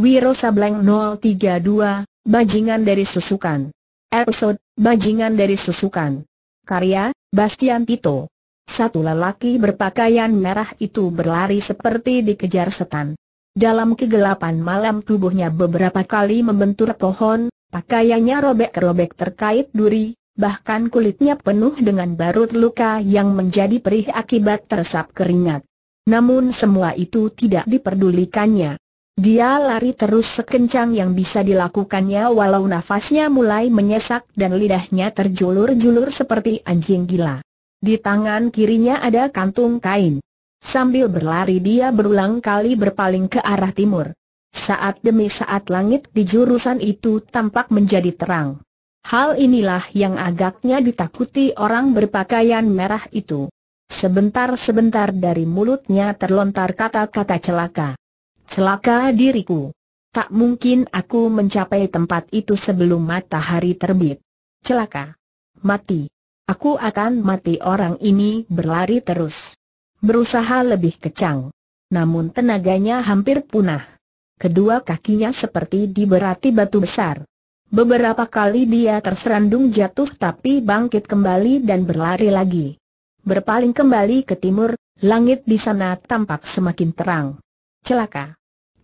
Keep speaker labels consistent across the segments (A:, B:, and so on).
A: Wiro Sableng 032, Bajingan dari Susukan. Episode, Bajingan dari Susukan. Karya, Bastian Pito. Satu lelaki berpakaian merah itu berlari seperti dikejar setan. Dalam kegelapan malam tubuhnya beberapa kali membentur pohon, pakaiannya robek-robek terkait duri, bahkan kulitnya penuh dengan barut luka yang menjadi perih akibat tersap keringat. Namun semua itu tidak diperdulikannya. Dia lari terus sekencang yang bisa dilakukannya walau nafasnya mulai menyesak dan lidahnya terjulur-julur seperti anjing gila. Di tangan kirinya ada kantung kain. Sambil berlari dia berulang kali berpaling ke arah timur. Saat demi saat langit di jurusan itu tampak menjadi terang. Hal inilah yang agaknya ditakuti orang berpakaian merah itu. Sebentar-sebentar dari mulutnya terlontar kata-kata celaka. Celaka diriku. Tak mungkin aku mencapai tempat itu sebelum matahari terbit. Celaka. Mati. Aku akan mati orang ini berlari terus. Berusaha lebih kecang, Namun tenaganya hampir punah. Kedua kakinya seperti diberati batu besar. Beberapa kali dia terserandung jatuh tapi bangkit kembali dan berlari lagi. Berpaling kembali ke timur, langit di sana tampak semakin terang. Celaka.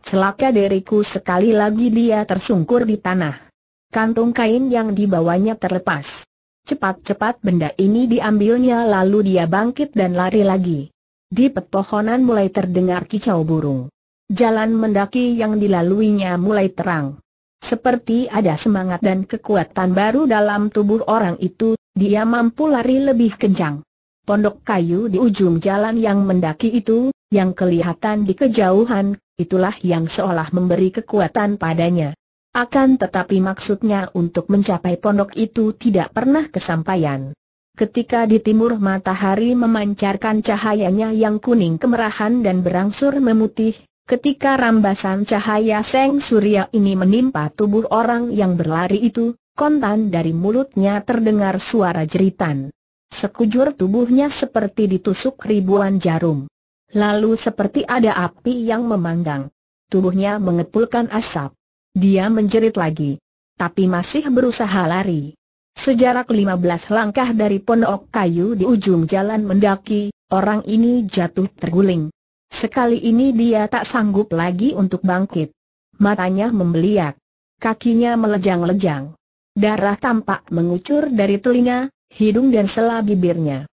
A: Celaka diriku sekali lagi dia tersungkur di tanah. Kantung kain yang dibawanya terlepas. Cepat-cepat benda ini diambilnya lalu dia bangkit dan lari lagi. Di pepohonan mulai terdengar kicau burung. Jalan mendaki yang dilaluinya mulai terang. Seperti ada semangat dan kekuatan baru dalam tubuh orang itu, dia mampu lari lebih kencang. Pondok kayu di ujung jalan yang mendaki itu, yang kelihatan di kejauhan, itulah yang seolah memberi kekuatan padanya. Akan tetapi maksudnya untuk mencapai pondok itu tidak pernah kesampaian. Ketika di timur matahari memancarkan cahayanya yang kuning kemerahan dan berangsur memutih, ketika rambasan cahaya seng surya ini menimpa tubuh orang yang berlari itu, kontan dari mulutnya terdengar suara jeritan. Sekujur tubuhnya seperti ditusuk ribuan jarum. Lalu seperti ada api yang memandang. Tubuhnya mengepulkan asap. Dia menjerit lagi. Tapi masih berusaha lari. Sejarak 15 langkah dari pondok kayu di ujung jalan mendaki, orang ini jatuh terguling. Sekali ini dia tak sanggup lagi untuk bangkit. Matanya membeliak. Kakinya melejang-lejang. Darah tampak mengucur dari telinga, hidung dan sela bibirnya.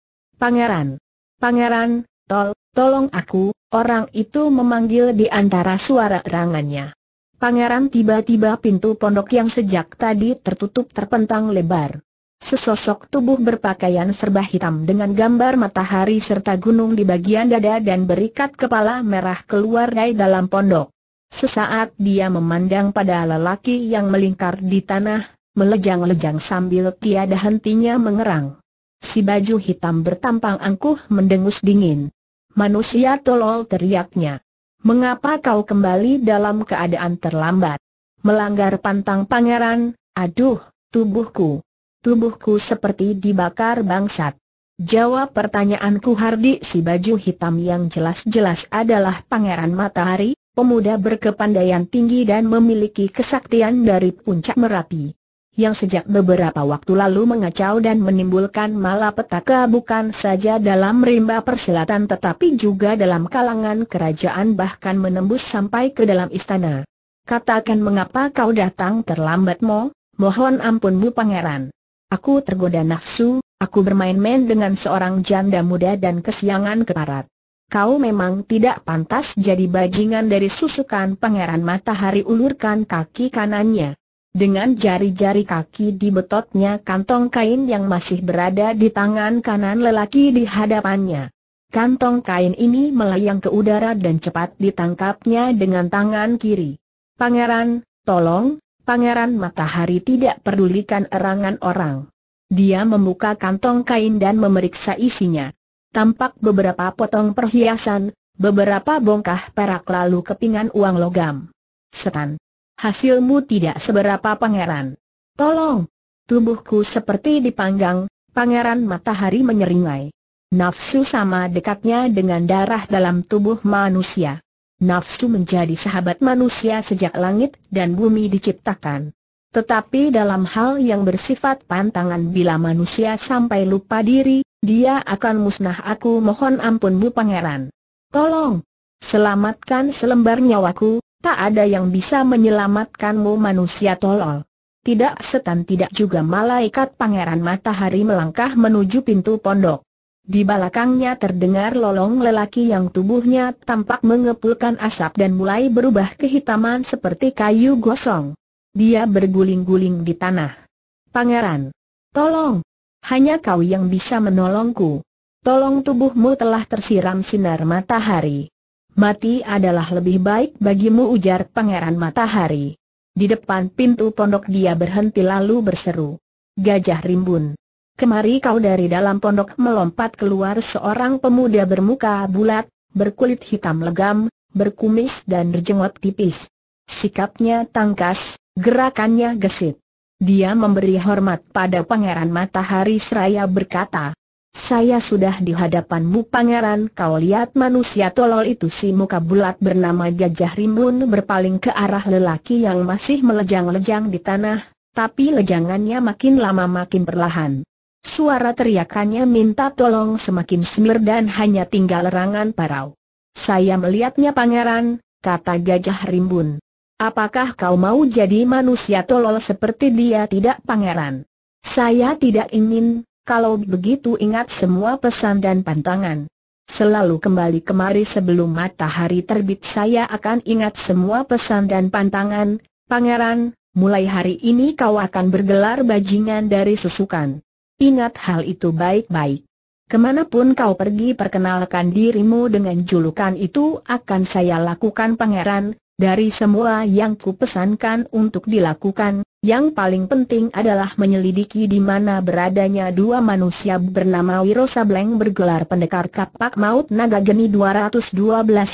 A: Pangeran! Pangeran, tol, tolong aku, orang itu memanggil di antara suara erangannya. Pangeran tiba-tiba pintu pondok yang sejak tadi tertutup terpentang lebar. Sesosok tubuh berpakaian serba hitam dengan gambar matahari serta gunung di bagian dada dan berikat kepala merah keluar dari dalam pondok. Sesaat dia memandang pada lelaki yang melingkar di tanah, melejang-lejang sambil tiada hentinya mengerang. Si baju hitam bertampang angkuh mendengus dingin. Manusia tolol teriaknya. Mengapa kau kembali dalam keadaan terlambat? Melanggar pantang pangeran, aduh, tubuhku. Tubuhku seperti dibakar bangsat. Jawab pertanyaanku Hardi si baju hitam yang jelas-jelas adalah pangeran matahari, pemuda berkepandaian tinggi dan memiliki kesaktian dari puncak Merapi yang sejak beberapa waktu lalu mengacau dan menimbulkan malapetaka bukan saja dalam rimba persilatan tetapi juga dalam kalangan kerajaan bahkan menembus sampai ke dalam istana. Katakan mengapa kau datang terlambat Mo, mohon ampunmu pangeran. Aku tergoda nafsu, aku bermain-main dengan seorang janda muda dan kesiangan keparat. Kau memang tidak pantas jadi bajingan dari susukan pangeran matahari ulurkan kaki kanannya. Dengan jari-jari kaki di betotnya kantong kain yang masih berada di tangan kanan lelaki di hadapannya. Kantong kain ini melayang ke udara dan cepat ditangkapnya dengan tangan kiri. Pangeran, tolong, Pangeran Matahari tidak pedulikan erangan orang. Dia membuka kantong kain dan memeriksa isinya. Tampak beberapa potong perhiasan, beberapa bongkah perak lalu kepingan uang logam. Setan hasilmu tidak seberapa pangeran. Tolong! Tubuhku seperti dipanggang, pangeran matahari menyeringai. Nafsu sama dekatnya dengan darah dalam tubuh manusia. Nafsu menjadi sahabat manusia sejak langit dan bumi diciptakan. Tetapi dalam hal yang bersifat pantangan bila manusia sampai lupa diri, dia akan musnah aku mohon ampunmu pangeran. Tolong! Selamatkan selembar nyawaku, Tak ada yang bisa menyelamatkanmu manusia tolol. Tidak setan tidak juga malaikat pangeran matahari melangkah menuju pintu pondok. Di belakangnya terdengar lolong lelaki yang tubuhnya tampak mengepulkan asap dan mulai berubah kehitaman seperti kayu gosong. Dia berguling-guling di tanah. Pangeran, tolong! Hanya kau yang bisa menolongku. Tolong tubuhmu telah tersiram sinar matahari. Mati adalah lebih baik bagimu ujar Pangeran Matahari. Di depan pintu pondok dia berhenti lalu berseru. Gajah rimbun. Kemari kau dari dalam pondok melompat keluar seorang pemuda bermuka bulat, berkulit hitam legam, berkumis dan berjenggot tipis. Sikapnya tangkas, gerakannya gesit. Dia memberi hormat pada Pangeran Matahari seraya berkata, saya sudah di hadapanmu pangeran kau lihat manusia tolol itu si muka bulat bernama Gajah Rimbun berpaling ke arah lelaki yang masih melejang-lejang di tanah, tapi lejangannya makin lama makin perlahan. Suara teriakannya minta tolong semakin semir dan hanya tinggal erangan parau. Saya melihatnya pangeran, kata Gajah Rimbun. Apakah kau mau jadi manusia tolol seperti dia tidak pangeran? Saya tidak ingin, kalau begitu ingat semua pesan dan pantangan. Selalu kembali kemari sebelum matahari terbit saya akan ingat semua pesan dan pantangan, pangeran, mulai hari ini kau akan bergelar bajingan dari susukan. Ingat hal itu baik-baik. Kemanapun kau pergi perkenalkan dirimu dengan julukan itu akan saya lakukan pangeran, dari semua yang kupesankan untuk dilakukan, yang paling penting adalah menyelidiki di mana beradanya dua manusia bernama Wiro Sableng bergelar pendekar kapak maut naga geni 212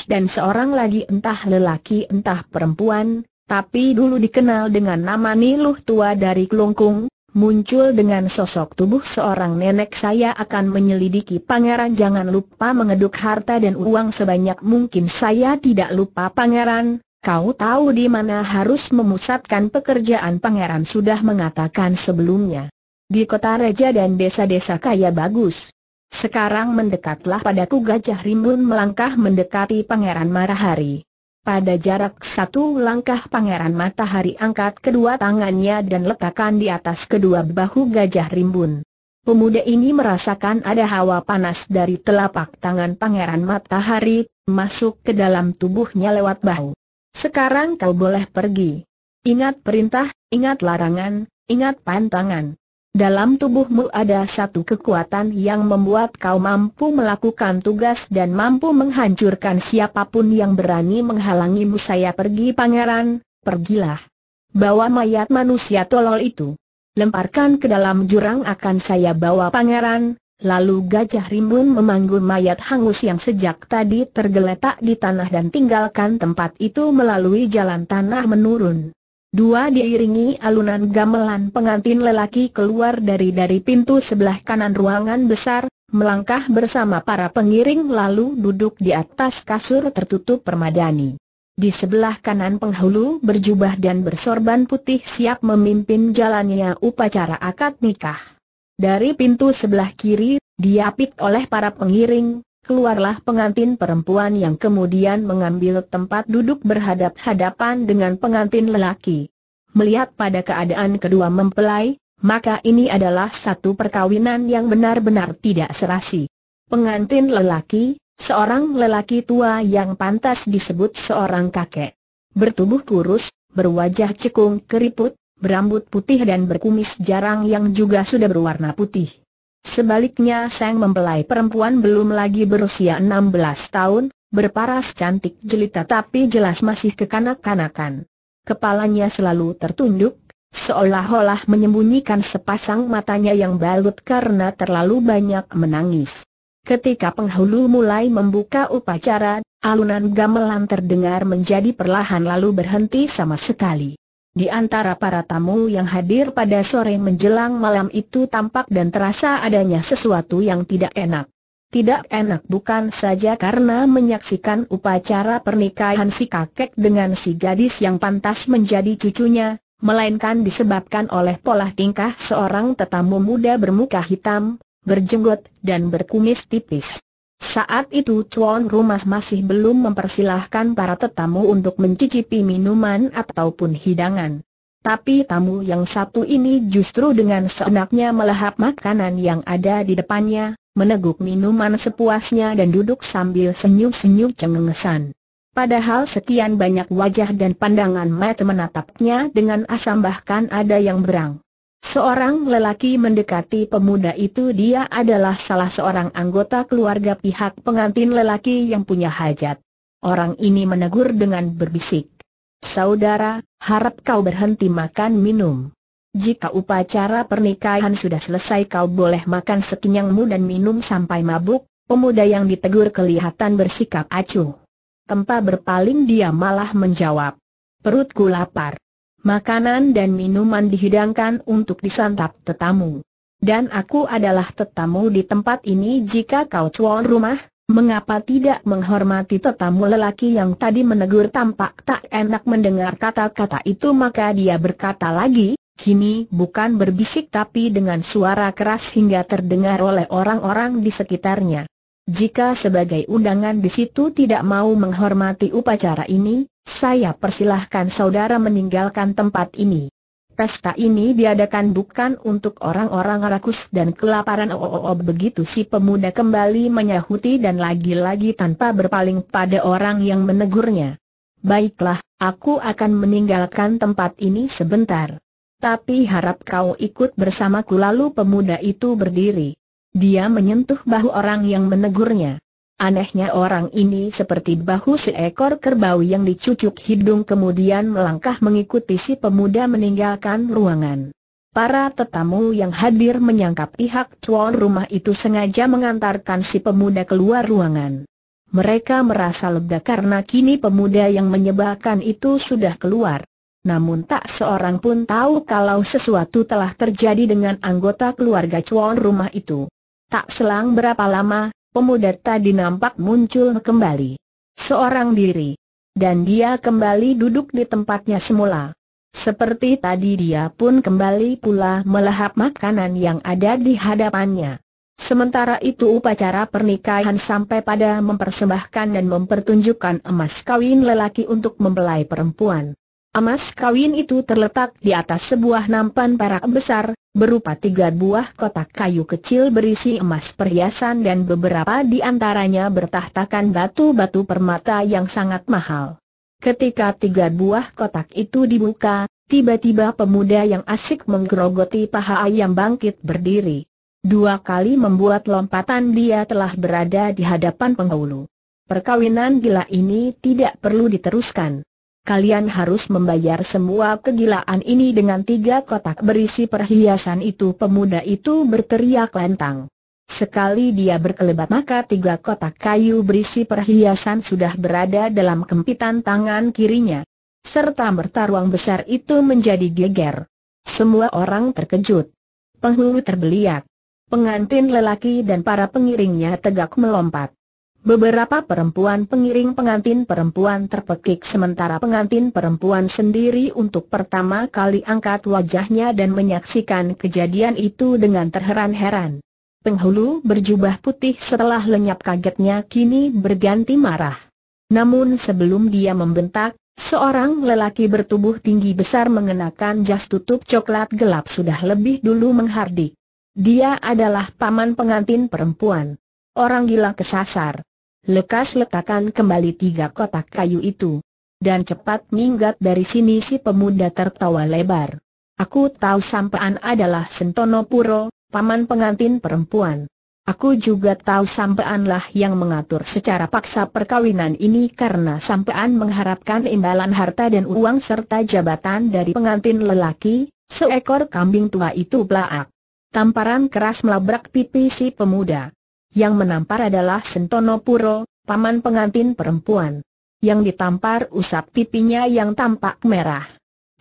A: dan seorang lagi entah lelaki entah perempuan, tapi dulu dikenal dengan nama Niluh Tua dari Kelungkung, muncul dengan sosok tubuh seorang nenek saya akan menyelidiki pangeran jangan lupa mengeduk harta dan uang sebanyak mungkin saya tidak lupa pangeran, Kau tahu di mana harus memusatkan pekerjaan pangeran sudah mengatakan sebelumnya. Di kota raja dan desa-desa kaya bagus. Sekarang mendekatlah padaku Gajah Rimbun melangkah mendekati pangeran Marahari. Pada jarak satu langkah pangeran matahari angkat kedua tangannya dan letakkan di atas kedua bahu gajah rimbun. Pemuda ini merasakan ada hawa panas dari telapak tangan pangeran matahari, masuk ke dalam tubuhnya lewat bahu. Sekarang kau boleh pergi. Ingat perintah, ingat larangan, ingat pantangan. Dalam tubuhmu ada satu kekuatan yang membuat kau mampu melakukan tugas dan mampu menghancurkan siapapun yang berani menghalangimu saya pergi pangeran, pergilah. Bawa mayat manusia tolol itu. Lemparkan ke dalam jurang akan saya bawa pangeran, Lalu gajah rimbun memanggul mayat hangus yang sejak tadi tergeletak di tanah dan tinggalkan tempat itu melalui jalan tanah menurun. Dua diiringi alunan gamelan pengantin lelaki keluar dari dari pintu sebelah kanan ruangan besar, melangkah bersama para pengiring lalu duduk di atas kasur tertutup permadani. Di sebelah kanan penghulu berjubah dan bersorban putih siap memimpin jalannya upacara akad nikah. Dari pintu sebelah kiri, diapit oleh para pengiring, keluarlah pengantin perempuan yang kemudian mengambil tempat duduk berhadap-hadapan dengan pengantin lelaki. Melihat pada keadaan kedua mempelai, maka ini adalah satu perkawinan yang benar-benar tidak serasi. Pengantin lelaki, seorang lelaki tua yang pantas disebut seorang kakek. Bertubuh kurus, berwajah cekung keriput, berambut putih dan berkumis jarang yang juga sudah berwarna putih. Sebaliknya Sang mempelai perempuan belum lagi berusia 16 tahun, berparas cantik jelita tapi jelas masih kekanak-kanakan. Kepalanya selalu tertunduk, seolah-olah menyembunyikan sepasang matanya yang balut karena terlalu banyak menangis. Ketika penghulu mulai membuka upacara, alunan gamelan terdengar menjadi perlahan lalu berhenti sama sekali. Di antara para tamu yang hadir pada sore menjelang malam itu tampak dan terasa adanya sesuatu yang tidak enak. Tidak enak bukan saja karena menyaksikan upacara pernikahan si kakek dengan si gadis yang pantas menjadi cucunya, melainkan disebabkan oleh pola tingkah seorang tetamu muda bermuka hitam, berjenggot, dan berkumis tipis. Saat itu tuan rumah masih belum mempersilahkan para tetamu untuk mencicipi minuman ataupun hidangan. Tapi tamu yang satu ini justru dengan seenaknya melahap makanan yang ada di depannya, meneguk minuman sepuasnya dan duduk sambil senyum-senyum cengengesan. Padahal sekian banyak wajah dan pandangan mata menatapnya dengan asam bahkan ada yang berang. Seorang lelaki mendekati pemuda itu dia adalah salah seorang anggota keluarga pihak pengantin lelaki yang punya hajat. Orang ini menegur dengan berbisik. Saudara, harap kau berhenti makan minum. Jika upacara pernikahan sudah selesai kau boleh makan sekenyangmu dan minum sampai mabuk, pemuda yang ditegur kelihatan bersikap acuh. Tempa berpaling dia malah menjawab. Perutku lapar. Makanan dan minuman dihidangkan untuk disantap tetamu. Dan aku adalah tetamu di tempat ini jika kau cuan rumah, mengapa tidak menghormati tetamu lelaki yang tadi menegur tampak tak enak mendengar kata-kata itu maka dia berkata lagi, kini bukan berbisik tapi dengan suara keras hingga terdengar oleh orang-orang di sekitarnya. Jika sebagai undangan di situ tidak mau menghormati upacara ini, saya persilahkan saudara meninggalkan tempat ini. Pesta ini diadakan bukan untuk orang-orang rakus dan kelaparan oh, oh, oh, oh begitu si pemuda kembali menyahuti dan lagi-lagi tanpa berpaling pada orang yang menegurnya. Baiklah, aku akan meninggalkan tempat ini sebentar. Tapi harap kau ikut bersamaku lalu pemuda itu berdiri. Dia menyentuh bahu orang yang menegurnya. Anehnya orang ini seperti bahu seekor kerbau yang dicucuk hidung kemudian melangkah mengikuti si pemuda meninggalkan ruangan. Para tetamu yang hadir menyangka pihak tuan rumah itu sengaja mengantarkan si pemuda keluar ruangan. Mereka merasa lega karena kini pemuda yang menyebalkan itu sudah keluar. Namun tak seorang pun tahu kalau sesuatu telah terjadi dengan anggota keluarga cuan rumah itu. Tak selang berapa lama, pemuda tadi nampak muncul kembali. Seorang diri. Dan dia kembali duduk di tempatnya semula. Seperti tadi dia pun kembali pula melahap makanan yang ada di hadapannya. Sementara itu upacara pernikahan sampai pada mempersembahkan dan mempertunjukkan emas kawin lelaki untuk membelai perempuan. Emas kawin itu terletak di atas sebuah nampan perak besar, berupa tiga buah kotak kayu kecil berisi emas perhiasan dan beberapa di antaranya bertahtakan batu-batu permata yang sangat mahal. Ketika tiga buah kotak itu dibuka, tiba-tiba pemuda yang asik menggerogoti paha ayam bangkit berdiri. Dua kali membuat lompatan dia telah berada di hadapan penghulu. Perkawinan gila ini tidak perlu diteruskan kalian harus membayar semua kegilaan ini dengan tiga kotak berisi perhiasan itu pemuda itu berteriak lantang. Sekali dia berkelebat maka tiga kotak kayu berisi perhiasan sudah berada dalam kempitan tangan kirinya. Serta bertaruang besar itu menjadi geger. Semua orang terkejut. Penghulu terbeliak. Pengantin lelaki dan para pengiringnya tegak melompat. Beberapa perempuan pengiring pengantin perempuan terpekik sementara pengantin perempuan sendiri untuk pertama kali angkat wajahnya dan menyaksikan kejadian itu dengan terheran-heran. Penghulu berjubah putih setelah lenyap kagetnya kini berganti marah. Namun sebelum dia membentak, seorang lelaki bertubuh tinggi besar mengenakan jas tutup coklat gelap sudah lebih dulu menghardik. Dia adalah paman pengantin perempuan. Orang gila kesasar lekas letakkan kembali tiga kotak kayu itu. Dan cepat minggat dari sini si pemuda tertawa lebar. Aku tahu sampean adalah Sentono Puro, paman pengantin perempuan. Aku juga tahu sampeanlah yang mengatur secara paksa perkawinan ini karena sampean mengharapkan imbalan harta dan uang serta jabatan dari pengantin lelaki, seekor kambing tua itu belak. Tamparan keras melabrak pipi si pemuda. Yang menampar adalah Sentono Puro, paman pengantin perempuan. Yang ditampar usap pipinya yang tampak merah.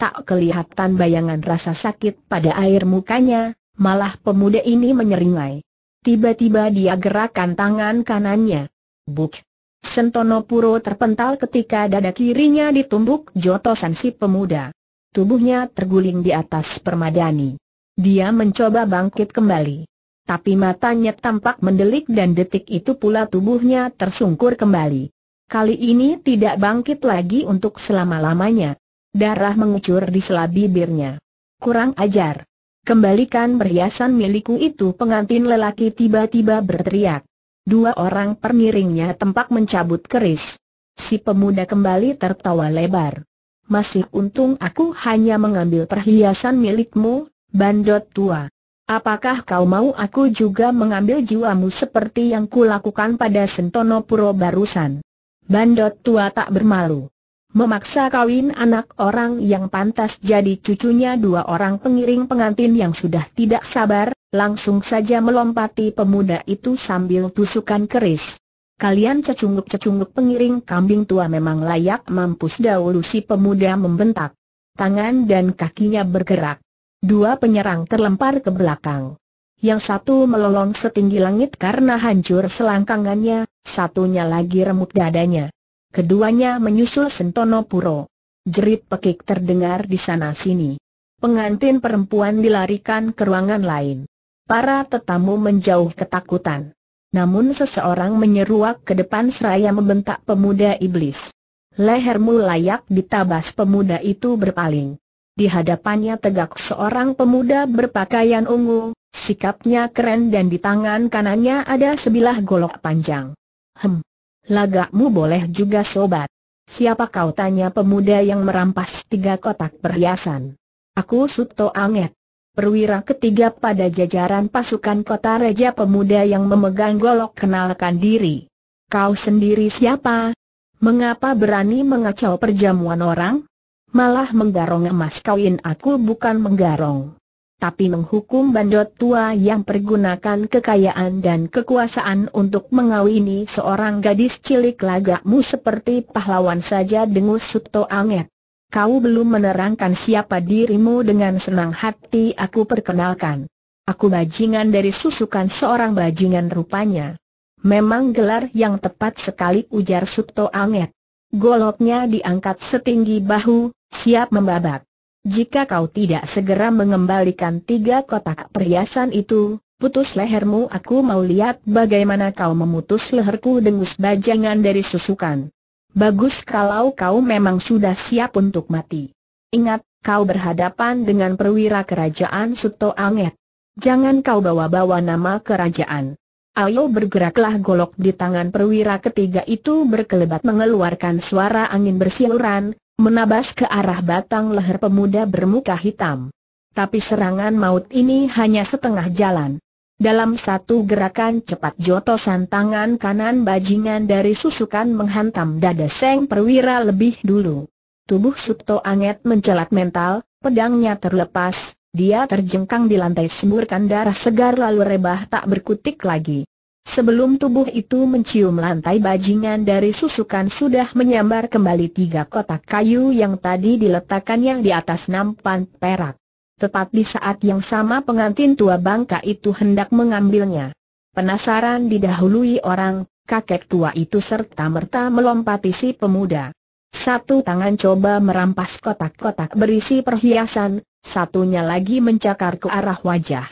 A: Tak kelihatan bayangan rasa sakit pada air mukanya, malah pemuda ini menyeringai. Tiba-tiba dia gerakkan tangan kanannya. Buk! Sentono Puro terpental ketika dada kirinya ditumbuk jotosan si pemuda. Tubuhnya terguling di atas permadani. Dia mencoba bangkit kembali tapi matanya tampak mendelik dan detik itu pula tubuhnya tersungkur kembali. Kali ini tidak bangkit lagi untuk selama-lamanya. Darah mengucur di sela bibirnya. Kurang ajar. Kembalikan perhiasan milikku itu pengantin lelaki tiba-tiba berteriak. Dua orang permiringnya tampak mencabut keris. Si pemuda kembali tertawa lebar. Masih untung aku hanya mengambil perhiasan milikmu, bandot tua. Apakah kau mau aku juga mengambil jiwamu seperti yang kulakukan pada Sentono Puro barusan? Bandot tua tak bermalu. Memaksa kawin anak orang yang pantas jadi cucunya dua orang pengiring pengantin yang sudah tidak sabar, langsung saja melompati pemuda itu sambil tusukan keris. Kalian cecunguk-cecunguk pengiring kambing tua memang layak mampus dahulu si pemuda membentak. Tangan dan kakinya bergerak. Dua penyerang terlempar ke belakang. Yang satu melolong setinggi langit karena hancur selangkangannya, satunya lagi remuk dadanya. Keduanya menyusul Sentono Puro. Jerit pekik terdengar di sana-sini. Pengantin perempuan dilarikan ke ruangan lain. Para tetamu menjauh ketakutan. Namun seseorang menyeruak ke depan seraya membentak pemuda iblis. Lehermu layak ditabas pemuda itu berpaling. Di hadapannya tegak seorang pemuda berpakaian ungu, sikapnya keren dan di tangan kanannya ada sebilah golok panjang. Hem, lagakmu boleh juga sobat. Siapa kau tanya pemuda yang merampas tiga kotak perhiasan? Aku Suto Anget. Perwira ketiga pada jajaran pasukan kota Raja. pemuda yang memegang golok kenalkan diri. Kau sendiri siapa? Mengapa berani mengacau perjamuan orang? malah menggarong emas kawin aku bukan menggarong. Tapi menghukum bandot tua yang pergunakan kekayaan dan kekuasaan untuk mengawini seorang gadis cilik lagakmu seperti pahlawan saja dengus Suto Anget. Kau belum menerangkan siapa dirimu dengan senang hati aku perkenalkan. Aku bajingan dari susukan seorang bajingan rupanya. Memang gelar yang tepat sekali ujar Suto Anget. Goloknya diangkat setinggi bahu, siap membabat. Jika kau tidak segera mengembalikan tiga kotak perhiasan itu, putus lehermu aku mau lihat bagaimana kau memutus leherku dengus bajangan dari susukan. Bagus kalau kau memang sudah siap untuk mati. Ingat, kau berhadapan dengan perwira kerajaan Suto Anget. Jangan kau bawa-bawa nama kerajaan. Ayo bergeraklah golok di tangan perwira ketiga itu berkelebat mengeluarkan suara angin bersiuran, menabas ke arah batang leher pemuda bermuka hitam. Tapi serangan maut ini hanya setengah jalan. Dalam satu gerakan cepat jotosan tangan kanan bajingan dari susukan menghantam dada Seng Perwira lebih dulu. Tubuh Suto Anget mencelat mental, pedangnya terlepas, dia terjengkang di lantai semburkan darah segar lalu rebah tak berkutik lagi. Sebelum tubuh itu mencium lantai bajingan dari susukan sudah menyambar kembali tiga kotak kayu yang tadi diletakkan yang di atas nampan perak. Tepat di saat yang sama pengantin tua bangka itu hendak mengambilnya. Penasaran didahului orang, kakek tua itu serta-merta melompati si pemuda. Satu tangan coba merampas kotak-kotak berisi perhiasan, satunya lagi mencakar ke arah wajah.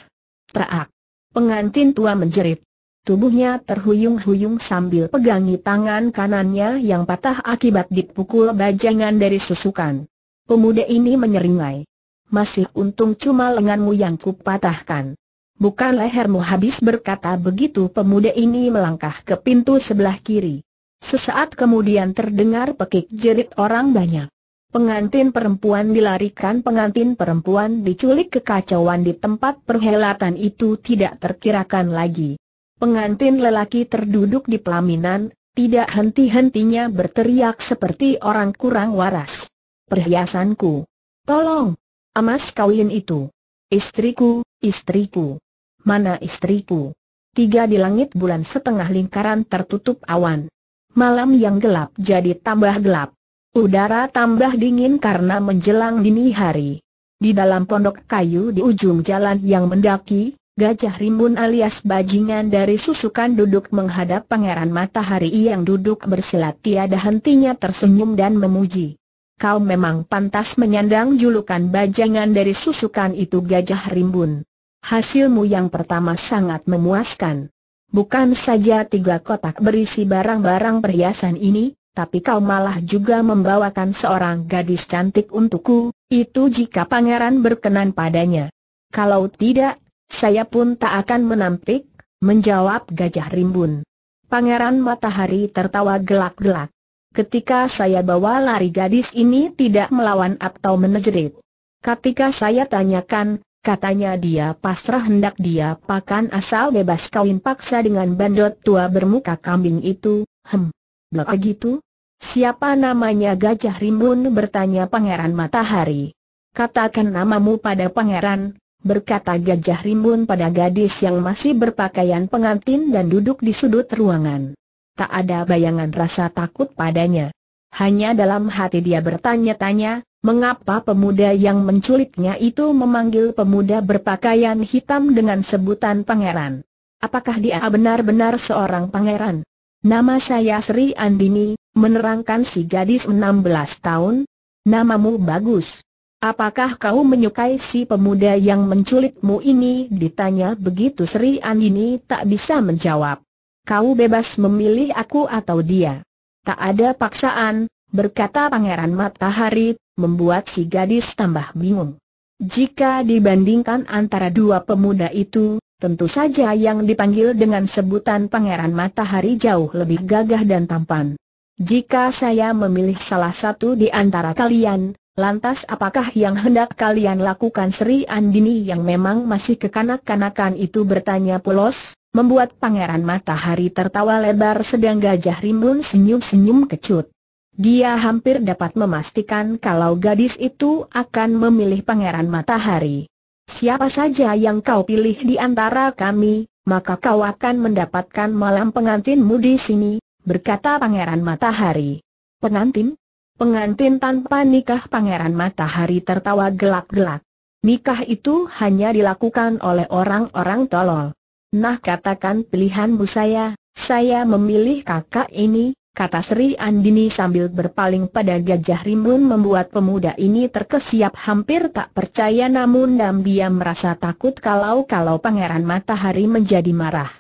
A: Terak! Pengantin tua menjerit. Tubuhnya terhuyung-huyung sambil pegangi tangan kanannya yang patah akibat dipukul bajangan dari susukan. Pemuda ini menyeringai. Masih untung cuma lenganmu yang kupatahkan. Bukan lehermu habis berkata begitu pemuda ini melangkah ke pintu sebelah kiri. Sesaat kemudian terdengar pekik jerit orang banyak. Pengantin perempuan dilarikan pengantin perempuan diculik kekacauan di tempat perhelatan itu tidak terkirakan lagi. Pengantin lelaki terduduk di pelaminan, tidak henti-hentinya berteriak seperti orang kurang waras. Perhiasanku! Tolong! Emas kawin itu! Istriku, istriku! Mana istriku? Tiga di langit bulan setengah lingkaran tertutup awan. Malam yang gelap jadi tambah gelap. Udara tambah dingin karena menjelang dini hari. Di dalam pondok kayu di ujung jalan yang mendaki, Gajah Rimbun alias bajingan dari susukan duduk menghadap pangeran matahari yang duduk bersilat tiada hentinya tersenyum dan memuji. Kau memang pantas menyandang julukan bajingan dari susukan itu Gajah Rimbun. Hasilmu yang pertama sangat memuaskan. Bukan saja tiga kotak berisi barang-barang perhiasan ini, tapi kau malah juga membawakan seorang gadis cantik untukku, itu jika pangeran berkenan padanya. Kalau tidak, saya pun tak akan menampik, menjawab Gajah Rimbun. Pangeran Matahari tertawa gelak-gelak. Ketika saya bawa lari gadis ini tidak melawan atau menjerit. Ketika saya tanyakan, katanya dia pasrah hendak dia pakan asal bebas kawin paksa dengan bandot tua bermuka kambing itu, hem. Begitu? Siapa namanya Gajah Rimbun bertanya Pangeran Matahari. Katakan namamu pada pangeran, berkata Gajah Rimbun pada gadis yang masih berpakaian pengantin dan duduk di sudut ruangan. Tak ada bayangan rasa takut padanya. Hanya dalam hati dia bertanya-tanya, mengapa pemuda yang menculiknya itu memanggil pemuda berpakaian hitam dengan sebutan pangeran. Apakah dia benar-benar seorang pangeran? Nama saya Sri Andini, menerangkan si gadis 16 tahun. Namamu bagus. Apakah kau menyukai si pemuda yang menculikmu ini? Ditanya begitu Sri Andini tak bisa menjawab. Kau bebas memilih aku atau dia. Tak ada paksaan, berkata Pangeran Matahari, membuat si gadis tambah bingung. Jika dibandingkan antara dua pemuda itu, tentu saja yang dipanggil dengan sebutan Pangeran Matahari jauh lebih gagah dan tampan. Jika saya memilih salah satu di antara kalian, Lantas apakah yang hendak kalian lakukan Sri Andini yang memang masih kekanak-kanakan itu bertanya pulos, membuat Pangeran Matahari tertawa lebar sedang Gajah Rimbun senyum-senyum kecut. Dia hampir dapat memastikan kalau gadis itu akan memilih Pangeran Matahari. Siapa saja yang kau pilih di antara kami, maka kau akan mendapatkan malam pengantinmu di sini, berkata Pangeran Matahari. Pengantin? Pengantin tanpa nikah Pangeran Matahari tertawa gelak-gelak. Nikah itu hanya dilakukan oleh orang-orang tolol. Nah katakan pilihanmu saya, saya memilih kakak ini, kata Sri Andini sambil berpaling pada Gajah Rimbun membuat pemuda ini terkesiap hampir tak percaya namun dia merasa takut kalau-kalau Pangeran Matahari menjadi marah.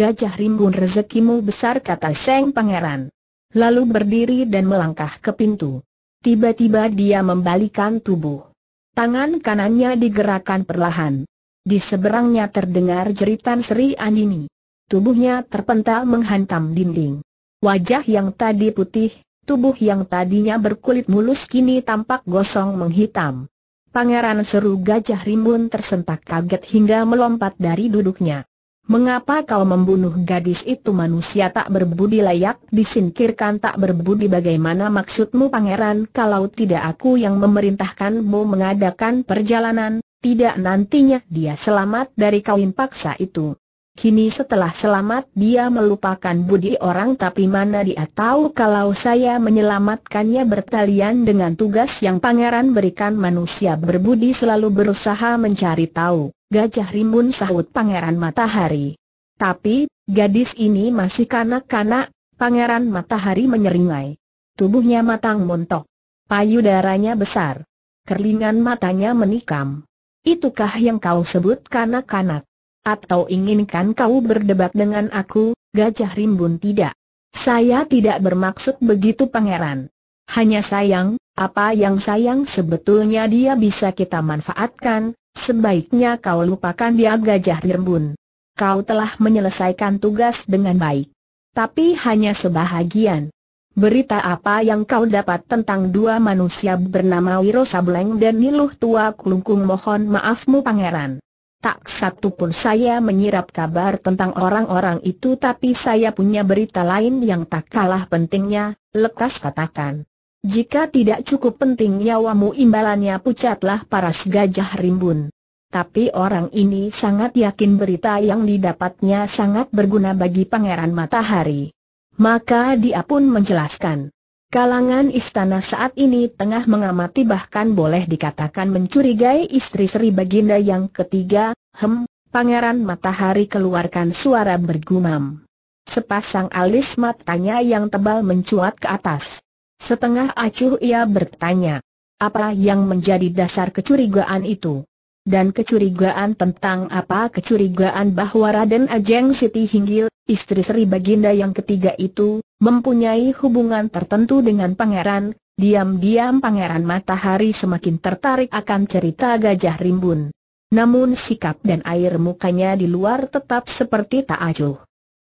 A: Gajah Rimbun rezekimu besar kata Seng Pangeran lalu berdiri dan melangkah ke pintu. Tiba-tiba dia membalikan tubuh. Tangan kanannya digerakkan perlahan. Di seberangnya terdengar jeritan Sri Andini. Tubuhnya terpental menghantam dinding. Wajah yang tadi putih, tubuh yang tadinya berkulit mulus kini tampak gosong menghitam. Pangeran seru gajah rimbun tersentak kaget hingga melompat dari duduknya. Mengapa kau membunuh gadis itu manusia tak berbudi layak disingkirkan tak berbudi bagaimana maksudmu pangeran kalau tidak aku yang memerintahkanmu mengadakan perjalanan, tidak nantinya dia selamat dari kawin paksa itu. Kini setelah selamat dia melupakan budi orang tapi mana dia tahu kalau saya menyelamatkannya bertalian dengan tugas yang pangeran berikan manusia berbudi selalu berusaha mencari tahu. Gajah Rimbun sahut Pangeran Matahari. Tapi, gadis ini masih kanak-kanak, Pangeran Matahari menyeringai. Tubuhnya matang montok. Payudaranya besar. Kerlingan matanya menikam. Itukah yang kau sebut kanak-kanak? Atau inginkan kau berdebat dengan aku, Gajah Rimbun tidak? Saya tidak bermaksud begitu Pangeran. Hanya sayang, apa yang sayang sebetulnya dia bisa kita manfaatkan, Sebaiknya kau lupakan dia gajah Rirbun. Kau telah menyelesaikan tugas dengan baik. Tapi hanya sebahagian. Berita apa yang kau dapat tentang dua manusia bernama Wiro Sableng dan Niluh Tua Kulungkung mohon maafmu pangeran. Tak satu pun saya menyirap kabar tentang orang-orang itu tapi saya punya berita lain yang tak kalah pentingnya, lekas katakan. Jika tidak cukup penting nyawamu imbalannya pucatlah para segajah rimbun. Tapi orang ini sangat yakin berita yang didapatnya sangat berguna bagi Pangeran Matahari. Maka dia pun menjelaskan. Kalangan istana saat ini tengah mengamati bahkan boleh dikatakan mencurigai istri Sri Baginda yang ketiga, hem, Pangeran Matahari keluarkan suara bergumam. Sepasang alis matanya yang tebal mencuat ke atas. Setengah acuh ia bertanya, apa yang menjadi dasar kecurigaan itu? Dan kecurigaan tentang apa? Kecurigaan bahwa Raden Ajeng Siti Hinggil, istri Sri Baginda yang ketiga itu, mempunyai hubungan tertentu dengan pangeran, diam-diam pangeran matahari semakin tertarik akan cerita Gajah Rimbun. Namun sikap dan air mukanya di luar tetap seperti tak acuh.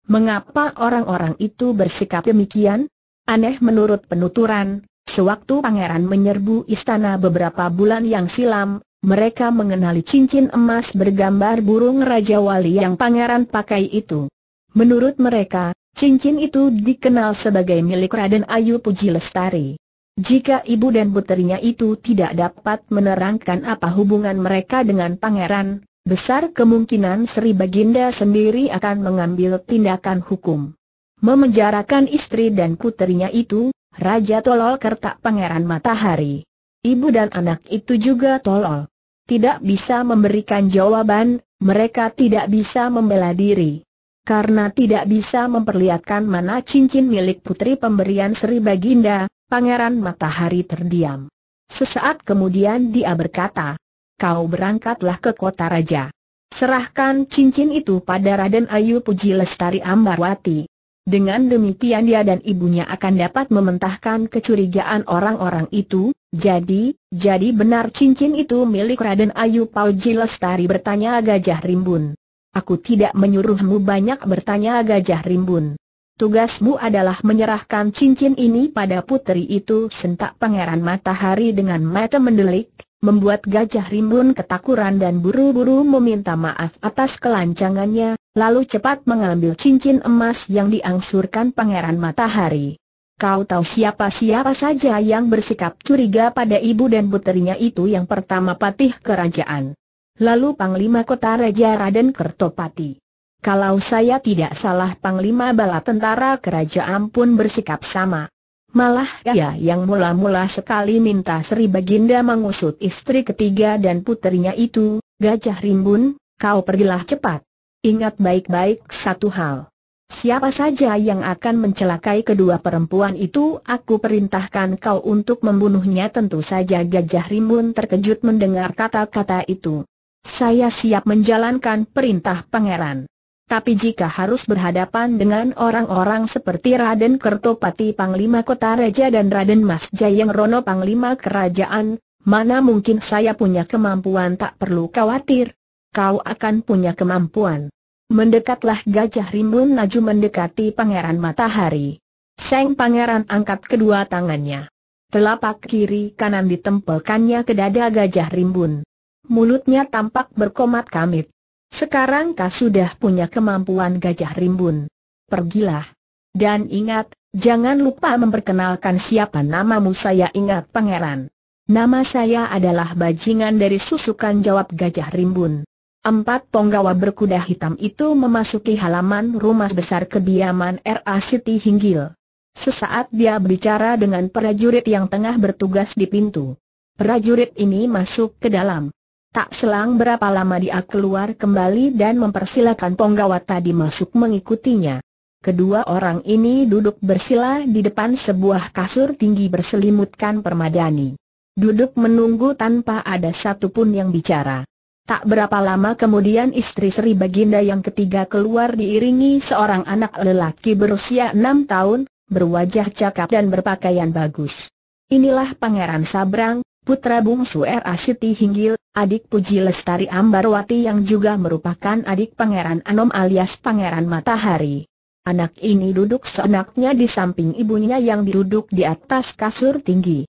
A: Mengapa orang-orang itu bersikap demikian? Aneh menurut penuturan, sewaktu pangeran menyerbu istana beberapa bulan yang silam, mereka mengenali cincin emas bergambar burung Raja Wali yang pangeran pakai itu. Menurut mereka, cincin itu dikenal sebagai milik Raden Ayu Puji Lestari. Jika ibu dan puterinya itu tidak dapat menerangkan apa hubungan mereka dengan pangeran, besar kemungkinan Sri Baginda sendiri akan mengambil tindakan hukum memenjarakan istri dan puterinya itu, Raja tolol kertak Pangeran Matahari. Ibu dan anak itu juga tolol. Tidak bisa memberikan jawaban, mereka tidak bisa membela diri. Karena tidak bisa memperlihatkan mana cincin milik putri pemberian Sri Baginda, Pangeran Matahari terdiam. Sesaat kemudian dia berkata, Kau berangkatlah ke kota raja. Serahkan cincin itu pada Raden Ayu Puji Lestari Ambarwati. Dengan demikian dia dan ibunya akan dapat mementahkan kecurigaan orang-orang itu, jadi, jadi benar cincin itu milik Raden Ayu Pauji Lestari bertanya Gajah Rimbun. Aku tidak menyuruhmu banyak bertanya Gajah Rimbun. Tugasmu adalah menyerahkan cincin ini pada putri itu sentak pangeran matahari dengan mata mendelik, membuat Gajah Rimbun ketakuran dan buru-buru meminta maaf atas kelancangannya, lalu cepat mengambil cincin emas yang diangsurkan Pangeran Matahari. Kau tahu siapa-siapa saja yang bersikap curiga pada ibu dan puterinya itu yang pertama patih kerajaan. Lalu Panglima Kota Raja Raden Kertopati. Kalau saya tidak salah Panglima Bala Tentara Kerajaan pun bersikap sama. Malah ia yang mula-mula sekali minta Sri Baginda mengusut istri ketiga dan puterinya itu, Gajah Rimbun, kau pergilah cepat. Ingat baik-baik satu hal. Siapa saja yang akan mencelakai kedua perempuan itu aku perintahkan kau untuk membunuhnya tentu saja Gajah Rimbun terkejut mendengar kata-kata itu. Saya siap menjalankan perintah pangeran. Tapi jika harus berhadapan dengan orang-orang seperti Raden Kertopati Panglima Kota Raja dan Raden Mas Jayeng Rono Panglima Kerajaan, mana mungkin saya punya kemampuan tak perlu khawatir. Kau akan punya kemampuan. Mendekatlah Gajah Rimbun Naju mendekati Pangeran Matahari. Seng Pangeran angkat kedua tangannya. Telapak kiri kanan ditempelkannya ke dada Gajah Rimbun. Mulutnya tampak berkomat kamit. Sekarang kau sudah punya kemampuan Gajah Rimbun. Pergilah. Dan ingat, jangan lupa memperkenalkan siapa namamu saya ingat pangeran. Nama saya adalah bajingan dari susukan jawab Gajah Rimbun. Empat penggawa berkuda hitam itu memasuki halaman rumah besar kediaman R.A. Siti Hinggil. Sesaat dia berbicara dengan prajurit yang tengah bertugas di pintu. Prajurit ini masuk ke dalam. Tak selang berapa lama dia keluar kembali dan mempersilakan penggawa tadi masuk mengikutinya. Kedua orang ini duduk bersila di depan sebuah kasur tinggi berselimutkan permadani. Duduk menunggu tanpa ada satupun yang bicara. Tak berapa lama kemudian istri Sri Baginda yang ketiga keluar diiringi seorang anak lelaki berusia enam tahun, berwajah cakap dan berpakaian bagus. Inilah Pangeran Sabrang, putra bungsu R.A. Siti Hinggil, adik Puji Lestari Ambarwati yang juga merupakan adik Pangeran Anom alias Pangeran Matahari. Anak ini duduk seenaknya di samping ibunya yang duduk di atas kasur tinggi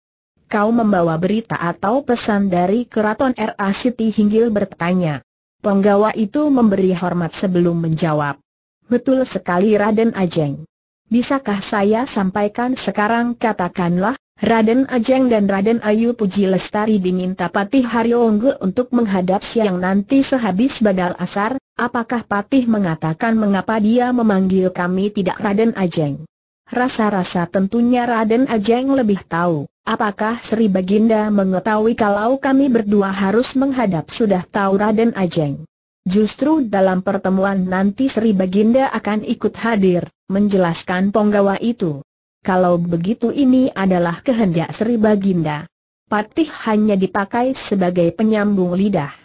A: kau membawa berita atau pesan dari keraton R.A. Siti Hinggil bertanya. Penggawa itu memberi hormat sebelum menjawab. Betul sekali Raden Ajeng. Bisakah saya sampaikan sekarang katakanlah, Raden Ajeng dan Raden Ayu Puji Lestari diminta Patih Haryo Unggul untuk menghadap siang nanti sehabis badal asar, apakah Patih mengatakan mengapa dia memanggil kami tidak Raden Ajeng? Rasa-rasa tentunya Raden Ajeng lebih tahu. Apakah Sri Baginda mengetahui kalau kami berdua harus menghadap sudah tahu Raden Ajeng? Justru dalam pertemuan nanti Sri Baginda akan ikut hadir, menjelaskan penggawa itu. Kalau begitu ini adalah kehendak Sri Baginda. Patih hanya dipakai sebagai penyambung lidah.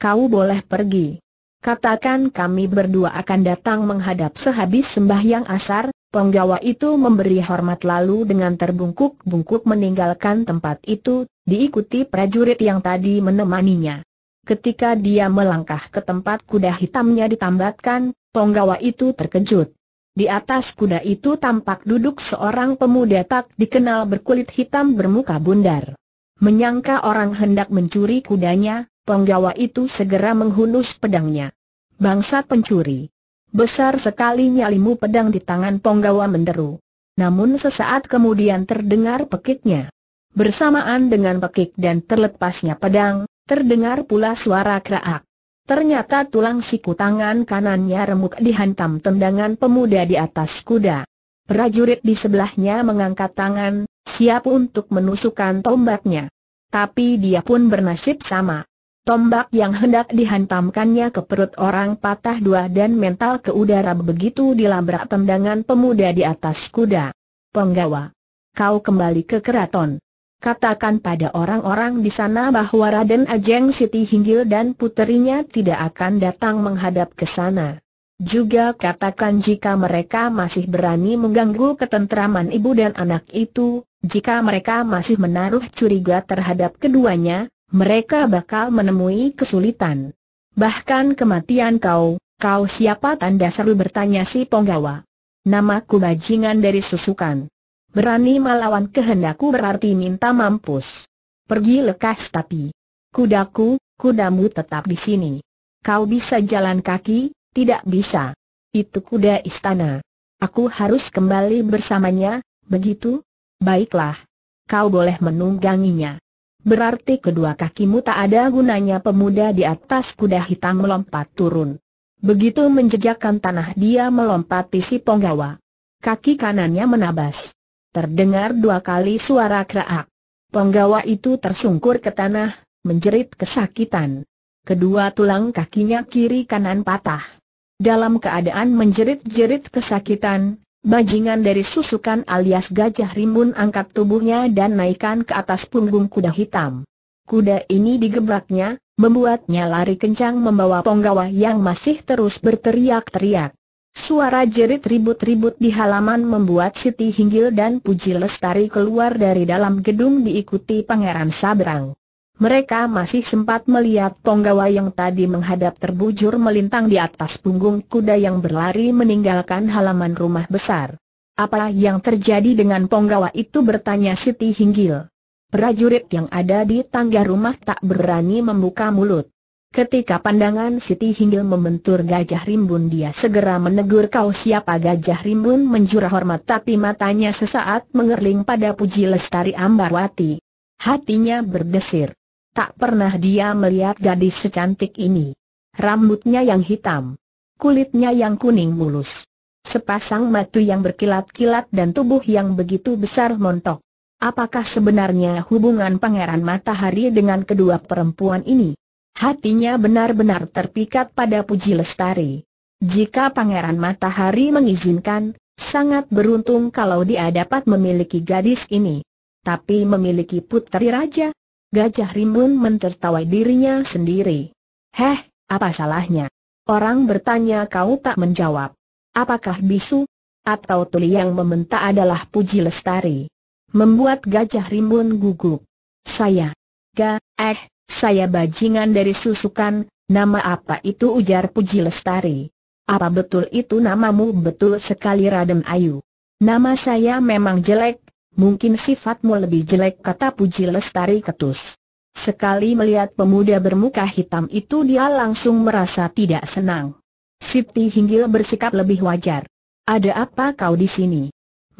A: Kau boleh pergi. Katakan kami berdua akan datang menghadap sehabis sembahyang asar, Penggawa itu memberi hormat lalu dengan terbungkuk-bungkuk meninggalkan tempat itu, diikuti prajurit yang tadi menemaninya. Ketika dia melangkah ke tempat kuda hitamnya ditambatkan, penggawa itu terkejut. Di atas kuda itu tampak duduk seorang pemuda tak dikenal berkulit hitam bermuka bundar. Menyangka orang hendak mencuri kudanya, penggawa itu segera menghunus pedangnya. Bangsa pencuri. Besar sekali nyalimu pedang di tangan Ponggawa menderu. Namun sesaat kemudian terdengar pekiknya. Bersamaan dengan pekik dan terlepasnya pedang, terdengar pula suara keraak. Ternyata tulang siku tangan kanannya remuk dihantam tendangan pemuda di atas kuda. Prajurit di sebelahnya mengangkat tangan, siap untuk menusukkan tombaknya. Tapi dia pun bernasib sama. Tombak yang hendak dihantamkannya ke perut orang patah dua dan mental ke udara begitu dilabrak tendangan pemuda di atas kuda. Penggawa, kau kembali ke keraton. Katakan pada orang-orang di sana bahwa Raden Ajeng Siti Hinggil dan puterinya tidak akan datang menghadap ke sana. Juga katakan jika mereka masih berani mengganggu ketentraman ibu dan anak itu, jika mereka masih menaruh curiga terhadap keduanya, mereka bakal menemui kesulitan. Bahkan kematian kau, kau siapa tanda seru bertanya si Ponggawa. Namaku bajingan dari susukan. Berani melawan kehendakku berarti minta mampus. Pergi lekas tapi. Kudaku, kudamu tetap di sini. Kau bisa jalan kaki, tidak bisa. Itu kuda istana. Aku harus kembali bersamanya, begitu? Baiklah. Kau boleh menungganginya. Berarti kedua kakimu tak ada gunanya pemuda di atas kuda hitam melompat turun. Begitu menjejakkan tanah dia melompat si penggawa. Kaki kanannya menabas. Terdengar dua kali suara kerak. Penggawa itu tersungkur ke tanah, menjerit kesakitan. Kedua tulang kakinya kiri kanan patah. Dalam keadaan menjerit-jerit kesakitan, Bajingan dari susukan alias gajah rimbun angkat tubuhnya dan naikkan ke atas punggung kuda hitam. Kuda ini digebraknya, membuatnya lari kencang membawa ponggawa yang masih terus berteriak-teriak. Suara jerit ribut-ribut di halaman membuat Siti Hinggil dan Puji Lestari keluar dari dalam gedung diikuti Pangeran Sabrang. Mereka masih sempat melihat ponggawa yang tadi menghadap terbujur melintang di atas punggung kuda yang berlari meninggalkan halaman rumah besar. Apa yang terjadi dengan ponggawa itu bertanya Siti Hinggil. Prajurit yang ada di tangga rumah tak berani membuka mulut. Ketika pandangan Siti Hinggil membentur Gajah Rimbun dia segera menegur kau siapa Gajah Rimbun menjura hormat tapi matanya sesaat mengerling pada Puji Lestari Ambarwati. Hatinya berdesir. Tak pernah dia melihat gadis secantik ini. Rambutnya yang hitam. Kulitnya yang kuning mulus. Sepasang mata yang berkilat-kilat dan tubuh yang begitu besar montok. Apakah sebenarnya hubungan Pangeran Matahari dengan kedua perempuan ini? Hatinya benar-benar terpikat pada Puji Lestari. Jika Pangeran Matahari mengizinkan, sangat beruntung kalau dia dapat memiliki gadis ini. Tapi memiliki putri raja, Gajah Rimbun mentertawai dirinya sendiri. Heh, apa salahnya? Orang bertanya kau tak menjawab. Apakah bisu? Atau tuli yang meminta adalah puji lestari? Membuat Gajah Rimbun gugup. Saya. Ga, eh, saya bajingan dari susukan, nama apa itu ujar puji lestari. Apa betul itu namamu betul sekali Raden Ayu? Nama saya memang jelek, Mungkin sifatmu lebih jelek kata Puji Lestari ketus. Sekali melihat pemuda bermuka hitam itu dia langsung merasa tidak senang. Siti Hinggil bersikap lebih wajar. Ada apa kau di sini?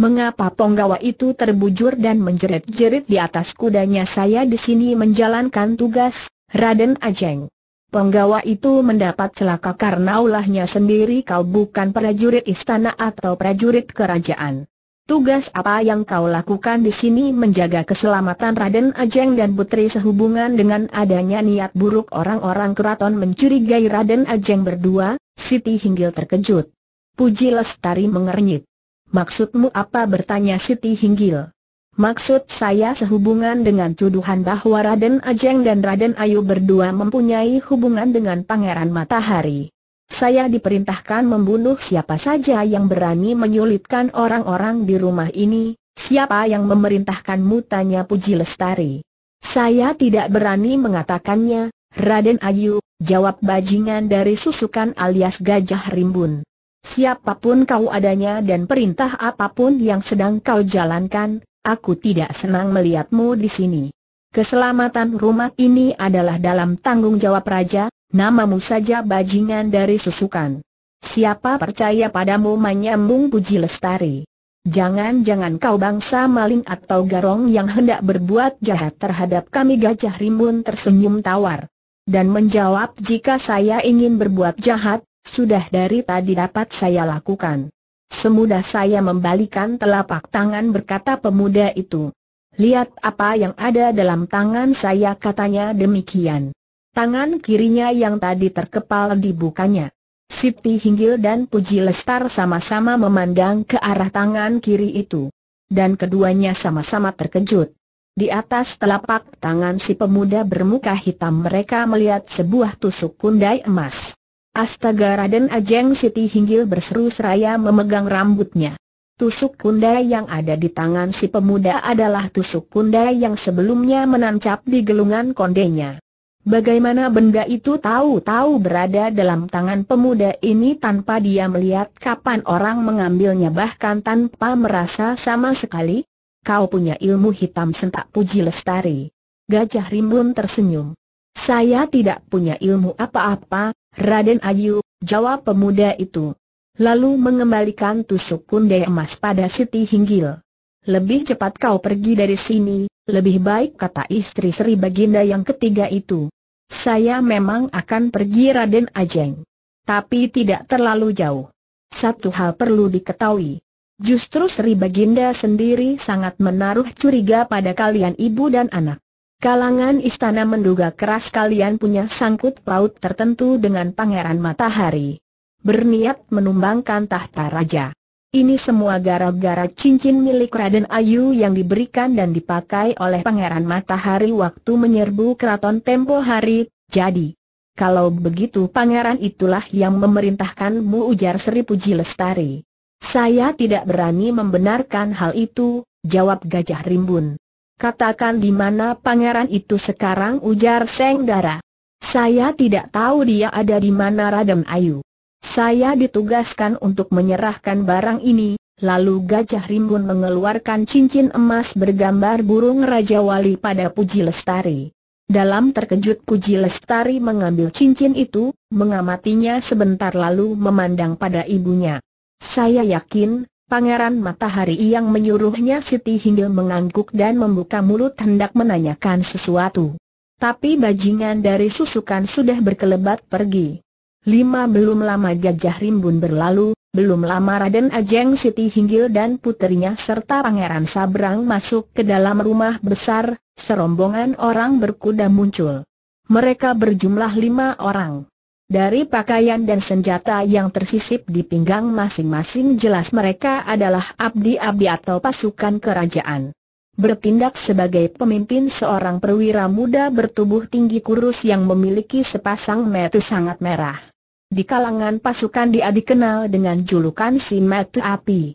A: Mengapa ponggawa itu terbujur dan menjerit-jerit di atas kudanya saya di sini menjalankan tugas, Raden Ajeng. Penggawa itu mendapat celaka karena ulahnya sendiri kau bukan prajurit istana atau prajurit kerajaan. Tugas apa yang kau lakukan di sini menjaga keselamatan Raden Ajeng dan Putri sehubungan dengan adanya niat buruk orang-orang keraton mencurigai Raden Ajeng berdua, Siti Hinggil terkejut. Puji Lestari mengernyit. Maksudmu apa bertanya Siti Hinggil? Maksud saya sehubungan dengan tuduhan bahwa Raden Ajeng dan Raden Ayu berdua mempunyai hubungan dengan Pangeran Matahari. Saya diperintahkan membunuh siapa saja yang berani menyulitkan orang-orang di rumah ini, siapa yang memerintahkanmu tanya Puji Lestari. Saya tidak berani mengatakannya, Raden Ayu, jawab bajingan dari susukan alias Gajah Rimbun. Siapapun kau adanya dan perintah apapun yang sedang kau jalankan, aku tidak senang melihatmu di sini. Keselamatan rumah ini adalah dalam tanggung jawab raja, namamu saja bajingan dari susukan. Siapa percaya padamu menyambung puji lestari? Jangan-jangan kau bangsa maling atau garong yang hendak berbuat jahat terhadap kami gajah rimbun tersenyum tawar. Dan menjawab jika saya ingin berbuat jahat, sudah dari tadi dapat saya lakukan. Semudah saya membalikan telapak tangan berkata pemuda itu. Lihat apa yang ada dalam tangan saya katanya demikian. Tangan kirinya yang tadi terkepal dibukanya. Siti Hinggil dan Puji Lestar sama-sama memandang ke arah tangan kiri itu. Dan keduanya sama-sama terkejut. Di atas telapak tangan si pemuda bermuka hitam mereka melihat sebuah tusuk kundai emas. Astaga Raden Ajeng Siti Hinggil berseru seraya memegang rambutnya. Tusuk kundai yang ada di tangan si pemuda adalah tusuk kundai yang sebelumnya menancap di gelungan kondenya. Bagaimana benda itu tahu-tahu berada dalam tangan pemuda ini tanpa dia melihat kapan orang mengambilnya bahkan tanpa merasa sama sekali? Kau punya ilmu hitam sentak puji lestari. Gajah Rimbun tersenyum. Saya tidak punya ilmu apa-apa, Raden Ayu, jawab pemuda itu. Lalu mengembalikan tusuk kundai emas pada Siti Hinggil. Lebih cepat kau pergi dari sini, lebih baik kata istri Sri Baginda yang ketiga itu saya memang akan pergi Raden Ajeng. Tapi tidak terlalu jauh. Satu hal perlu diketahui. Justru Sri Baginda sendiri sangat menaruh curiga pada kalian ibu dan anak. Kalangan istana menduga keras kalian punya sangkut paut tertentu dengan Pangeran Matahari. Berniat menumbangkan tahta raja. Ini semua gara-gara cincin milik Raden Ayu yang diberikan dan dipakai oleh Pangeran Matahari waktu menyerbu keraton tempo hari, jadi. Kalau begitu pangeran itulah yang memerintahkanmu ujar Sri Puji Lestari. Saya tidak berani membenarkan hal itu, jawab Gajah Rimbun. Katakan di mana pangeran itu sekarang ujar Seng Dara. Saya tidak tahu dia ada di mana Raden Ayu. Saya ditugaskan untuk menyerahkan barang ini, lalu Gajah Rimbun mengeluarkan cincin emas bergambar burung Raja Wali pada Puji Lestari. Dalam terkejut Puji Lestari mengambil cincin itu, mengamatinya sebentar lalu memandang pada ibunya. Saya yakin, Pangeran Matahari yang menyuruhnya Siti Hindil mengangguk dan membuka mulut hendak menanyakan sesuatu. Tapi bajingan dari susukan sudah berkelebat pergi. Lima belum lama Gajah Rimbun berlalu, belum lama Raden Ajeng Siti Hinggil dan putrinya serta Pangeran Sabrang masuk ke dalam rumah besar, serombongan orang berkuda muncul. Mereka berjumlah lima orang. Dari pakaian dan senjata yang tersisip di pinggang masing-masing jelas mereka adalah abdi-abdi atau pasukan kerajaan. Bertindak sebagai pemimpin seorang perwira muda bertubuh tinggi kurus yang memiliki sepasang mata sangat merah. Di kalangan pasukan dia dikenal dengan julukan si Mata Api.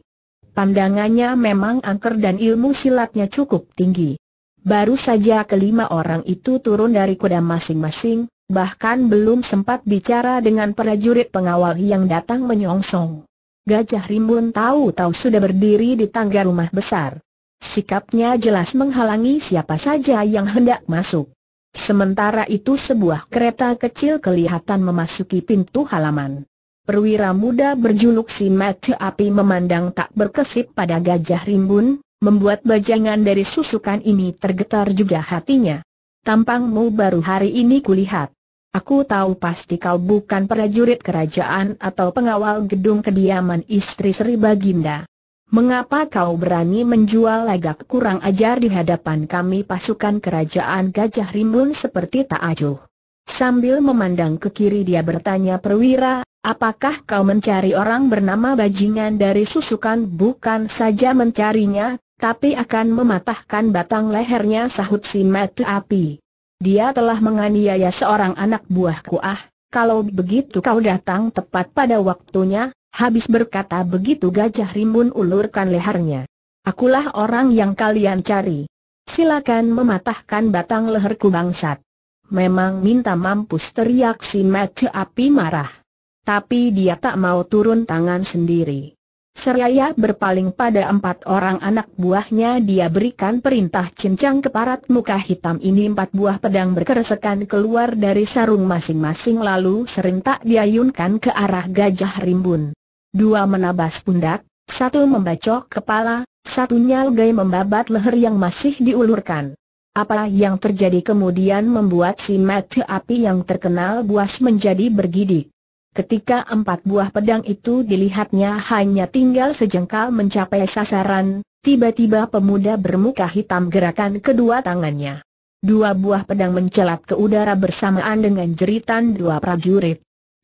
A: Pandangannya memang angker dan ilmu silatnya cukup tinggi. Baru saja kelima orang itu turun dari kuda masing-masing, bahkan belum sempat bicara dengan prajurit pengawal yang datang menyongsong. Gajah Rimbun tahu-tahu sudah berdiri di tangga rumah besar. Sikapnya jelas menghalangi siapa saja yang hendak masuk. Sementara itu sebuah kereta kecil kelihatan memasuki pintu halaman. Perwira muda berjuluk si mata api memandang tak berkesip pada gajah rimbun, membuat bajangan dari susukan ini tergetar juga hatinya. Tampangmu baru hari ini kulihat. Aku tahu pasti kau bukan prajurit kerajaan atau pengawal gedung kediaman istri Sri Baginda. Mengapa kau berani menjual agak kurang ajar di hadapan kami pasukan kerajaan Gajah Rimbun seperti tak acuh? Sambil memandang ke kiri dia bertanya perwira, apakah kau mencari orang bernama bajingan dari susukan bukan saja mencarinya, tapi akan mematahkan batang lehernya sahut si mata api. Dia telah menganiaya seorang anak buahku ah. kalau begitu kau datang tepat pada waktunya, Habis berkata begitu Gajah Rimbun ulurkan lehernya. Akulah orang yang kalian cari. Silakan mematahkan batang leherku bangsat. Memang minta mampus teriak si Mece Api marah. Tapi dia tak mau turun tangan sendiri. Seraya berpaling pada empat orang anak buahnya dia berikan perintah cincang keparat muka hitam ini empat buah pedang berkeresekan keluar dari sarung masing-masing lalu serentak diayunkan ke arah gajah rimbun dua menabas pundak, satu membacok kepala, satunya lagi membabat leher yang masih diulurkan. Apa yang terjadi kemudian membuat si mata api yang terkenal buas menjadi bergidik. Ketika empat buah pedang itu dilihatnya hanya tinggal sejengkal mencapai sasaran, tiba-tiba pemuda bermuka hitam gerakan kedua tangannya. Dua buah pedang mencelat ke udara bersamaan dengan jeritan dua prajurit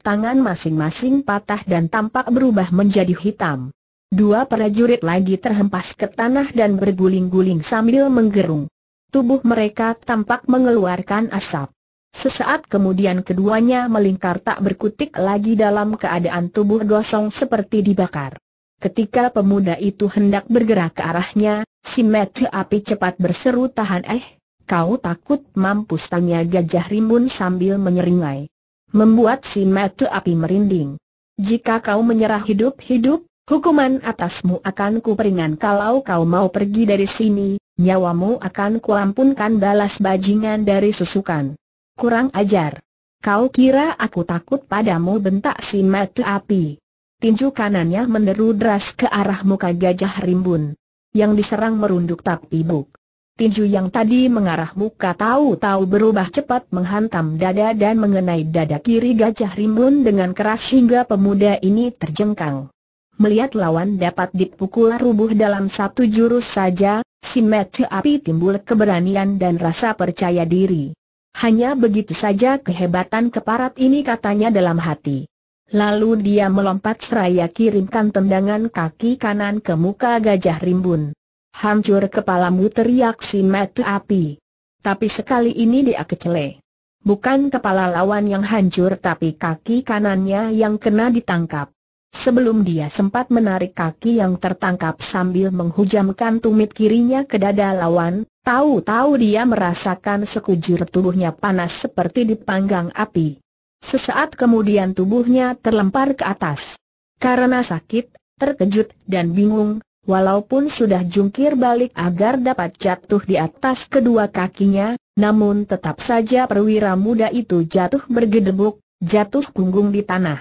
A: tangan masing-masing patah dan tampak berubah menjadi hitam. Dua prajurit lagi terhempas ke tanah dan berguling-guling sambil menggerung. Tubuh mereka tampak mengeluarkan asap. Sesaat kemudian keduanya melingkar tak berkutik lagi dalam keadaan tubuh gosong seperti dibakar. Ketika pemuda itu hendak bergerak ke arahnya, si Matthew api cepat berseru tahan eh, kau takut mampus tanya gajah rimbun sambil menyeringai membuat si mata api merinding. Jika kau menyerah hidup-hidup, hukuman atasmu akan kuperingan kalau kau mau pergi dari sini, nyawamu akan kuampunkan balas bajingan dari susukan. Kurang ajar. Kau kira aku takut padamu bentak si mata api. Tinju kanannya menderu deras ke arah muka gajah rimbun. Yang diserang merunduk tak pibuk. Tinju yang tadi mengarah muka tahu-tahu berubah cepat menghantam dada dan mengenai dada kiri gajah rimbun dengan keras hingga pemuda ini terjengkang. Melihat lawan dapat dipukul rubuh dalam satu jurus saja, si Mete Api timbul keberanian dan rasa percaya diri. Hanya begitu saja kehebatan keparat ini katanya dalam hati. Lalu dia melompat seraya kirimkan tendangan kaki kanan ke muka gajah rimbun hancur kepalamu teriak si mata api. Tapi sekali ini dia kecele. Bukan kepala lawan yang hancur tapi kaki kanannya yang kena ditangkap. Sebelum dia sempat menarik kaki yang tertangkap sambil menghujamkan tumit kirinya ke dada lawan, tahu-tahu dia merasakan sekujur tubuhnya panas seperti dipanggang api. Sesaat kemudian tubuhnya terlempar ke atas. Karena sakit, terkejut dan bingung, Walaupun sudah jungkir balik agar dapat jatuh di atas kedua kakinya, namun tetap saja perwira muda itu jatuh bergedebuk, jatuh punggung di tanah.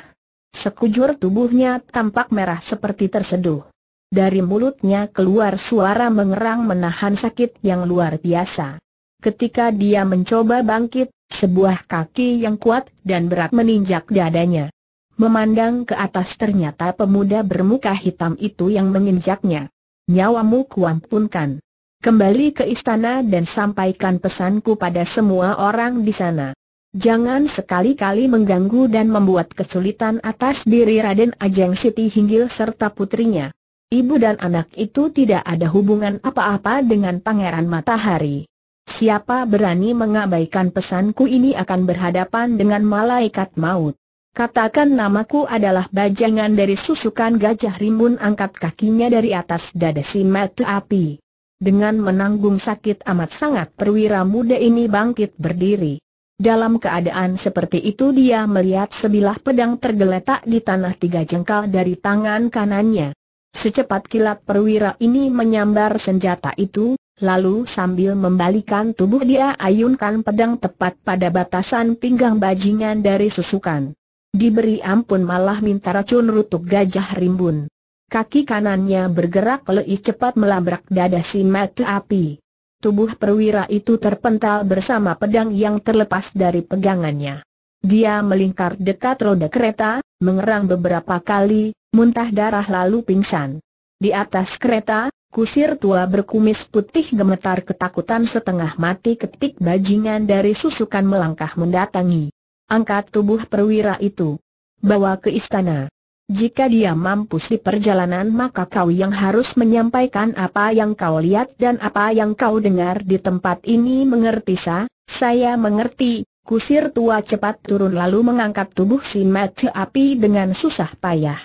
A: Sekujur tubuhnya tampak merah seperti terseduh. Dari mulutnya keluar suara mengerang menahan sakit yang luar biasa. Ketika dia mencoba bangkit, sebuah kaki yang kuat dan berat meninjak dadanya. Memandang ke atas ternyata pemuda bermuka hitam itu yang menginjaknya. Nyawamu kuampunkan. Kembali ke istana dan sampaikan pesanku pada semua orang di sana. Jangan sekali-kali mengganggu dan membuat kesulitan atas diri Raden Ajeng Siti Hinggil serta putrinya. Ibu dan anak itu tidak ada hubungan apa-apa dengan Pangeran Matahari. Siapa berani mengabaikan pesanku ini akan berhadapan dengan malaikat maut. Katakan namaku adalah bajangan dari susukan gajah rimbun angkat kakinya dari atas dada si mata api. Dengan menanggung sakit amat sangat perwira muda ini bangkit berdiri. Dalam keadaan seperti itu dia melihat sebilah pedang tergeletak di tanah tiga jengkal dari tangan kanannya. Secepat kilat perwira ini menyambar senjata itu, lalu sambil membalikan tubuh dia ayunkan pedang tepat pada batasan pinggang bajingan dari susukan. Diberi ampun malah minta racun rutuk gajah rimbun. Kaki kanannya bergerak leih cepat melabrak dada si mata api. Tubuh perwira itu terpental bersama pedang yang terlepas dari pegangannya. Dia melingkar dekat roda kereta, mengerang beberapa kali, muntah darah lalu pingsan. Di atas kereta, kusir tua berkumis putih gemetar ketakutan setengah mati ketik bajingan dari susukan melangkah mendatangi. Angkat tubuh perwira itu. Bawa ke istana. Jika dia mampus di perjalanan maka kau yang harus menyampaikan apa yang kau lihat dan apa yang kau dengar di tempat ini mengerti sa? Saya mengerti, kusir tua cepat turun lalu mengangkat tubuh si mati api dengan susah payah.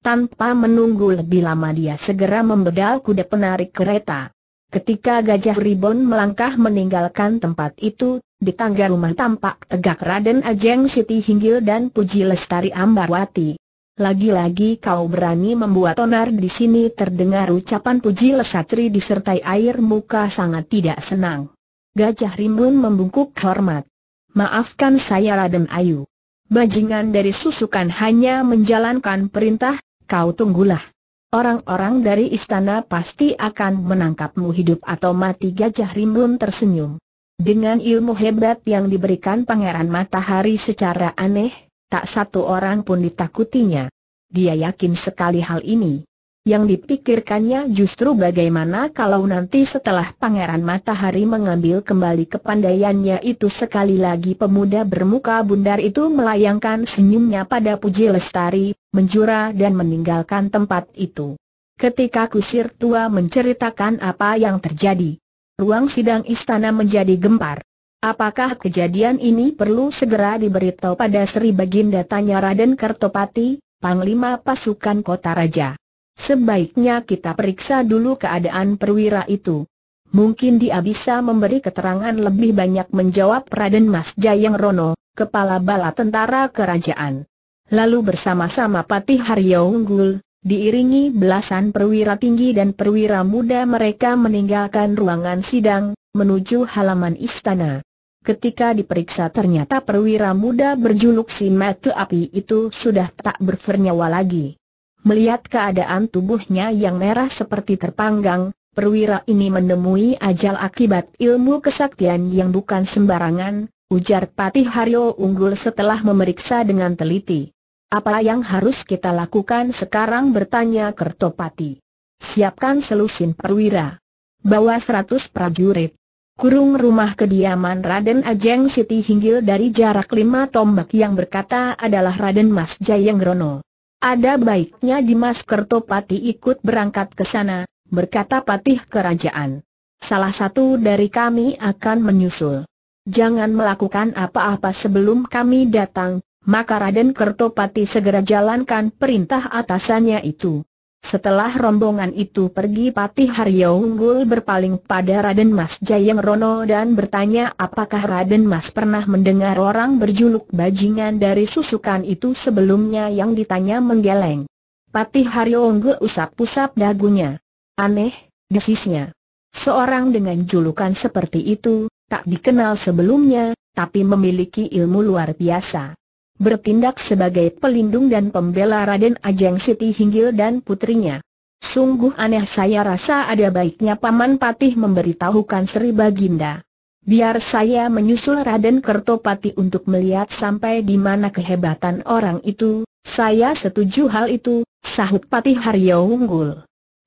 A: Tanpa menunggu lebih lama dia segera membedal kuda penarik kereta. Ketika Gajah Ribon melangkah meninggalkan tempat itu, di tangga rumah tampak tegak Raden Ajeng Siti Hinggil dan Puji Lestari Ambarwati. Lagi-lagi kau berani membuat onar di sini terdengar ucapan Puji Lesatri disertai air muka sangat tidak senang. Gajah Rimbun membungkuk hormat. Maafkan saya Raden Ayu. Bajingan dari susukan hanya menjalankan perintah, kau tunggulah. Orang-orang dari istana pasti akan menangkapmu hidup atau mati Gajah Rimbun tersenyum. Dengan ilmu hebat yang diberikan Pangeran Matahari secara aneh, tak satu orang pun ditakutinya. Dia yakin sekali hal ini. Yang dipikirkannya justru bagaimana kalau nanti setelah Pangeran Matahari mengambil kembali kepandaiannya itu sekali lagi pemuda bermuka bundar itu melayangkan senyumnya pada Puji Lestari, menjura dan meninggalkan tempat itu. Ketika kusir tua menceritakan apa yang terjadi, ruang sidang istana menjadi gempar. Apakah kejadian ini perlu segera diberitahu pada Sri Baginda tanya Raden Kartopati, Panglima Pasukan Kota Raja. Sebaiknya kita periksa dulu keadaan perwira itu. Mungkin dia bisa memberi keterangan lebih banyak menjawab Raden Mas Jayang Rono, Kepala Bala Tentara Kerajaan. Lalu bersama-sama Patih Haryo Unggul, Diiringi belasan perwira tinggi dan perwira muda mereka meninggalkan ruangan sidang, menuju halaman istana. Ketika diperiksa ternyata perwira muda berjuluk si Mata Api itu sudah tak bernyawa lagi. Melihat keadaan tubuhnya yang merah seperti terpanggang, perwira ini menemui ajal akibat ilmu kesaktian yang bukan sembarangan, ujar Patih Haryo Unggul setelah memeriksa dengan teliti. Apa yang harus kita lakukan sekarang bertanya Kertopati. Siapkan selusin perwira. Bawa seratus prajurit. Kurung rumah kediaman Raden Ajeng Siti Hinggil dari jarak lima tombak yang berkata adalah Raden Mas Rono. Ada baiknya Dimas Kertopati ikut berangkat ke sana, berkata patih kerajaan. Salah satu dari kami akan menyusul. Jangan melakukan apa-apa sebelum kami datang, maka Raden Kertopati segera jalankan perintah atasannya itu. Setelah rombongan itu pergi Patih Haryo Unggul berpaling pada Raden Mas Jayeng Rono dan bertanya apakah Raden Mas pernah mendengar orang berjuluk bajingan dari susukan itu sebelumnya yang ditanya menggeleng. Patih Haryo Unggul usap-usap dagunya. Aneh, desisnya. Seorang dengan julukan seperti itu, tak dikenal sebelumnya, tapi memiliki ilmu luar biasa bertindak sebagai pelindung dan pembela Raden Ajeng Siti Hinggil dan putrinya. Sungguh aneh saya rasa ada baiknya Paman Patih memberitahukan Sri Baginda. Biar saya menyusul Raden Kertopati untuk melihat sampai di mana kehebatan orang itu, saya setuju hal itu, sahut Patih Haryo Unggul.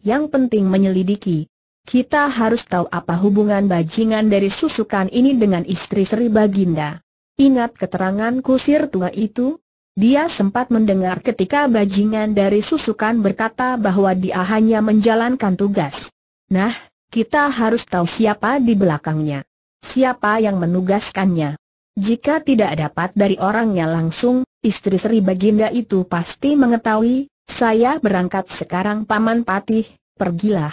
A: Yang penting menyelidiki. Kita harus tahu apa hubungan bajingan dari susukan ini dengan istri Sri Baginda. Ingat keterangan kusir tua itu? Dia sempat mendengar ketika bajingan dari susukan berkata bahwa dia hanya menjalankan tugas. Nah, kita harus tahu siapa di belakangnya. Siapa yang menugaskannya. Jika tidak dapat dari orangnya langsung, istri Sri Baginda itu pasti mengetahui, saya berangkat sekarang Paman Patih, pergilah.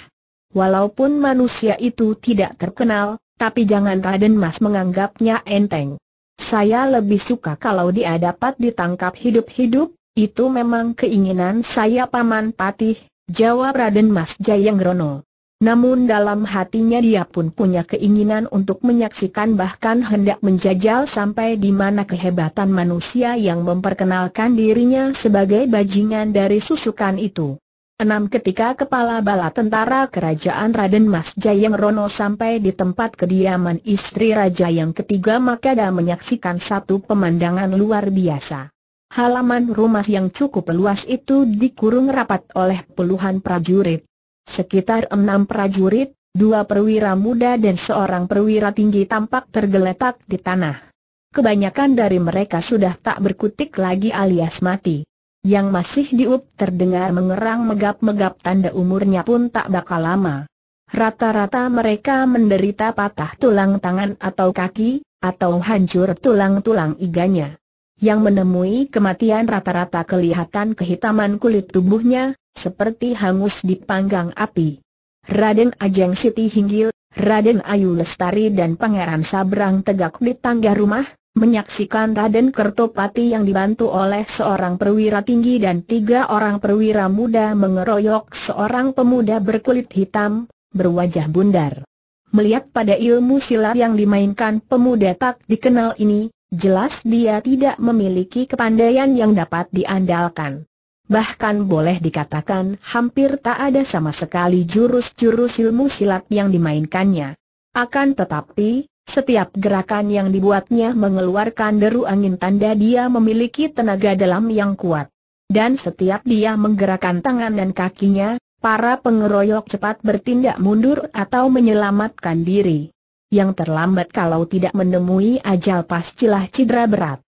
A: Walaupun manusia itu tidak terkenal, tapi jangan Raden Mas menganggapnya enteng. Saya lebih suka kalau dia dapat ditangkap hidup-hidup, itu memang keinginan saya Paman Patih, jawab Raden Mas Jayangrono. Namun dalam hatinya dia pun punya keinginan untuk menyaksikan bahkan hendak menjajal sampai di mana kehebatan manusia yang memperkenalkan dirinya sebagai bajingan dari susukan itu. Enam ketika kepala bala tentara kerajaan Raden Mas Jayeng Rono sampai di tempat kediaman istri raja yang ketiga maka dia menyaksikan satu pemandangan luar biasa. Halaman rumah yang cukup luas itu dikurung rapat oleh puluhan prajurit. Sekitar enam prajurit, dua perwira muda dan seorang perwira tinggi tampak tergeletak di tanah. Kebanyakan dari mereka sudah tak berkutik lagi alias mati yang masih diup terdengar mengerang megap-megap tanda umurnya pun tak bakal lama. Rata-rata mereka menderita patah tulang tangan atau kaki, atau hancur tulang-tulang iganya. Yang menemui kematian rata-rata kelihatan kehitaman kulit tubuhnya, seperti hangus dipanggang api. Raden Ajeng Siti Hinggil, Raden Ayu Lestari dan Pangeran Sabrang tegak di tangga rumah, Menyaksikan Raden Kertopati yang dibantu oleh seorang perwira tinggi dan tiga orang perwira muda mengeroyok seorang pemuda berkulit hitam, berwajah bundar. Melihat pada ilmu silat yang dimainkan pemuda tak dikenal ini, jelas dia tidak memiliki kepandaian yang dapat diandalkan. Bahkan boleh dikatakan hampir tak ada sama sekali jurus-jurus ilmu silat yang dimainkannya. Akan tetapi, setiap gerakan yang dibuatnya mengeluarkan deru angin tanda dia memiliki tenaga dalam yang kuat. Dan setiap dia menggerakkan tangan dan kakinya, para pengeroyok cepat bertindak mundur atau menyelamatkan diri. Yang terlambat kalau tidak menemui ajal pastilah cedera berat.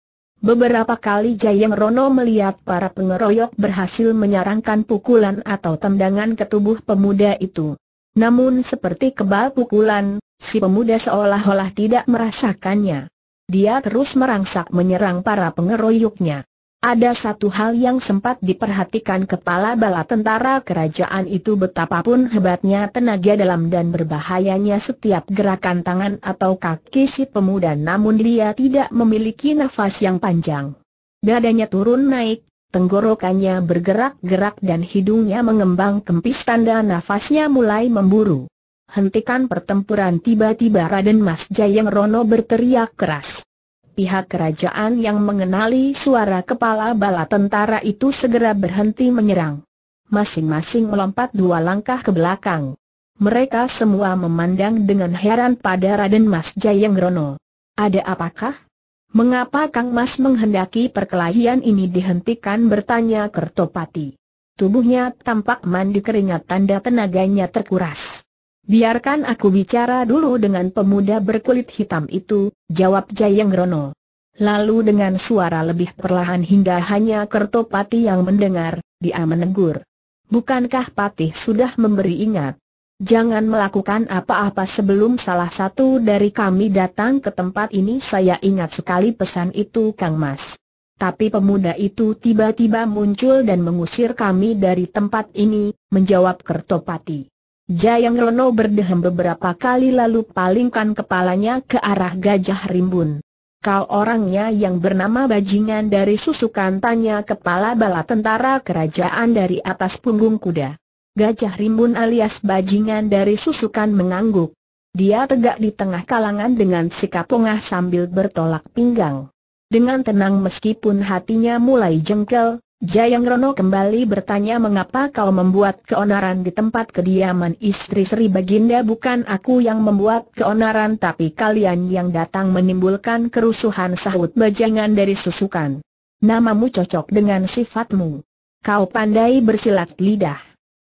A: Beberapa kali Jayeng Rono melihat para pengeroyok berhasil menyarankan pukulan atau tendangan ke tubuh pemuda itu. Namun seperti kebal pukulan, si pemuda seolah-olah tidak merasakannya. Dia terus merangsak menyerang para pengeroyoknya. Ada satu hal yang sempat diperhatikan kepala bala tentara kerajaan itu betapapun hebatnya tenaga dalam dan berbahayanya setiap gerakan tangan atau kaki si pemuda namun dia tidak memiliki nafas yang panjang. Dadanya turun naik, tenggorokannya bergerak-gerak dan hidungnya mengembang kempis tanda nafasnya mulai memburu hentikan pertempuran tiba-tiba Raden Mas Jayeng Rono berteriak keras. Pihak kerajaan yang mengenali suara kepala bala tentara itu segera berhenti menyerang. Masing-masing melompat dua langkah ke belakang. Mereka semua memandang dengan heran pada Raden Mas Jayeng Rono. Ada apakah? Mengapa Kang Mas menghendaki perkelahian ini dihentikan bertanya Kertopati. Tubuhnya tampak mandi keringat tanda tenaganya terkuras. Biarkan aku bicara dulu dengan pemuda berkulit hitam itu, jawab Jayeng Rono. Lalu dengan suara lebih perlahan hingga hanya Kertopati yang mendengar, dia menegur. Bukankah Patih sudah memberi ingat? Jangan melakukan apa-apa sebelum salah satu dari kami datang ke tempat ini Saya ingat sekali pesan itu Kang Mas Tapi pemuda itu tiba-tiba muncul dan mengusir kami dari tempat ini, menjawab Kertopati Jayang Rono berdehem beberapa kali lalu palingkan kepalanya ke arah Gajah Rimbun. Kau orangnya yang bernama bajingan dari susukan tanya kepala bala tentara kerajaan dari atas punggung kuda. Gajah Rimbun alias bajingan dari susukan mengangguk. Dia tegak di tengah kalangan dengan sikap pongah sambil bertolak pinggang. Dengan tenang meskipun hatinya mulai jengkel, Rono kembali bertanya mengapa kau membuat keonaran di tempat kediaman istri Sri Baginda bukan aku yang membuat keonaran tapi kalian yang datang menimbulkan kerusuhan sahut bajangan dari susukan. Namamu cocok dengan sifatmu. Kau pandai bersilat lidah.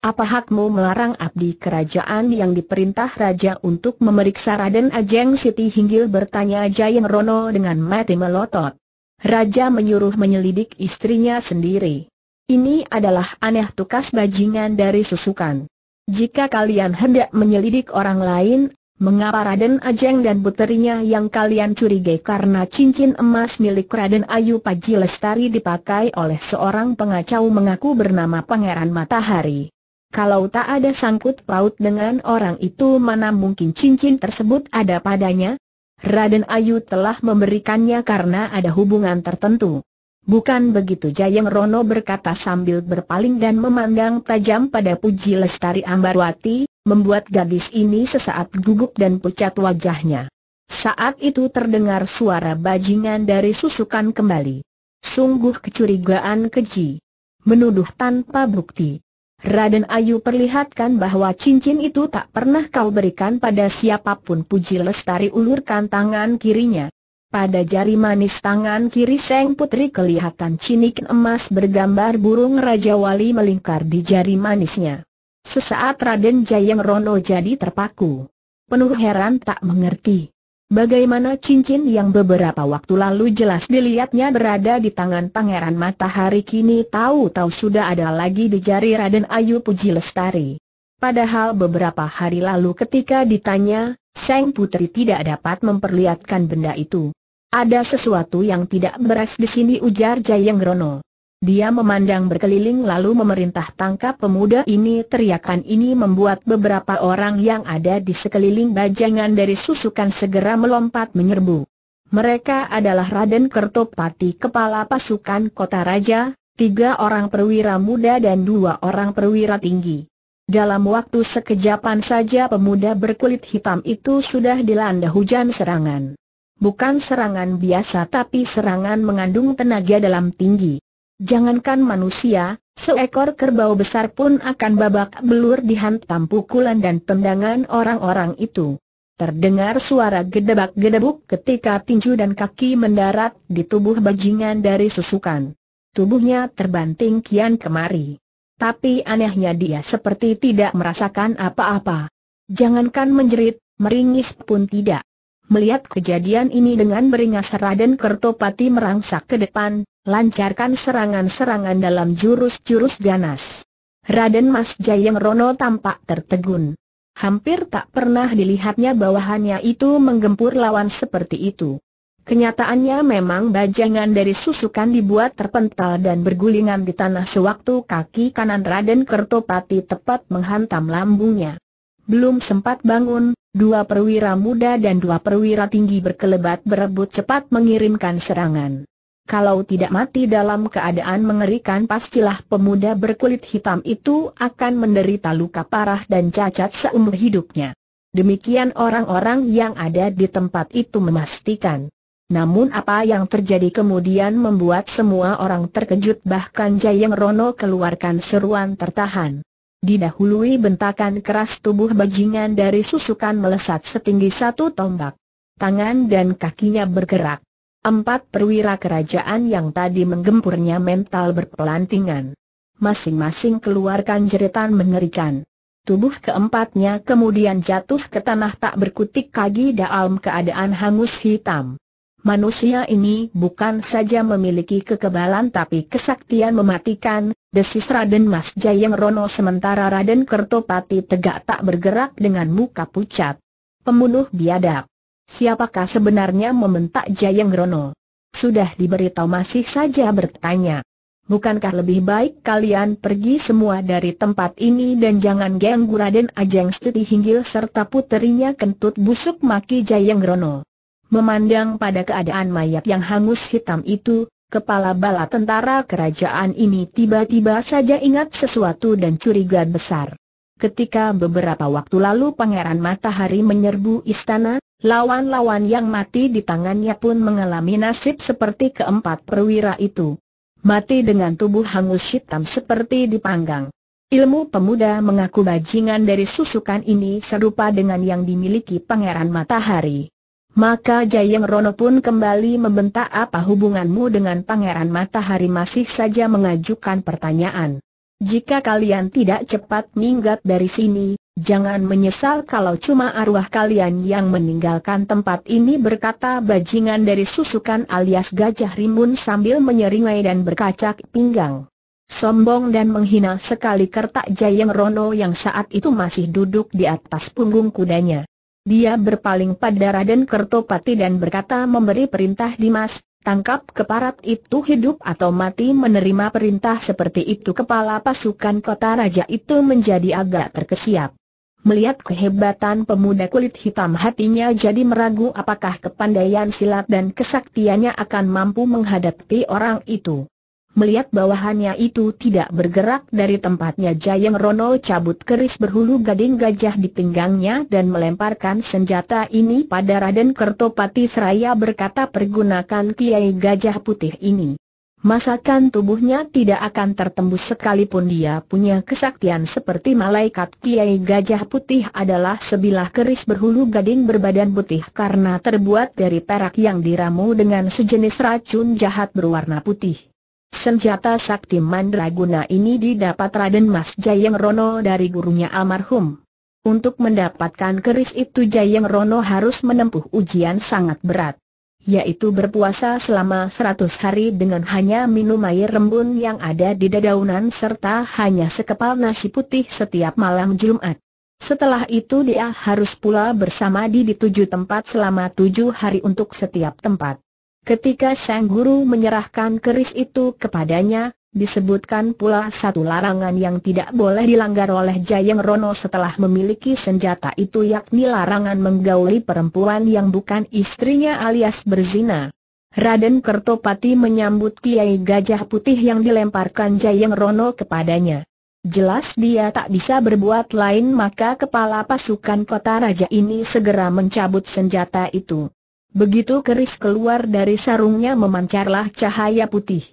A: Apa hakmu melarang abdi kerajaan yang diperintah raja untuk memeriksa Raden Ajeng Siti Hinggil bertanya Rono dengan mati melotot. Raja menyuruh menyelidik istrinya sendiri. Ini adalah aneh tukas bajingan dari susukan. Jika kalian hendak menyelidik orang lain, mengapa Raden Ajeng dan puterinya yang kalian curigai karena cincin emas milik Raden Ayu Paji Lestari dipakai oleh seorang pengacau mengaku bernama Pangeran Matahari? Kalau tak ada sangkut paut dengan orang itu mana mungkin cincin tersebut ada padanya? Raden Ayu telah memberikannya karena ada hubungan tertentu. Bukan begitu Jayeng Rono berkata sambil berpaling dan memandang tajam pada Puji Lestari Ambarwati, membuat gadis ini sesaat gugup dan pucat wajahnya. Saat itu terdengar suara bajingan dari susukan kembali. Sungguh kecurigaan keji. Menuduh tanpa bukti. Raden Ayu perlihatkan bahwa cincin itu tak pernah kau berikan pada siapapun Puji Lestari ulurkan tangan kirinya. Pada jari manis tangan kiri Seng Putri kelihatan cincin emas bergambar burung Raja Wali melingkar di jari manisnya. Sesaat Raden Jayang Rono jadi terpaku. Penuh heran tak mengerti. Bagaimana cincin yang beberapa waktu lalu jelas dilihatnya berada di tangan Pangeran Matahari kini tahu-tahu sudah ada lagi di jari Raden Ayu Puji Lestari. Padahal beberapa hari lalu ketika ditanya, Sang Putri tidak dapat memperlihatkan benda itu. Ada sesuatu yang tidak beres di sini ujar Jayeng Rono. Dia memandang berkeliling lalu memerintah tangkap pemuda ini teriakan ini membuat beberapa orang yang ada di sekeliling bajangan dari susukan segera melompat menyerbu. Mereka adalah Raden Kertopati Kepala Pasukan Kota Raja, tiga orang perwira muda dan dua orang perwira tinggi. Dalam waktu sekejapan saja pemuda berkulit hitam itu sudah dilanda hujan serangan. Bukan serangan biasa tapi serangan mengandung tenaga dalam tinggi. Jangankan manusia, seekor kerbau besar pun akan babak belur dihantam pukulan dan tendangan orang-orang itu. Terdengar suara gedebak-gedebuk ketika tinju dan kaki mendarat di tubuh bajingan dari susukan. Tubuhnya terbanting kian kemari. Tapi anehnya dia seperti tidak merasakan apa-apa. Jangankan menjerit, meringis pun tidak. Melihat kejadian ini dengan beringas Raden Kertopati merangsak ke depan, lancarkan serangan-serangan dalam jurus-jurus ganas. Raden Mas Jayeng Rono tampak tertegun. Hampir tak pernah dilihatnya bawahannya itu menggempur lawan seperti itu. Kenyataannya memang bajangan dari susukan dibuat terpental dan bergulingan di tanah sewaktu kaki kanan Raden Kertopati tepat menghantam lambungnya. Belum sempat bangun, dua perwira muda dan dua perwira tinggi berkelebat berebut cepat mengirimkan serangan kalau tidak mati dalam keadaan mengerikan pastilah pemuda berkulit hitam itu akan menderita luka parah dan cacat seumur hidupnya. Demikian orang-orang yang ada di tempat itu memastikan. Namun apa yang terjadi kemudian membuat semua orang terkejut bahkan Jayeng Rono keluarkan seruan tertahan. Didahului bentakan keras tubuh bajingan dari susukan melesat setinggi satu tombak. Tangan dan kakinya bergerak. Empat perwira kerajaan yang tadi menggempurnya mental berpelantingan. Masing-masing keluarkan jeritan mengerikan. Tubuh keempatnya kemudian jatuh ke tanah tak berkutik kaki dalam keadaan hangus hitam. Manusia ini bukan saja memiliki kekebalan tapi kesaktian mematikan, desis Raden Mas Jayeng Rono sementara Raden Kertopati tegak tak bergerak dengan muka pucat. Pembunuh biadab. Siapakah sebenarnya mementak Jayeng Rono? Sudah diberitahu masih saja bertanya. Bukankah lebih baik kalian pergi semua dari tempat ini dan jangan ganggu Raden Ajeng Stuti Hinggil serta puterinya kentut busuk maki Jayeng Rono. Memandang pada keadaan mayat yang hangus hitam itu, kepala bala tentara kerajaan ini tiba-tiba saja ingat sesuatu dan curiga besar. Ketika beberapa waktu lalu Pangeran Matahari menyerbu istana, lawan-lawan yang mati di tangannya pun mengalami nasib seperti keempat perwira itu. Mati dengan tubuh hangus hitam seperti dipanggang. Ilmu pemuda mengaku bajingan dari susukan ini serupa dengan yang dimiliki Pangeran Matahari. Maka Jayeng Rono pun kembali membentak apa hubunganmu dengan Pangeran Matahari masih saja mengajukan pertanyaan. Jika kalian tidak cepat minggat dari sini, jangan menyesal kalau cuma arwah kalian yang meninggalkan tempat ini berkata bajingan dari susukan alias gajah rimbun sambil menyeringai dan berkacak pinggang. Sombong dan menghina sekali kertak Jayeng Rono yang saat itu masih duduk di atas punggung kudanya. Dia berpaling pada Raden Kertopati dan berkata memberi perintah Dimas, Tangkap keparat itu hidup atau mati menerima perintah seperti itu kepala pasukan kota raja itu menjadi agak terkesiap. Melihat kehebatan pemuda kulit hitam hatinya jadi meragu apakah kepandaian silat dan kesaktiannya akan mampu menghadapi orang itu. Melihat bawahannya itu tidak bergerak dari tempatnya Jayeng Rono cabut keris berhulu gading gajah di pinggangnya dan melemparkan senjata ini pada Raden Kertopati seraya berkata pergunakan Kiai Gajah Putih ini. Masakan tubuhnya tidak akan tertembus sekalipun dia punya kesaktian seperti malaikat Kiai Gajah Putih adalah sebilah keris berhulu gading berbadan putih karena terbuat dari perak yang diramu dengan sejenis racun jahat berwarna putih. Senjata sakti mandraguna ini didapat Raden Mas Jayeng Rono dari gurunya almarhum. Untuk mendapatkan keris itu Jayeng Rono harus menempuh ujian sangat berat yaitu berpuasa selama 100 hari dengan hanya minum air rembun yang ada di dedaunan serta hanya sekepal nasi putih setiap malam Jumat. Setelah itu dia harus pula bersama di tujuh tempat selama tujuh hari untuk setiap tempat. Ketika Sang Guru menyerahkan keris itu kepadanya, disebutkan pula satu larangan yang tidak boleh dilanggar oleh Jayeng Rono setelah memiliki senjata itu yakni larangan menggauli perempuan yang bukan istrinya alias berzina. Raden Kertopati menyambut Kiai Gajah Putih yang dilemparkan Jayeng Rono kepadanya. Jelas dia tak bisa berbuat lain maka kepala pasukan kota raja ini segera mencabut senjata itu. Begitu keris keluar dari sarungnya memancarlah cahaya putih.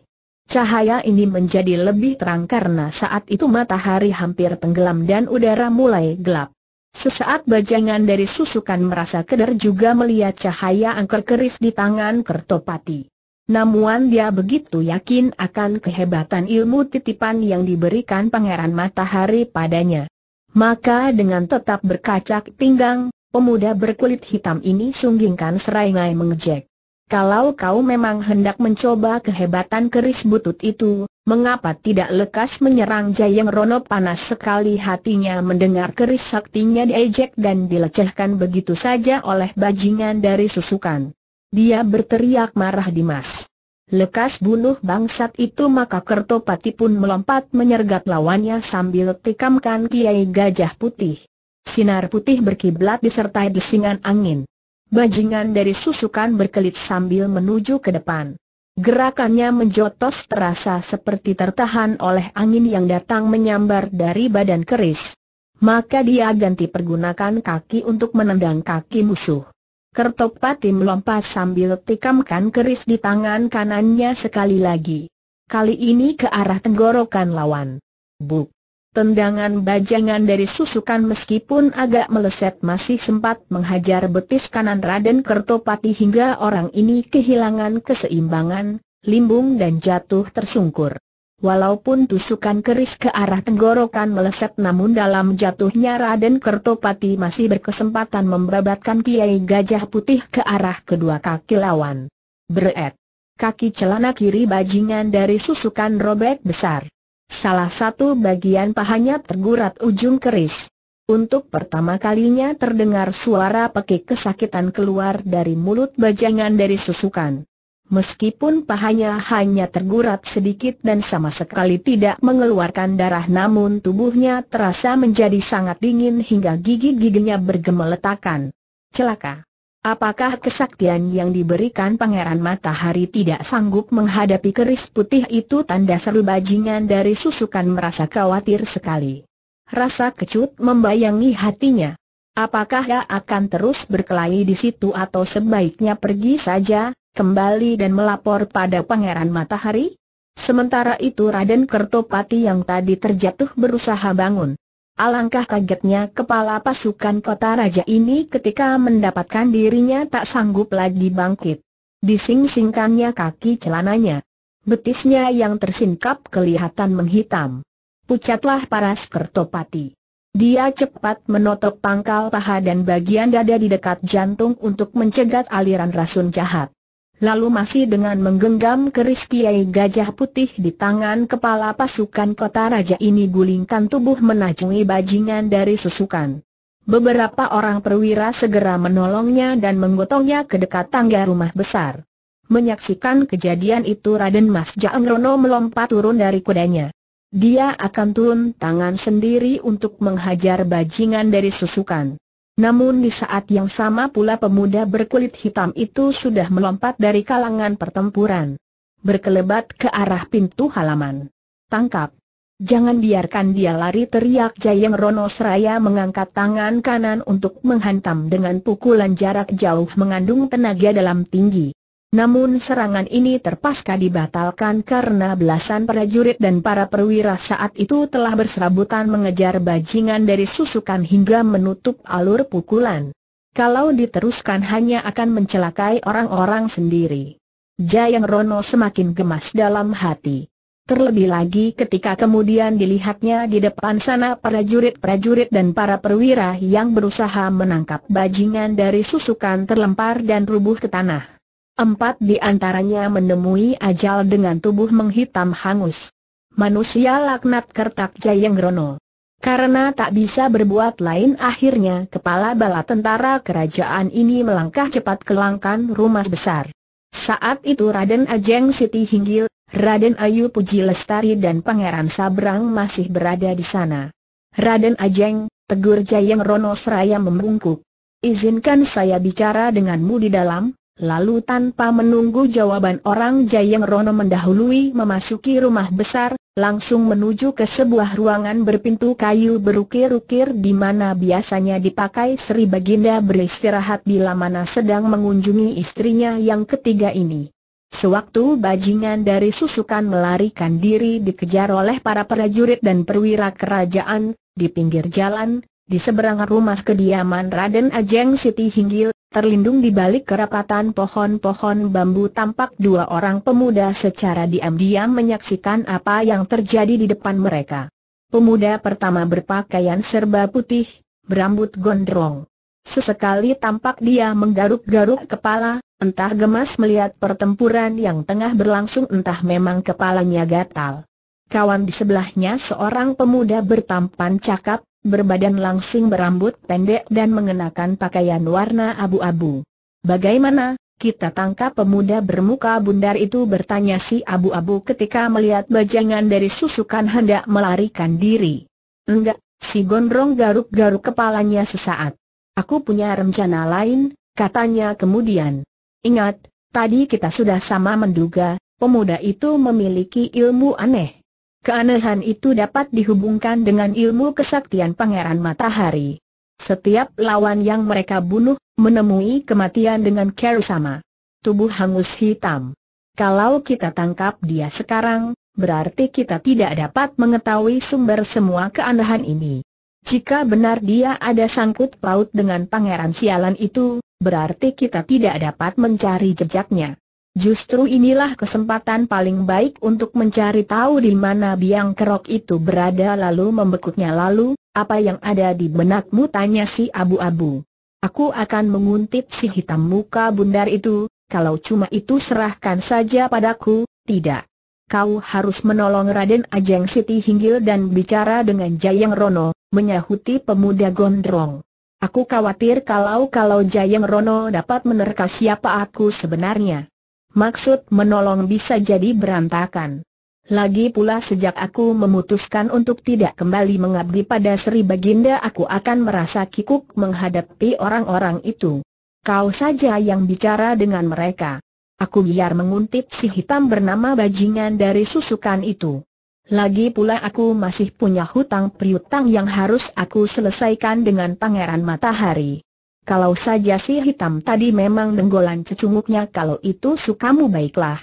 A: Cahaya ini menjadi lebih terang karena saat itu matahari hampir tenggelam dan udara mulai gelap. Sesaat bajangan dari susukan merasa keder juga melihat cahaya angker keris di tangan Kertopati. Namun dia begitu yakin akan kehebatan ilmu titipan yang diberikan Pangeran Matahari padanya. Maka dengan tetap berkacak pinggang, Pemuda berkulit hitam ini sunggingkan serangai mengejek. Kalau kau memang hendak mencoba kehebatan keris butut itu, mengapa tidak lekas menyerang Jayeng Rono panas sekali hatinya mendengar keris saktinya diejek dan dilecehkan begitu saja oleh bajingan dari susukan. Dia berteriak marah Dimas. Lekas bunuh bangsat itu maka Kertopati pun melompat menyergap lawannya sambil tikamkan Kiai Gajah Putih. Sinar putih berkiblat disertai desingan angin. Bajingan dari susukan berkelit sambil menuju ke depan. Gerakannya menjotos terasa seperti tertahan oleh angin yang datang menyambar dari badan keris. Maka dia ganti pergunakan kaki untuk menendang kaki musuh. Kertopati melompat sambil tikamkan keris di tangan kanannya sekali lagi. Kali ini ke arah tenggorokan lawan. Buk! Tendangan bajangan dari susukan meskipun agak meleset masih sempat menghajar betis kanan Raden Kertopati hingga orang ini kehilangan keseimbangan, limbung dan jatuh tersungkur. Walaupun tusukan keris ke arah tenggorokan meleset namun dalam jatuhnya Raden Kertopati masih berkesempatan membabatkan Kiai Gajah Putih ke arah kedua kaki lawan. Beret. Kaki celana kiri bajingan dari susukan robek besar. Salah satu bagian pahanya tergurat ujung keris. Untuk pertama kalinya terdengar suara pekik kesakitan keluar dari mulut bajangan dari susukan. Meskipun pahanya hanya tergurat sedikit dan sama sekali tidak mengeluarkan darah namun tubuhnya terasa menjadi sangat dingin hingga gigi-giginya bergemeletakan. Celaka! Apakah kesaktian yang diberikan Pangeran Matahari tidak sanggup menghadapi keris putih itu tanda seru bajingan dari susukan merasa khawatir sekali. Rasa kecut membayangi hatinya. Apakah ia akan terus berkelahi di situ atau sebaiknya pergi saja, kembali dan melapor pada Pangeran Matahari? Sementara itu Raden Kertopati yang tadi terjatuh berusaha bangun. Alangkah kagetnya kepala pasukan kota raja ini ketika mendapatkan dirinya tak sanggup lagi bangkit. Dising-singkannya kaki celananya. Betisnya yang tersingkap kelihatan menghitam. Pucatlah paras kertopati. Dia cepat menotok pangkal paha dan bagian dada di dekat jantung untuk mencegat aliran rasun jahat. Lalu masih dengan menggenggam keris Kiai Gajah Putih di tangan kepala pasukan kota raja ini gulingkan tubuh menajungi bajingan dari susukan. Beberapa orang perwira segera menolongnya dan menggotongnya ke dekat tangga rumah besar. Menyaksikan kejadian itu Raden Mas Jaeng melompat turun dari kudanya. Dia akan turun tangan sendiri untuk menghajar bajingan dari susukan. Namun di saat yang sama pula pemuda berkulit hitam itu sudah melompat dari kalangan pertempuran. Berkelebat ke arah pintu halaman. Tangkap! Jangan biarkan dia lari teriak Jayeng Rono Seraya mengangkat tangan kanan untuk menghantam dengan pukulan jarak jauh mengandung tenaga dalam tinggi. Namun serangan ini terpaksa dibatalkan karena belasan prajurit dan para perwira saat itu telah berserabutan mengejar bajingan dari susukan hingga menutup alur pukulan. Kalau diteruskan hanya akan mencelakai orang-orang sendiri. Jayang Rono semakin gemas dalam hati. Terlebih lagi ketika kemudian dilihatnya di depan sana prajurit-prajurit dan para perwira yang berusaha menangkap bajingan dari susukan terlempar dan rubuh ke tanah. Empat di antaranya menemui ajal dengan tubuh menghitam hangus. Manusia laknat kertak Jayeng Rono. Karena tak bisa berbuat lain akhirnya kepala bala tentara kerajaan ini melangkah cepat ke langkan rumah besar. Saat itu Raden Ajeng Siti Hinggil, Raden Ayu Puji Lestari dan Pangeran Sabrang masih berada di sana. Raden Ajeng, tegur Jayeng Rono seraya membungkuk. Izinkan saya bicara denganmu di dalam, Lalu tanpa menunggu jawaban orang Jayeng Rono mendahului memasuki rumah besar, langsung menuju ke sebuah ruangan berpintu kayu berukir-ukir di mana biasanya dipakai Sri Baginda beristirahat bila mana sedang mengunjungi istrinya yang ketiga ini. Sewaktu bajingan dari susukan melarikan diri dikejar oleh para prajurit dan perwira kerajaan, di pinggir jalan, di seberang rumah kediaman Raden Ajeng Siti Hinggil, terlindung di balik kerapatan pohon-pohon bambu tampak dua orang pemuda secara diam-diam menyaksikan apa yang terjadi di depan mereka. Pemuda pertama berpakaian serba putih, berambut gondrong. Sesekali tampak dia menggaruk-garuk kepala, entah gemas melihat pertempuran yang tengah berlangsung entah memang kepalanya gatal. Kawan di sebelahnya seorang pemuda bertampan cakap, berbadan langsing berambut pendek dan mengenakan pakaian warna abu-abu. Bagaimana, kita tangkap pemuda bermuka bundar itu bertanya si abu-abu ketika melihat bajangan dari susukan hendak melarikan diri. Enggak, si gondrong garuk-garuk kepalanya sesaat. Aku punya rencana lain, katanya kemudian. Ingat, tadi kita sudah sama menduga, pemuda itu memiliki ilmu aneh. Keanehan itu dapat dihubungkan dengan ilmu kesaktian Pangeran Matahari. Setiap lawan yang mereka bunuh, menemui kematian dengan care sama. Tubuh hangus hitam. Kalau kita tangkap dia sekarang, berarti kita tidak dapat mengetahui sumber semua keanehan ini. Jika benar dia ada sangkut paut dengan pangeran sialan itu, berarti kita tidak dapat mencari jejaknya. Justru inilah kesempatan paling baik untuk mencari tahu di mana biang kerok itu berada lalu membekuknya lalu, apa yang ada di benakmu tanya si abu-abu. Aku akan menguntit si hitam muka bundar itu, kalau cuma itu serahkan saja padaku, tidak. Kau harus menolong Raden Ajeng Siti Hinggil dan bicara dengan Jayang Rono, menyahuti pemuda gondrong. Aku khawatir kalau-kalau Jayang Rono dapat menerka siapa aku sebenarnya maksud menolong bisa jadi berantakan. Lagi pula sejak aku memutuskan untuk tidak kembali mengabdi pada Sri Baginda aku akan merasa kikuk menghadapi orang-orang itu. Kau saja yang bicara dengan mereka. Aku biar menguntit si hitam bernama bajingan dari susukan itu. Lagi pula aku masih punya hutang priutang yang harus aku selesaikan dengan Pangeran Matahari. Kalau saja si hitam tadi memang denggolan cecunguknya kalau itu sukamu baiklah.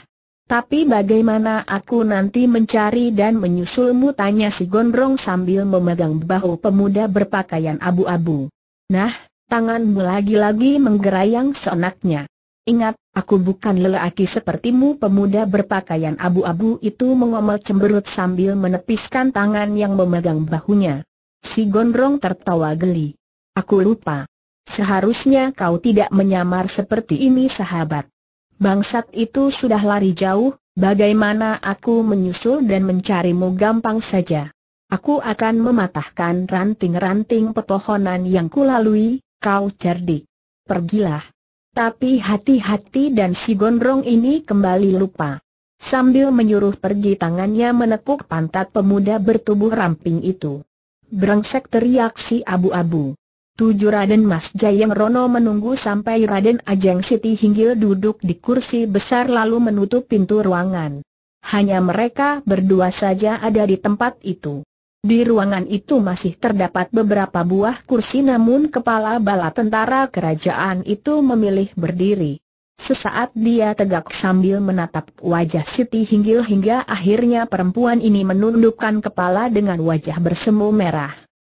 A: Tapi bagaimana aku nanti mencari dan menyusulmu tanya si gondrong sambil memegang bahu pemuda berpakaian abu-abu. Nah, tanganmu lagi-lagi menggerayang seenaknya. Ingat, aku bukan lelaki sepertimu pemuda berpakaian abu-abu itu mengomel cemberut sambil menepiskan tangan yang memegang bahunya. Si gondrong tertawa geli. Aku lupa. Seharusnya kau tidak menyamar seperti ini sahabat. Bangsat itu sudah lari jauh, bagaimana aku menyusul dan mencarimu gampang saja. Aku akan mematahkan ranting-ranting pepohonan yang kulalui, kau cerdik. Pergilah. Tapi hati-hati dan si gondrong ini kembali lupa. Sambil menyuruh pergi tangannya menekuk pantat pemuda bertubuh ramping itu. Berengsek teriak si abu-abu. Tujuh Raden Mas Jayeng Rono menunggu sampai Raden Ajeng Siti Hinggil duduk di kursi besar lalu menutup pintu ruangan. Hanya mereka berdua saja ada di tempat itu. Di ruangan itu masih terdapat beberapa buah kursi namun kepala bala tentara kerajaan itu memilih berdiri. Sesaat dia tegak sambil menatap wajah Siti Hinggil hingga akhirnya perempuan ini menundukkan kepala dengan wajah bersemu merah.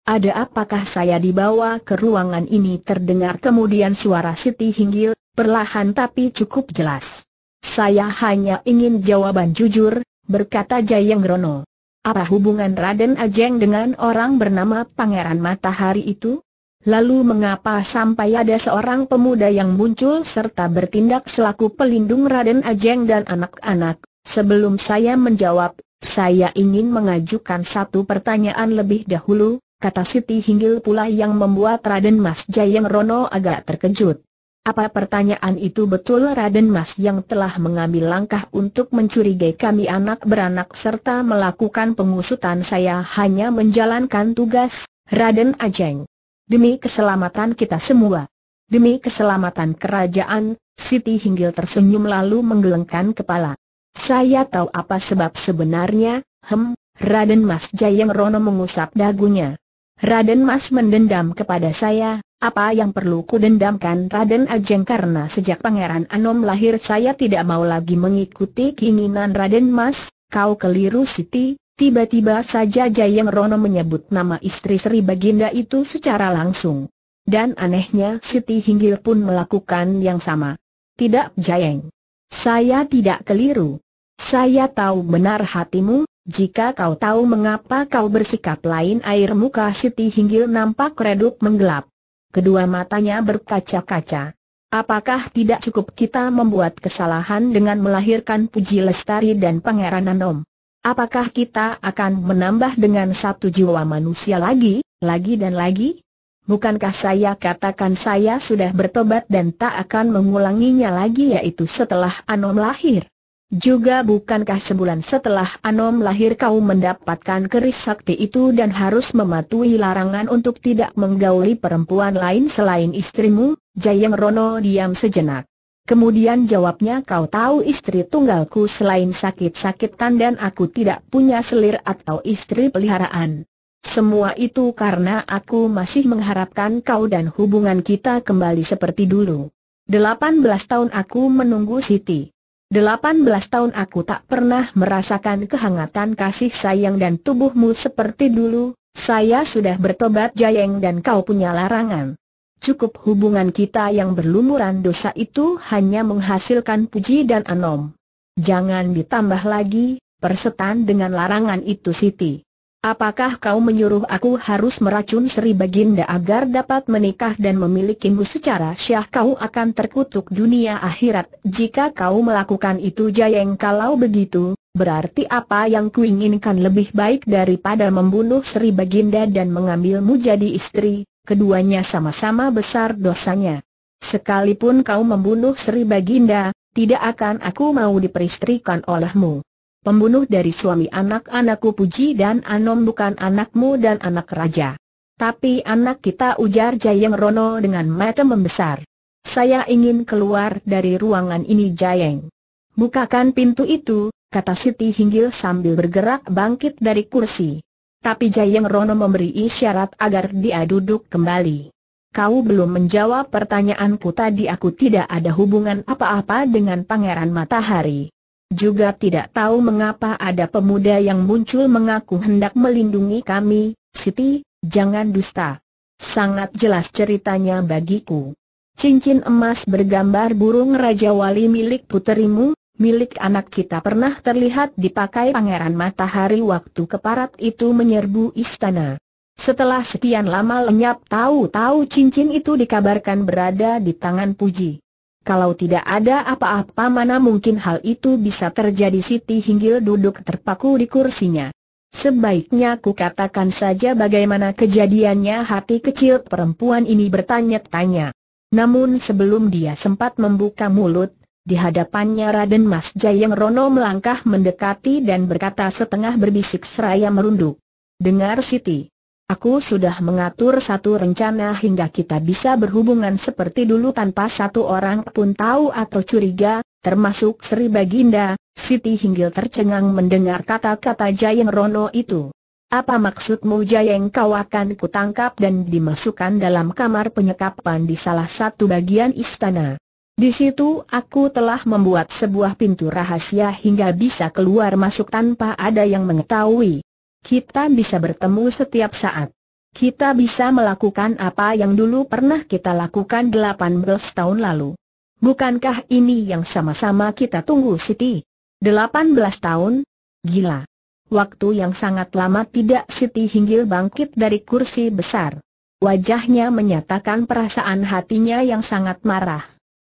A: Ada apakah saya dibawa ke ruangan ini terdengar kemudian suara Siti Hinggil, perlahan tapi cukup jelas. Saya hanya ingin jawaban jujur, berkata Jayeng Rono. Apa hubungan Raden Ajeng dengan orang bernama Pangeran Matahari itu? Lalu mengapa sampai ada seorang pemuda yang muncul serta bertindak selaku pelindung Raden Ajeng dan anak-anak? Sebelum saya menjawab, saya ingin mengajukan satu pertanyaan lebih dahulu, kata Siti Hinggil pula yang membuat Raden Mas Jayeng Rono agak terkejut. Apa pertanyaan itu betul Raden Mas yang telah mengambil langkah untuk mencurigai kami anak beranak serta melakukan pengusutan saya hanya menjalankan tugas, Raden Ajeng. Demi keselamatan kita semua. Demi keselamatan kerajaan, Siti Hinggil tersenyum lalu menggelengkan kepala. Saya tahu apa sebab sebenarnya, hem, Raden Mas Jayeng Rono mengusap dagunya. Raden Mas mendendam kepada saya, apa yang perlu ku dendamkan Raden Ajeng karena sejak Pangeran Anom lahir saya tidak mau lagi mengikuti keinginan Raden Mas, kau keliru Siti, tiba-tiba saja Jayeng Rono menyebut nama istri Sri Baginda itu secara langsung. Dan anehnya Siti Hinggil pun melakukan yang sama. Tidak Jayeng. Saya tidak keliru. Saya tahu benar hatimu, jika kau tahu mengapa kau bersikap lain air muka Siti Hinggil nampak redup menggelap. Kedua matanya berkaca-kaca. Apakah tidak cukup kita membuat kesalahan dengan melahirkan Puji Lestari dan Pangeran Anom? Apakah kita akan menambah dengan satu jiwa manusia lagi, lagi dan lagi? Bukankah saya katakan saya sudah bertobat dan tak akan mengulanginya lagi yaitu setelah Anom lahir? Juga bukankah sebulan setelah Anom lahir kau mendapatkan keris sakti itu dan harus mematuhi larangan untuk tidak menggauli perempuan lain selain istrimu? Jayeng Rono diam sejenak. Kemudian jawabnya kau tahu istri tunggalku selain sakit-sakitan dan aku tidak punya selir atau istri peliharaan. Semua itu karena aku masih mengharapkan kau dan hubungan kita kembali seperti dulu. 18 tahun aku menunggu Siti. Delapan belas tahun aku tak pernah merasakan kehangatan kasih sayang dan tubuhmu seperti dulu, saya sudah bertobat jayeng dan kau punya larangan. Cukup hubungan kita yang berlumuran dosa itu hanya menghasilkan puji dan anom. Jangan ditambah lagi, persetan dengan larangan itu Siti. Apakah kau menyuruh aku harus meracun Sri Baginda agar dapat menikah dan memilikimu secara syah kau akan terkutuk dunia akhirat jika kau melakukan itu Jayeng kalau begitu, berarti apa yang kuinginkan lebih baik daripada membunuh Sri Baginda dan mengambilmu jadi istri, keduanya sama-sama besar dosanya. Sekalipun kau membunuh Sri Baginda, tidak akan aku mau diperistrikan olehmu pembunuh dari suami anak-anakku Puji dan Anom bukan anakmu dan anak raja. Tapi anak kita ujar Jayeng Rono dengan mata membesar. Saya ingin keluar dari ruangan ini Jayeng. Bukakan pintu itu, kata Siti Hinggil sambil bergerak bangkit dari kursi. Tapi Jayeng Rono memberi isyarat agar dia duduk kembali. Kau belum menjawab pertanyaanku tadi aku tidak ada hubungan apa-apa dengan Pangeran Matahari. Juga tidak tahu mengapa ada pemuda yang muncul mengaku hendak melindungi kami, Siti, jangan dusta. Sangat jelas ceritanya bagiku. Cincin emas bergambar burung Raja Wali milik puterimu, milik anak kita pernah terlihat dipakai Pangeran Matahari waktu keparat itu menyerbu istana. Setelah sekian lama lenyap tahu-tahu cincin itu dikabarkan berada di tangan Puji. Kalau tidak ada apa-apa mana mungkin hal itu bisa terjadi Siti Hinggil duduk terpaku di kursinya. Sebaiknya ku katakan saja bagaimana kejadiannya hati kecil perempuan ini bertanya-tanya. Namun sebelum dia sempat membuka mulut, di hadapannya Raden Mas Jayeng Rono melangkah mendekati dan berkata setengah berbisik seraya merunduk. Dengar Siti. Aku sudah mengatur satu rencana hingga kita bisa berhubungan seperti dulu tanpa satu orang pun tahu atau curiga, termasuk Sri Baginda, Siti Hinggil tercengang mendengar kata-kata Jayeng Rono itu. Apa maksudmu Jayeng kau akan kutangkap dan dimasukkan dalam kamar penyekapan di salah satu bagian istana? Di situ aku telah membuat sebuah pintu rahasia hingga bisa keluar masuk tanpa ada yang mengetahui. Kita bisa bertemu setiap saat. Kita bisa melakukan apa yang dulu pernah kita lakukan 18 tahun lalu. Bukankah ini yang sama-sama kita tunggu Siti? 18 tahun? Gila. Waktu yang sangat lama tidak Siti Hinggil bangkit dari kursi besar. Wajahnya menyatakan perasaan hatinya yang sangat marah.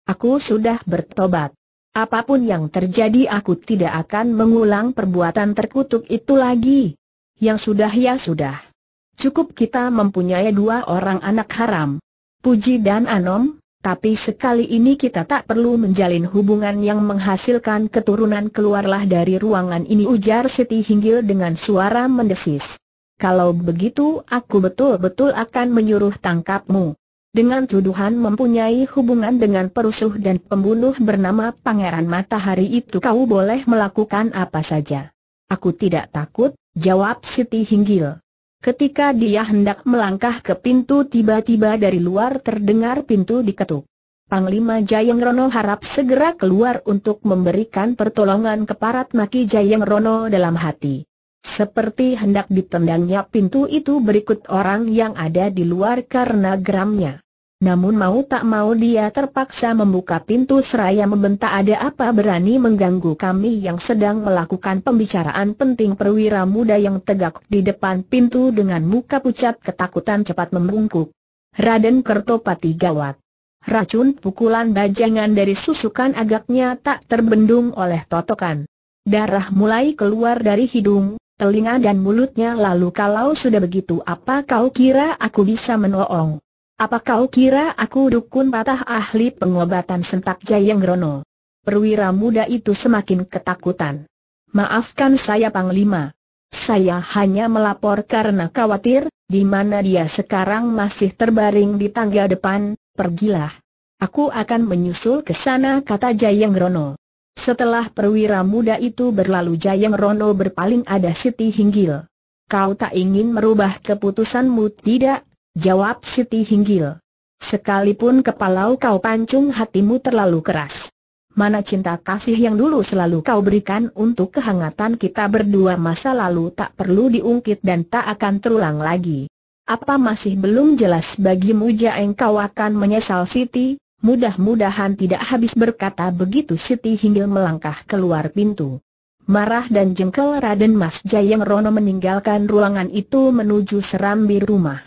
A: Aku sudah bertobat. Apapun yang terjadi aku tidak akan mengulang perbuatan terkutuk itu lagi yang sudah ya sudah. Cukup kita mempunyai dua orang anak haram, Puji dan Anom, tapi sekali ini kita tak perlu menjalin hubungan yang menghasilkan keturunan keluarlah dari ruangan ini ujar Siti Hinggil dengan suara mendesis. Kalau begitu aku betul-betul akan menyuruh tangkapmu. Dengan tuduhan mempunyai hubungan dengan perusuh dan pembunuh bernama Pangeran Matahari itu kau boleh melakukan apa saja. Aku tidak takut, jawab Siti Hinggil. Ketika dia hendak melangkah ke pintu tiba-tiba dari luar terdengar pintu diketuk. Panglima Jayeng Rono harap segera keluar untuk memberikan pertolongan ke keparat maki Jayeng Rono dalam hati. Seperti hendak ditendangnya pintu itu berikut orang yang ada di luar karena geramnya namun mau tak mau dia terpaksa membuka pintu seraya membentak ada apa berani mengganggu kami yang sedang melakukan pembicaraan penting perwira muda yang tegak di depan pintu dengan muka pucat ketakutan cepat membungkuk. Raden Kertopati gawat. Racun pukulan bajangan dari susukan agaknya tak terbendung oleh totokan. Darah mulai keluar dari hidung, telinga dan mulutnya lalu kalau sudah begitu apa kau kira aku bisa menolong? Apa kau kira aku dukun patah ahli pengobatan sentak Jayeng Rono? Perwira muda itu semakin ketakutan. Maafkan saya Panglima. Saya hanya melapor karena khawatir, di mana dia sekarang masih terbaring di tangga depan, pergilah. Aku akan menyusul ke sana kata Jayeng Rono. Setelah perwira muda itu berlalu Jayeng Rono berpaling ada Siti Hinggil. Kau tak ingin merubah keputusanmu tidak? Jawab Siti Hinggil. Sekalipun kepalau kau pancung hatimu terlalu keras. Mana cinta kasih yang dulu selalu kau berikan untuk kehangatan kita berdua masa lalu tak perlu diungkit dan tak akan terulang lagi. Apa masih belum jelas bagimu jaeng kau akan menyesal Siti? Mudah-mudahan tidak habis berkata begitu Siti Hinggil melangkah keluar pintu. Marah dan jengkel Raden Mas Jayeng Rono meninggalkan ruangan itu menuju serambi rumah.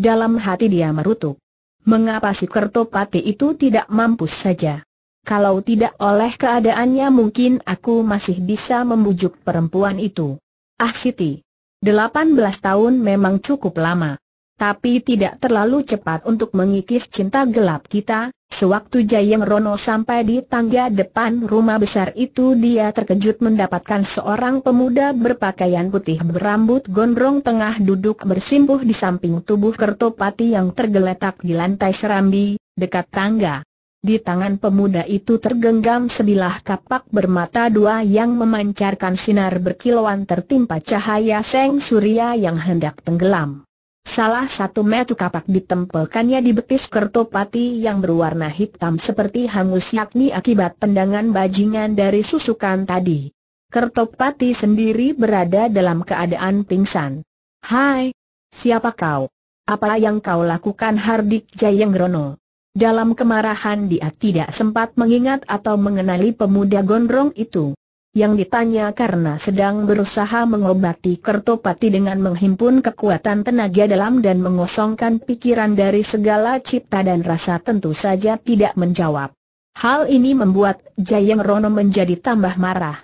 A: Dalam hati dia merutuk. Mengapa si Kertopati itu tidak mampus saja? Kalau tidak oleh keadaannya mungkin aku masih bisa membujuk perempuan itu. Ah Siti. 18 tahun memang cukup lama tapi tidak terlalu cepat untuk mengikis cinta gelap kita. Sewaktu Jayeng Rono sampai di tangga depan rumah besar itu dia terkejut mendapatkan seorang pemuda berpakaian putih berambut gondrong tengah duduk bersimpuh di samping tubuh Kertopati yang tergeletak di lantai serambi, dekat tangga. Di tangan pemuda itu tergenggam sebilah kapak bermata dua yang memancarkan sinar berkilauan tertimpa cahaya seng surya yang hendak tenggelam. Salah satu metu kapak ditempelkannya di betis kertopati yang berwarna hitam seperti hangus yakni akibat pendangan bajingan dari susukan tadi. Kertopati sendiri berada dalam keadaan pingsan. Hai, siapa kau? Apa yang kau lakukan Hardik Jayengrono? Dalam kemarahan dia tidak sempat mengingat atau mengenali pemuda gondrong itu yang ditanya karena sedang berusaha mengobati Kertopati dengan menghimpun kekuatan tenaga dalam dan mengosongkan pikiran dari segala cipta dan rasa tentu saja tidak menjawab. Hal ini membuat Jayeng Rono menjadi tambah marah.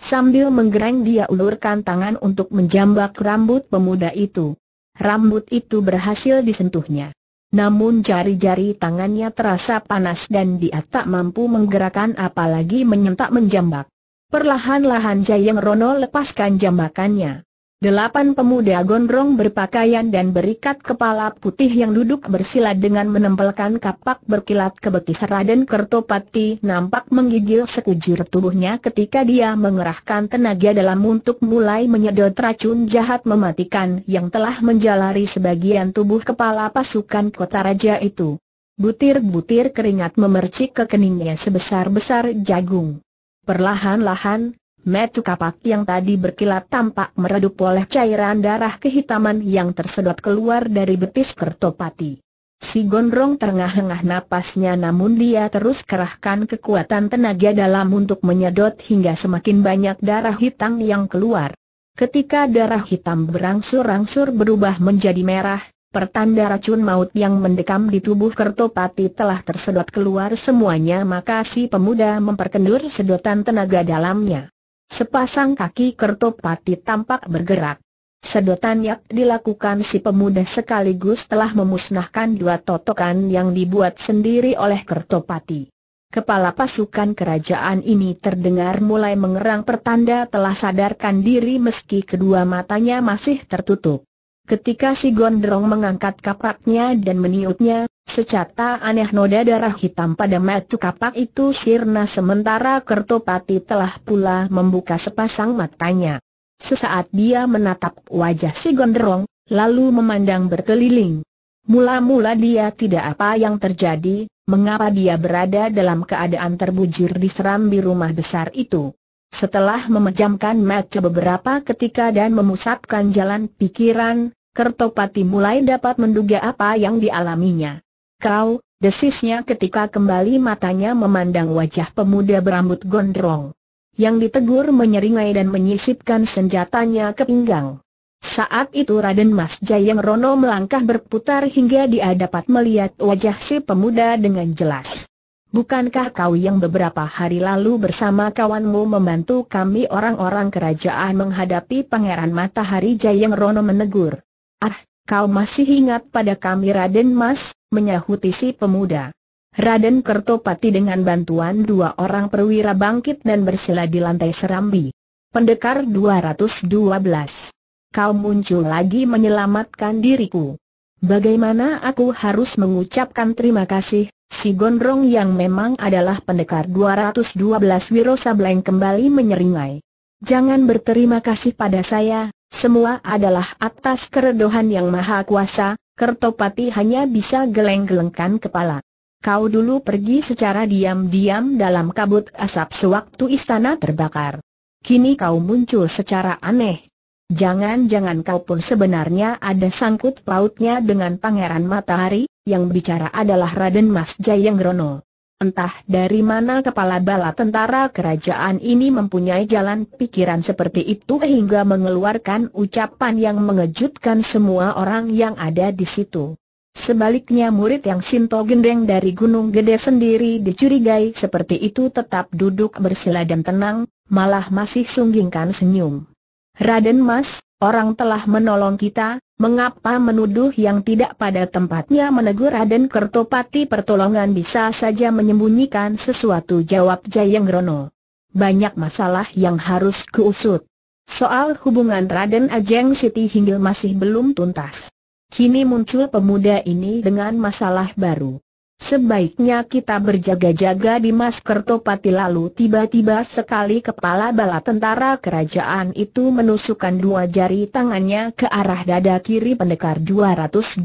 A: Sambil menggereng dia ulurkan tangan untuk menjambak rambut pemuda itu. Rambut itu berhasil disentuhnya. Namun jari-jari tangannya terasa panas dan dia tak mampu menggerakkan apalagi menyentak menjambak. Perlahan-lahan Jayeng Rono lepaskan jambakannya. Delapan pemuda gondrong berpakaian dan berikat kepala putih yang duduk bersila dengan menempelkan kapak berkilat ke betis Raden Kertopati nampak menggigil sekujur tubuhnya ketika dia mengerahkan tenaga dalam untuk mulai menyedot racun jahat mematikan yang telah menjalari sebagian tubuh kepala pasukan kota raja itu. Butir-butir keringat memercik ke keningnya sebesar-besar jagung. Perlahan-lahan, metu kapak yang tadi berkilat tampak meredup oleh cairan darah kehitaman yang tersedot keluar dari betis Kertopati. Si Gondrong terengah-engah napasnya namun dia terus kerahkan kekuatan tenaga dalam untuk menyedot hingga semakin banyak darah hitam yang keluar. Ketika darah hitam berangsur-angsur berubah menjadi merah, Pertanda racun maut yang mendekam di tubuh Kertopati telah tersedot keluar semuanya maka si pemuda memperkendur sedotan tenaga dalamnya. Sepasang kaki Kertopati tampak bergerak. Sedotan yang dilakukan si pemuda sekaligus telah memusnahkan dua totokan yang dibuat sendiri oleh Kertopati. Kepala pasukan kerajaan ini terdengar mulai mengerang pertanda telah sadarkan diri meski kedua matanya masih tertutup. Ketika si gondrong mengangkat kapaknya dan meniupnya, secata aneh noda darah hitam pada matu kapak itu sirna sementara Kertopati telah pula membuka sepasang matanya. Sesaat dia menatap wajah si gondrong, lalu memandang berkeliling. Mula-mula dia tidak apa yang terjadi, mengapa dia berada dalam keadaan terbujur di serambi rumah besar itu. Setelah memejamkan mata beberapa ketika dan memusatkan jalan pikiran, Kertopati mulai dapat menduga apa yang dialaminya. Kau, desisnya ketika kembali matanya memandang wajah pemuda berambut gondrong. Yang ditegur menyeringai dan menyisipkan senjatanya ke pinggang. Saat itu Raden Mas Jayeng Rono melangkah berputar hingga dia dapat melihat wajah si pemuda dengan jelas. Bukankah kau yang beberapa hari lalu bersama kawanmu membantu kami orang-orang kerajaan menghadapi Pangeran Matahari Jayeng Rono menegur? Ah, kau masih ingat pada kami Raden Mas, menyahuti si pemuda. Raden Kertopati dengan bantuan dua orang perwira bangkit dan bersila di lantai serambi. Pendekar 212. Kau muncul lagi menyelamatkan diriku. Bagaimana aku harus mengucapkan terima kasih, si gondrong yang memang adalah pendekar 212 Wiro Sableng kembali menyeringai. Jangan berterima kasih pada saya, semua adalah atas keredohan yang maha kuasa, Kertopati hanya bisa geleng-gelengkan kepala. Kau dulu pergi secara diam-diam dalam kabut asap sewaktu istana terbakar. Kini kau muncul secara aneh. Jangan-jangan kau pun sebenarnya ada sangkut pautnya dengan Pangeran Matahari, yang bicara adalah Raden Mas Jayangrono. Entah dari mana kepala bala tentara kerajaan ini mempunyai jalan pikiran seperti itu hingga mengeluarkan ucapan yang mengejutkan semua orang yang ada di situ. Sebaliknya murid yang Sinto Gendeng dari Gunung Gede sendiri dicurigai seperti itu tetap duduk bersila dan tenang, malah masih sunggingkan senyum. Raden Mas, orang telah menolong kita, Mengapa menuduh yang tidak pada tempatnya menegur Raden Kertopati pertolongan bisa saja menyembunyikan sesuatu jawab Jayeng Rono. Banyak masalah yang harus kuusut. Soal hubungan Raden Ajeng Siti Hinggil masih belum tuntas. Kini muncul pemuda ini dengan masalah baru. Sebaiknya kita berjaga-jaga di Mas Kertopati lalu tiba-tiba sekali kepala bala tentara kerajaan itu menusukkan dua jari tangannya ke arah dada kiri pendekar 212.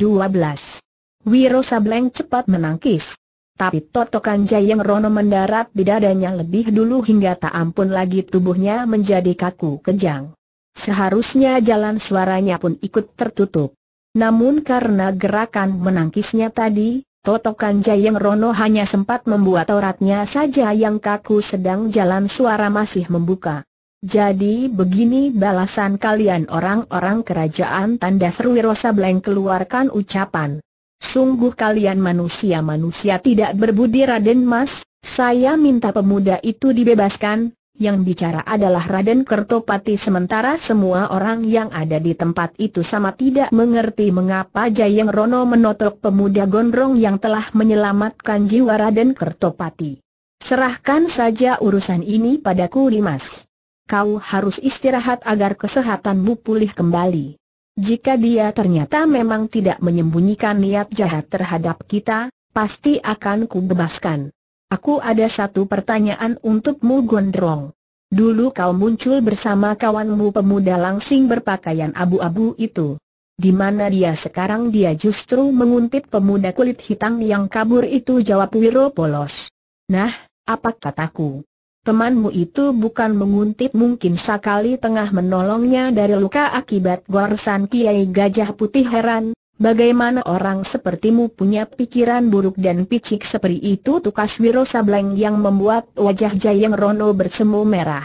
A: Wiro Sableng cepat menangkis. Tapi totokan Jayeng Rono mendarat di dadanya lebih dulu hingga tak ampun lagi tubuhnya menjadi kaku kejang. Seharusnya jalan suaranya pun ikut tertutup. Namun karena gerakan menangkisnya tadi, Totokan Jayeng Rono hanya sempat membuat oratnya saja yang kaku sedang jalan suara masih membuka. Jadi begini balasan kalian orang-orang kerajaan tanda seru Bleng keluarkan ucapan. Sungguh kalian manusia-manusia tidak berbudi Raden Mas, saya minta pemuda itu dibebaskan, yang bicara adalah Raden Kertopati sementara semua orang yang ada di tempat itu sama tidak mengerti mengapa Jayeng Rono menotok pemuda gondrong yang telah menyelamatkan jiwa Raden Kertopati. Serahkan saja urusan ini padaku Dimas. Kau harus istirahat agar kesehatanmu pulih kembali. Jika dia ternyata memang tidak menyembunyikan niat jahat terhadap kita, pasti akan kubebaskan. Aku ada satu pertanyaan untukmu Gondrong. Dulu kau muncul bersama kawanmu pemuda langsing berpakaian abu-abu itu. Di mana dia sekarang dia justru menguntit pemuda kulit hitam yang kabur itu jawab Wiro Polos. Nah, apa kataku? Temanmu itu bukan menguntit mungkin sekali tengah menolongnya dari luka akibat gorsan Kiai Gajah Putih heran, Bagaimana orang sepertimu punya pikiran buruk dan picik seperti itu tukas Wiro Sableng yang membuat wajah Jayeng Rono bersemu merah.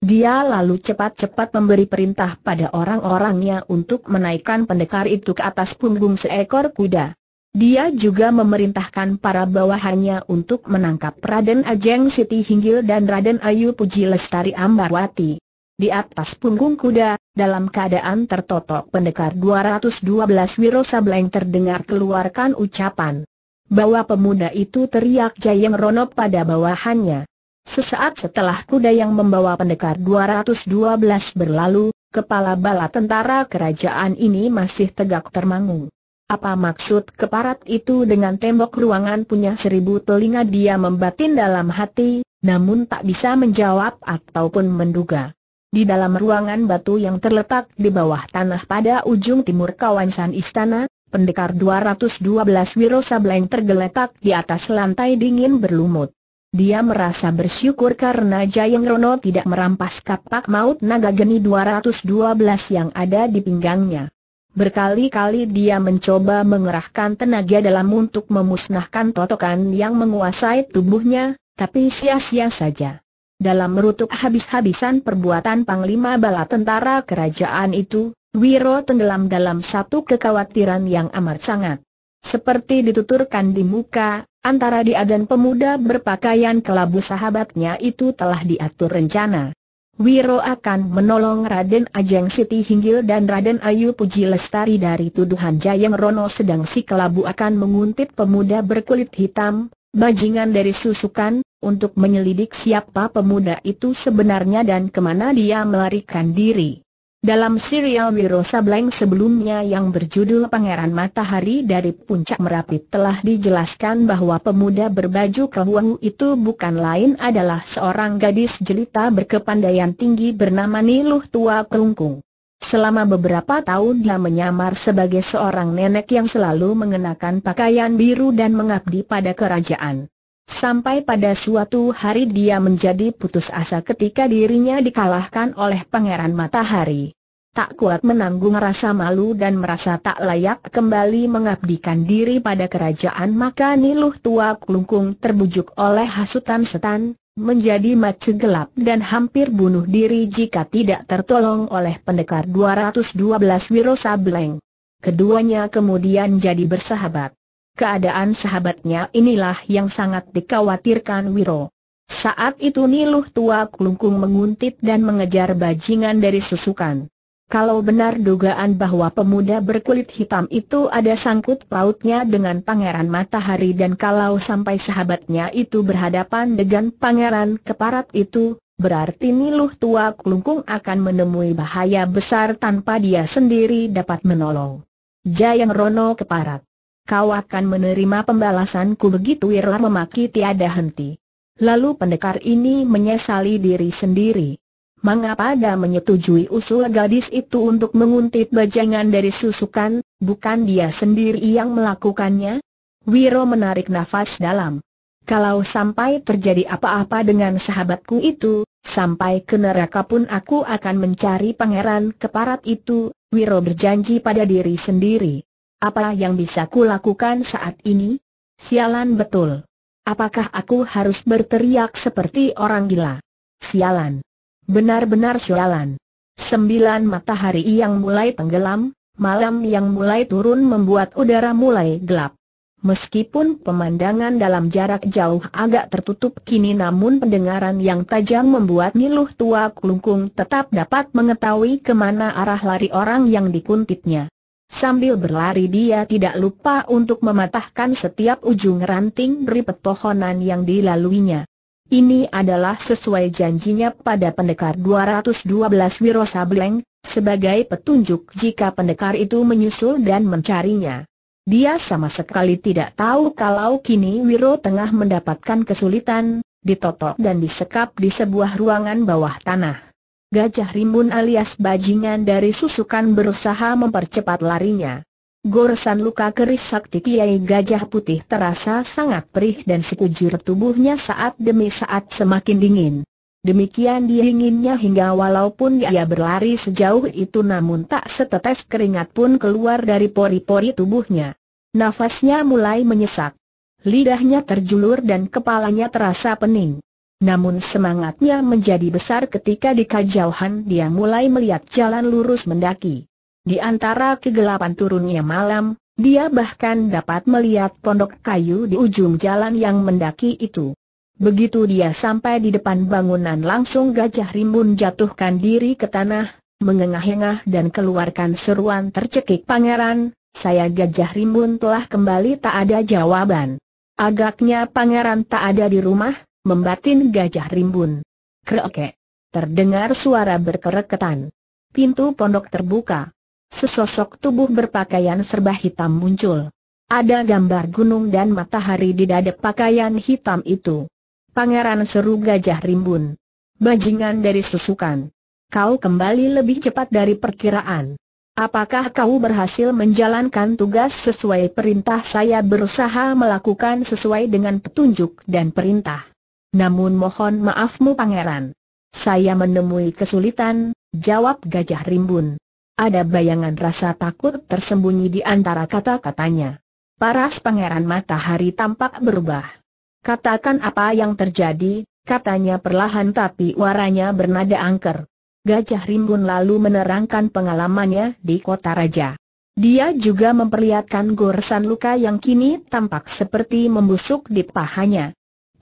A: Dia lalu cepat-cepat memberi perintah pada orang-orangnya untuk menaikkan pendekar itu ke atas punggung seekor kuda. Dia juga memerintahkan para bawahannya untuk menangkap Raden Ajeng Siti Hinggil dan Raden Ayu Puji Lestari Ambarwati. Di atas punggung kuda, dalam keadaan tertotok pendekar 212 Wiro Sableng terdengar keluarkan ucapan. bahwa pemuda itu teriak Jayeng Rono pada bawahannya. Sesaat setelah kuda yang membawa pendekar 212 berlalu, kepala bala tentara kerajaan ini masih tegak termangu. Apa maksud keparat itu dengan tembok ruangan punya seribu telinga dia membatin dalam hati, namun tak bisa menjawab ataupun menduga. Di dalam ruangan batu yang terletak di bawah tanah pada ujung timur kawasan istana, pendekar 212 Wiro Sableng tergeletak di atas lantai dingin berlumut. Dia merasa bersyukur karena Jayeng Rono tidak merampas kapak maut naga geni 212 yang ada di pinggangnya. Berkali-kali dia mencoba mengerahkan tenaga dalam untuk memusnahkan totokan yang menguasai tubuhnya, tapi sia-sia saja dalam merutuk habis-habisan perbuatan Panglima Bala Tentara Kerajaan itu, Wiro tenggelam dalam satu kekhawatiran yang amat sangat. Seperti dituturkan di muka, antara dia dan pemuda berpakaian kelabu sahabatnya itu telah diatur rencana. Wiro akan menolong Raden Ajeng Siti Hinggil dan Raden Ayu Puji Lestari dari tuduhan Jayeng Rono sedang si kelabu akan menguntit pemuda berkulit hitam, bajingan dari susukan, untuk menyelidik siapa pemuda itu sebenarnya dan kemana dia melarikan diri. Dalam serial Wiro Sableng sebelumnya yang berjudul Pangeran Matahari dari Puncak Merapi telah dijelaskan bahwa pemuda berbaju kehuahu itu bukan lain adalah seorang gadis jelita berkepandaian tinggi bernama Niluh Tua Kelungkung. Selama beberapa tahun dia menyamar sebagai seorang nenek yang selalu mengenakan pakaian biru dan mengabdi pada kerajaan. Sampai pada suatu hari dia menjadi putus asa ketika dirinya dikalahkan oleh Pangeran Matahari. Tak kuat menanggung rasa malu dan merasa tak layak kembali mengabdikan diri pada kerajaan maka Niluh Tua Klungkung terbujuk oleh hasutan setan, menjadi macu gelap dan hampir bunuh diri jika tidak tertolong oleh pendekar 212 Wiro Sableng. Keduanya kemudian jadi bersahabat. Keadaan sahabatnya inilah yang sangat dikhawatirkan Wiro. Saat itu Niluh tua kelungkung menguntit dan mengejar bajingan dari susukan. Kalau benar dugaan bahwa pemuda berkulit hitam itu ada sangkut pautnya dengan Pangeran Matahari dan kalau sampai sahabatnya itu berhadapan dengan Pangeran Keparat itu, berarti Niluh tua kelungkung akan menemui bahaya besar tanpa dia sendiri dapat menolong. Jayang Rono Keparat kau akan menerima pembalasanku begitu Wirla memaki tiada henti. Lalu pendekar ini menyesali diri sendiri. Mengapa dia menyetujui usul gadis itu untuk menguntit bajangan dari susukan, bukan dia sendiri yang melakukannya? Wiro menarik nafas dalam. Kalau sampai terjadi apa-apa dengan sahabatku itu, sampai ke neraka pun aku akan mencari pangeran keparat itu, Wiro berjanji pada diri sendiri. Apa yang bisa kulakukan saat ini? Sialan betul. Apakah aku harus berteriak seperti orang gila? Sialan. Benar-benar sialan. Sembilan matahari yang mulai tenggelam, malam yang mulai turun membuat udara mulai gelap. Meskipun pemandangan dalam jarak jauh agak tertutup kini namun pendengaran yang tajam membuat Niluh tua Kelungkung tetap dapat mengetahui kemana arah lari orang yang dikuntitnya. Sambil berlari dia tidak lupa untuk mematahkan setiap ujung ranting dari pepohonan yang dilaluinya. Ini adalah sesuai janjinya pada pendekar 212 Wiro Sableng, sebagai petunjuk jika pendekar itu menyusul dan mencarinya. Dia sama sekali tidak tahu kalau kini Wiro tengah mendapatkan kesulitan, ditotok dan disekap di sebuah ruangan bawah tanah. Gajah rimbun alias bajingan dari susukan berusaha mempercepat larinya. Goresan luka keris sakti Kiai Gajah Putih terasa sangat perih dan sekujur tubuhnya saat demi saat semakin dingin. Demikian dinginnya hingga walaupun ia berlari sejauh itu namun tak setetes keringat pun keluar dari pori-pori tubuhnya. Nafasnya mulai menyesak. Lidahnya terjulur dan kepalanya terasa pening. Namun semangatnya menjadi besar ketika di kajauhan dia mulai melihat jalan lurus mendaki. Di antara kegelapan turunnya malam, dia bahkan dapat melihat pondok kayu di ujung jalan yang mendaki itu. Begitu dia sampai di depan bangunan langsung Gajah Rimbun jatuhkan diri ke tanah, mengengah-engah dan keluarkan seruan tercekik pangeran, saya Gajah Rimbun telah kembali tak ada jawaban. Agaknya pangeran tak ada di rumah, Membatin gajah rimbun. Kreke. Terdengar suara berkereketan. Pintu pondok terbuka. Sesosok tubuh berpakaian serba hitam muncul. Ada gambar gunung dan matahari di dada pakaian hitam itu. Pangeran seru gajah rimbun. Bajingan dari susukan. Kau kembali lebih cepat dari perkiraan. Apakah kau berhasil menjalankan tugas sesuai perintah saya berusaha melakukan sesuai dengan petunjuk dan perintah? Namun mohon maafmu pangeran. Saya menemui kesulitan, jawab Gajah Rimbun. Ada bayangan rasa takut tersembunyi di antara kata-katanya. Paras pangeran matahari tampak berubah. Katakan apa yang terjadi, katanya perlahan tapi waranya bernada angker. Gajah Rimbun lalu menerangkan pengalamannya di kota raja. Dia juga memperlihatkan goresan luka yang kini tampak seperti membusuk di pahanya.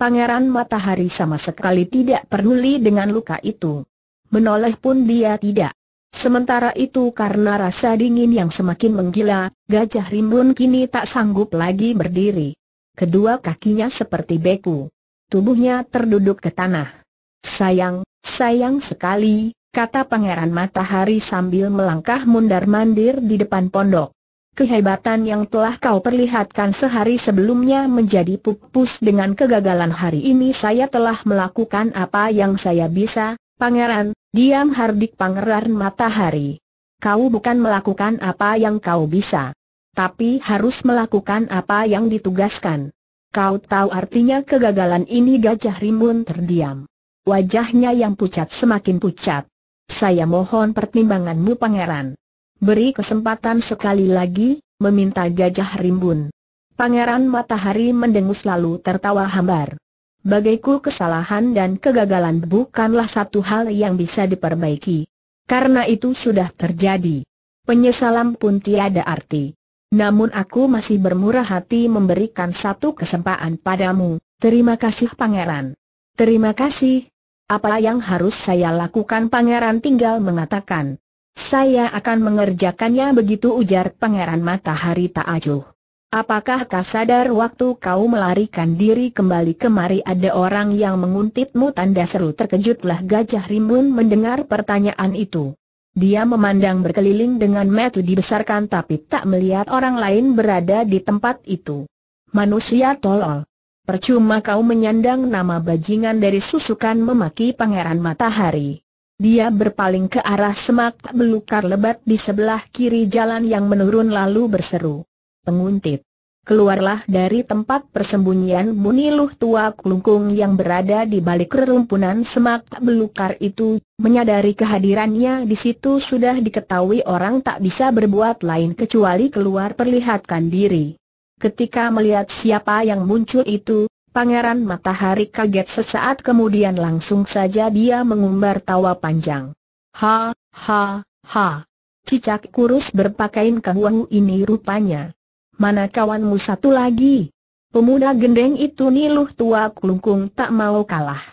A: Pangeran Matahari sama sekali tidak peduli dengan luka itu. Menoleh pun dia tidak. Sementara itu karena rasa dingin yang semakin menggila, Gajah Rimbun kini tak sanggup lagi berdiri. Kedua kakinya seperti beku. Tubuhnya terduduk ke tanah. Sayang, sayang sekali, kata Pangeran Matahari sambil melangkah mundar-mandir di depan pondok. Kehebatan yang telah kau perlihatkan sehari sebelumnya menjadi pupus dengan kegagalan hari ini saya telah melakukan apa yang saya bisa, pangeran, diam hardik pangeran matahari. Kau bukan melakukan apa yang kau bisa, tapi harus melakukan apa yang ditugaskan. Kau tahu artinya kegagalan ini gajah rimbun terdiam. Wajahnya yang pucat semakin pucat. Saya mohon pertimbanganmu pangeran. Beri kesempatan sekali lagi, meminta gajah rimbun. Pangeran Matahari mendengus lalu tertawa hambar. Bagaiku kesalahan dan kegagalan bukanlah satu hal yang bisa diperbaiki. Karena itu sudah terjadi. Penyesalan pun tiada arti. Namun aku masih bermurah hati memberikan satu kesempatan padamu. Terima kasih pangeran. Terima kasih. Apa yang harus saya lakukan pangeran tinggal mengatakan. Saya akan mengerjakannya begitu ujar Pangeran Matahari Ta'ajuh. Apakah kau sadar waktu kau melarikan diri kembali kemari ada orang yang menguntitmu tanda seru terkejutlah Gajah Rimbun mendengar pertanyaan itu. Dia memandang berkeliling dengan metu dibesarkan tapi tak melihat orang lain berada di tempat itu. Manusia tolol. Percuma kau menyandang nama bajingan dari susukan memaki pangeran matahari. Dia berpaling ke arah semak belukar lebat di sebelah kiri jalan yang menurun lalu berseru. Penguntit. Keluarlah dari tempat persembunyian Buniluh tua kelungkung yang berada di balik rerumpunan semak belukar itu, menyadari kehadirannya di situ sudah diketahui orang tak bisa berbuat lain kecuali keluar perlihatkan diri. Ketika melihat siapa yang muncul itu, Pangeran Matahari kaget sesaat kemudian langsung saja dia mengumbar tawa panjang. Ha, ha, ha. Cicak kurus berpakaian kahuahu ini rupanya. Mana kawanmu satu lagi? Pemuda gendeng itu niluh tua kelungkung tak mau kalah.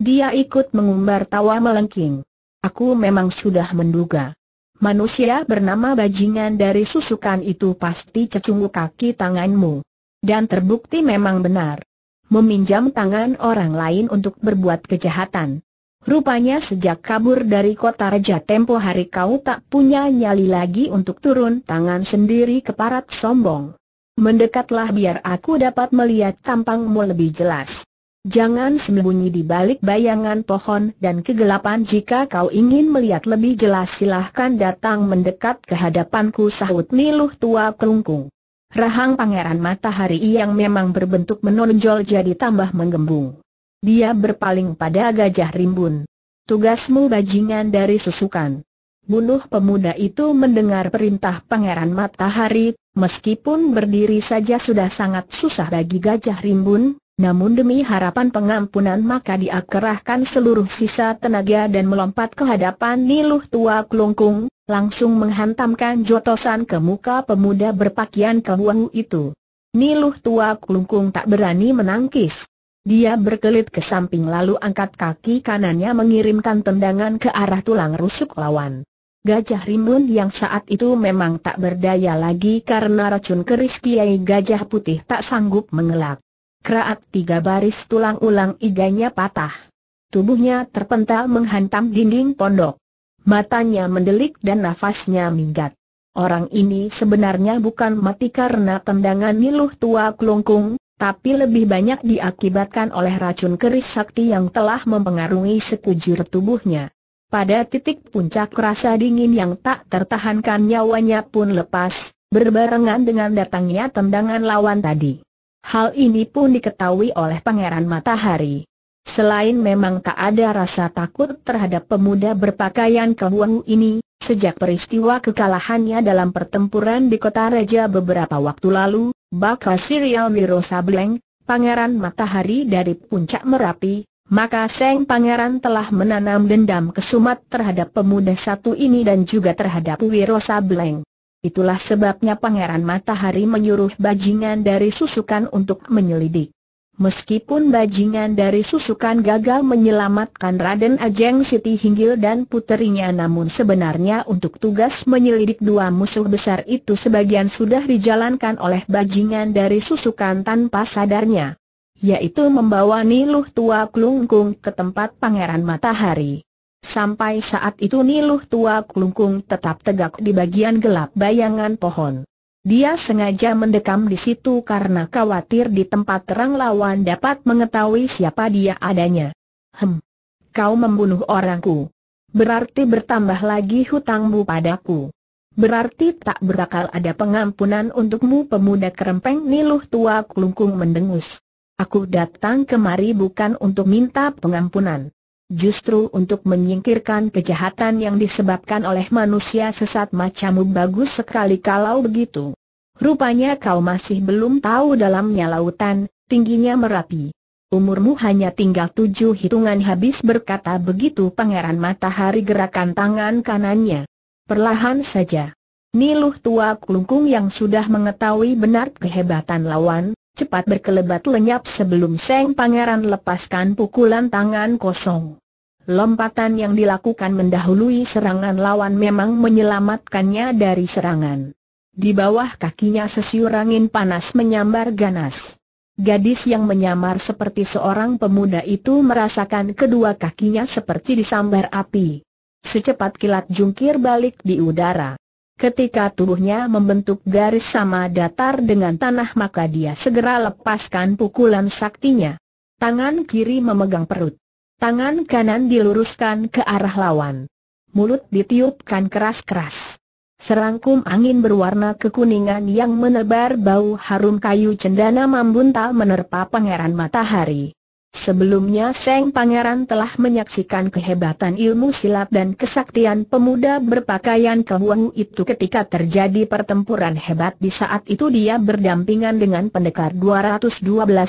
A: Dia ikut mengumbar tawa melengking. Aku memang sudah menduga. Manusia bernama bajingan dari susukan itu pasti cecungu kaki tanganmu. Dan terbukti memang benar meminjam tangan orang lain untuk berbuat kejahatan. Rupanya sejak kabur dari kota Raja Tempo hari kau tak punya nyali lagi untuk turun tangan sendiri ke parat sombong. Mendekatlah biar aku dapat melihat tampangmu lebih jelas. Jangan sembunyi di balik bayangan pohon dan kegelapan jika kau ingin melihat lebih jelas silahkan datang mendekat ke hadapanku sahut Niluh tua kelungkung. Rahang Pangeran Matahari yang memang berbentuk menonjol jadi tambah menggembung. Dia berpaling pada Gajah Rimbun. Tugasmu bajingan dari susukan. Bunuh pemuda itu mendengar perintah Pangeran Matahari, meskipun berdiri saja sudah sangat susah bagi Gajah Rimbun, namun demi harapan pengampunan maka dia kerahkan seluruh sisa tenaga dan melompat ke hadapan Niluh Tua Kelungkung, langsung menghantamkan jotosan ke muka pemuda berpakaian kewahu itu. Niluh tua kelungkung tak berani menangkis. Dia berkelit ke samping lalu angkat kaki kanannya mengirimkan tendangan ke arah tulang rusuk lawan. Gajah Rimbun yang saat itu memang tak berdaya lagi karena racun keris Kiai Gajah Putih tak sanggup mengelak. Keraat tiga baris tulang ulang iganya patah. Tubuhnya terpental menghantam dinding pondok. Matanya mendelik dan nafasnya minggat. Orang ini sebenarnya bukan mati karena tendangan niluh tua kelungkung, tapi lebih banyak diakibatkan oleh racun keris sakti yang telah mempengaruhi sekujur tubuhnya. Pada titik puncak rasa dingin yang tak tertahankan nyawanya pun lepas, berbarengan dengan datangnya tendangan lawan tadi. Hal ini pun diketahui oleh Pangeran Matahari. Selain memang tak ada rasa takut terhadap pemuda berpakaian kehuahu ini, sejak peristiwa kekalahannya dalam pertempuran di kota Raja beberapa waktu lalu, bakal serial Wiro Sableng, Pangeran Matahari dari Puncak Merapi, maka Seng Pangeran telah menanam dendam kesumat terhadap pemuda satu ini dan juga terhadap Wiro Sableng. Itulah sebabnya Pangeran Matahari menyuruh bajingan dari susukan untuk menyelidik. Meskipun bajingan dari susukan gagal menyelamatkan Raden Ajeng Siti Hinggil dan puterinya namun sebenarnya untuk tugas menyelidik dua musuh besar itu sebagian sudah dijalankan oleh bajingan dari susukan tanpa sadarnya. Yaitu membawa Niluh Tua Klungkung ke tempat Pangeran Matahari. Sampai saat itu Niluh Tua Klungkung tetap tegak di bagian gelap bayangan pohon. Dia sengaja mendekam di situ karena khawatir di tempat terang lawan dapat mengetahui siapa dia adanya. Hem. Kau membunuh orangku. Berarti bertambah lagi hutangmu padaku. Berarti tak berakal ada pengampunan untukmu pemuda kerempeng niluh tua kelungkung mendengus. Aku datang kemari bukan untuk minta pengampunan. Justru untuk menyingkirkan kejahatan yang disebabkan oleh manusia sesat macammu bagus sekali kalau begitu. Rupanya kau masih belum tahu dalamnya lautan, tingginya merapi. Umurmu hanya tinggal tujuh hitungan habis berkata begitu pangeran matahari gerakan tangan kanannya. Perlahan saja. Niluh tua kelungkung yang sudah mengetahui benar kehebatan lawan, cepat berkelebat lenyap sebelum Seng Pangeran lepaskan pukulan tangan kosong. Lompatan yang dilakukan mendahului serangan lawan memang menyelamatkannya dari serangan. Di bawah kakinya sesiur angin panas menyambar ganas. Gadis yang menyamar seperti seorang pemuda itu merasakan kedua kakinya seperti disambar api. Secepat kilat jungkir balik di udara. Ketika tubuhnya membentuk garis sama datar dengan tanah maka dia segera lepaskan pukulan saktinya. Tangan kiri memegang perut. Tangan kanan diluruskan ke arah lawan. Mulut ditiupkan keras-keras. Serangkum angin berwarna kekuningan yang menebar bau harum kayu cendana membuntal menerpa pangeran matahari. Sebelumnya Seng Pangeran telah menyaksikan kehebatan ilmu silat dan kesaktian pemuda berpakaian kehuahu itu ketika terjadi pertempuran hebat di saat itu dia berdampingan dengan pendekar 212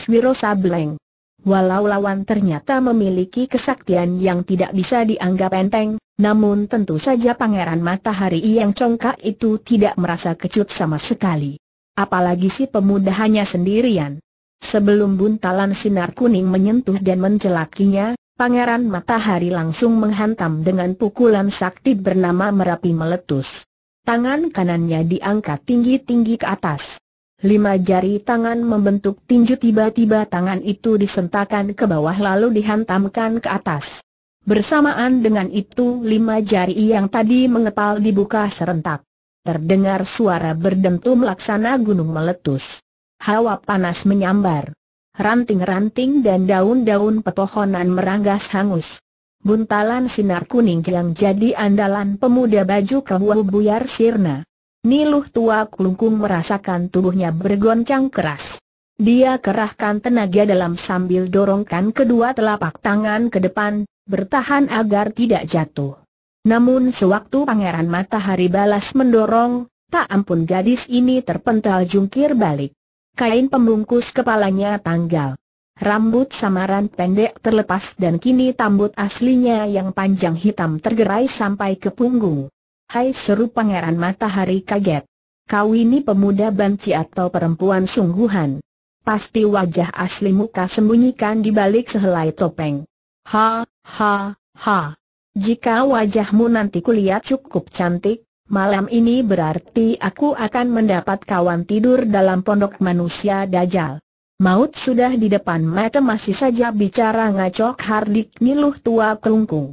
A: Wiro Sableng. Walau lawan ternyata memiliki kesaktian yang tidak bisa dianggap enteng, namun tentu saja Pangeran Matahari yang congkak itu tidak merasa kecut sama sekali. Apalagi si pemuda hanya sendirian. Sebelum buntalan sinar kuning menyentuh dan mencelakinya, Pangeran Matahari langsung menghantam dengan pukulan sakti bernama Merapi Meletus. Tangan kanannya diangkat tinggi-tinggi ke atas. Lima jari tangan membentuk tinju tiba-tiba tangan itu disentakan ke bawah lalu dihantamkan ke atas. Bersamaan dengan itu lima jari yang tadi mengepal dibuka serentak. Terdengar suara berdentum laksana gunung meletus. Hawa panas menyambar. Ranting-ranting dan daun-daun pepohonan meranggas hangus. Buntalan sinar kuning yang jadi andalan pemuda baju kewu buyar sirna. Niluh tua kelungkung merasakan tubuhnya bergoncang keras. Dia kerahkan tenaga dalam sambil dorongkan kedua telapak tangan ke depan, bertahan agar tidak jatuh. Namun sewaktu pangeran matahari balas mendorong, tak ampun gadis ini terpental jungkir balik. Kain pembungkus kepalanya tanggal. Rambut samaran pendek terlepas dan kini tambut aslinya yang panjang hitam tergerai sampai ke punggung. Hai seru pangeran matahari kaget. Kau ini pemuda banci atau perempuan sungguhan? Pasti wajah asli muka sembunyikan di balik sehelai topeng. Ha, ha, ha. Jika wajahmu nanti kulihat cukup cantik, malam ini berarti aku akan mendapat kawan tidur dalam pondok manusia dajal. Maut sudah di depan mata masih saja bicara ngacok hardik niluh tua kelungkung.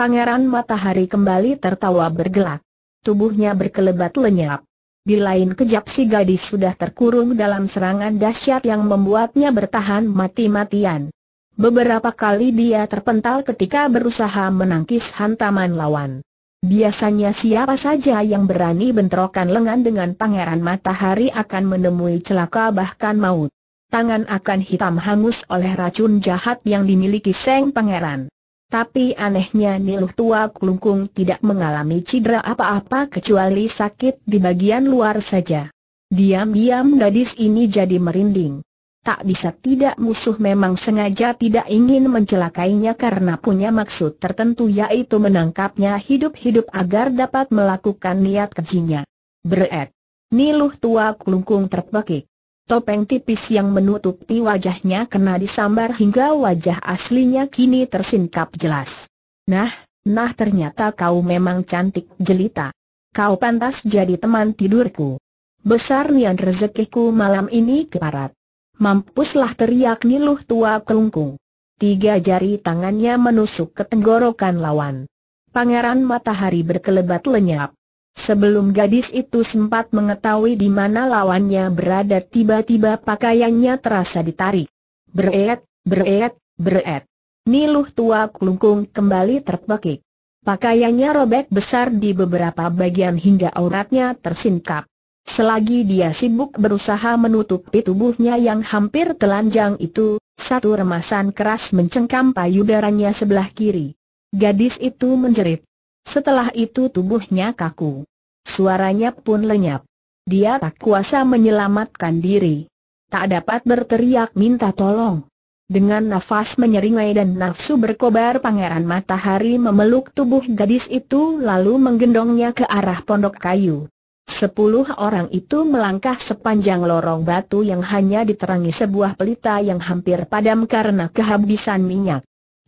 A: Pangeran Matahari kembali tertawa bergelak. Tubuhnya berkelebat lenyap. Di lain kejap si gadis sudah terkurung dalam serangan dahsyat yang membuatnya bertahan mati-matian. Beberapa kali dia terpental ketika berusaha menangkis hantaman lawan. Biasanya siapa saja yang berani bentrokan lengan dengan pangeran matahari akan menemui celaka bahkan maut. Tangan akan hitam hangus oleh racun jahat yang dimiliki Seng Pangeran. Tapi anehnya Niluh tua kelungkung tidak mengalami cedera apa-apa kecuali sakit di bagian luar saja. Diam-diam gadis ini jadi merinding. Tak bisa tidak musuh memang sengaja tidak ingin mencelakainya karena punya maksud tertentu yaitu menangkapnya hidup-hidup agar dapat melakukan niat kejinya. Breet. Niluh tua kelungkung terbekik. Topeng tipis yang menutupi wajahnya kena disambar hingga wajah aslinya kini tersingkap jelas. Nah, nah ternyata kau memang cantik jelita. Kau pantas jadi teman tidurku. Besar nian rezekiku malam ini keparat. Mampuslah teriak niluh tua kelungkung. Tiga jari tangannya menusuk ke tenggorokan lawan. Pangeran matahari berkelebat lenyap. Sebelum gadis itu sempat mengetahui di mana lawannya berada tiba-tiba pakaiannya terasa ditarik. Beret, beret, bereet. Niluh tua kelungkung kembali terpekik. Pakaiannya robek besar di beberapa bagian hingga auratnya tersingkap. Selagi dia sibuk berusaha menutupi tubuhnya yang hampir telanjang itu, satu remasan keras mencengkam payudaranya sebelah kiri. Gadis itu menjerit. Setelah itu tubuhnya kaku. Suaranya pun lenyap. Dia tak kuasa menyelamatkan diri. Tak dapat berteriak minta tolong. Dengan nafas menyeringai dan nafsu berkobar pangeran matahari memeluk tubuh gadis itu lalu menggendongnya ke arah pondok kayu. Sepuluh orang itu melangkah sepanjang lorong batu yang hanya diterangi sebuah pelita yang hampir padam karena kehabisan minyak.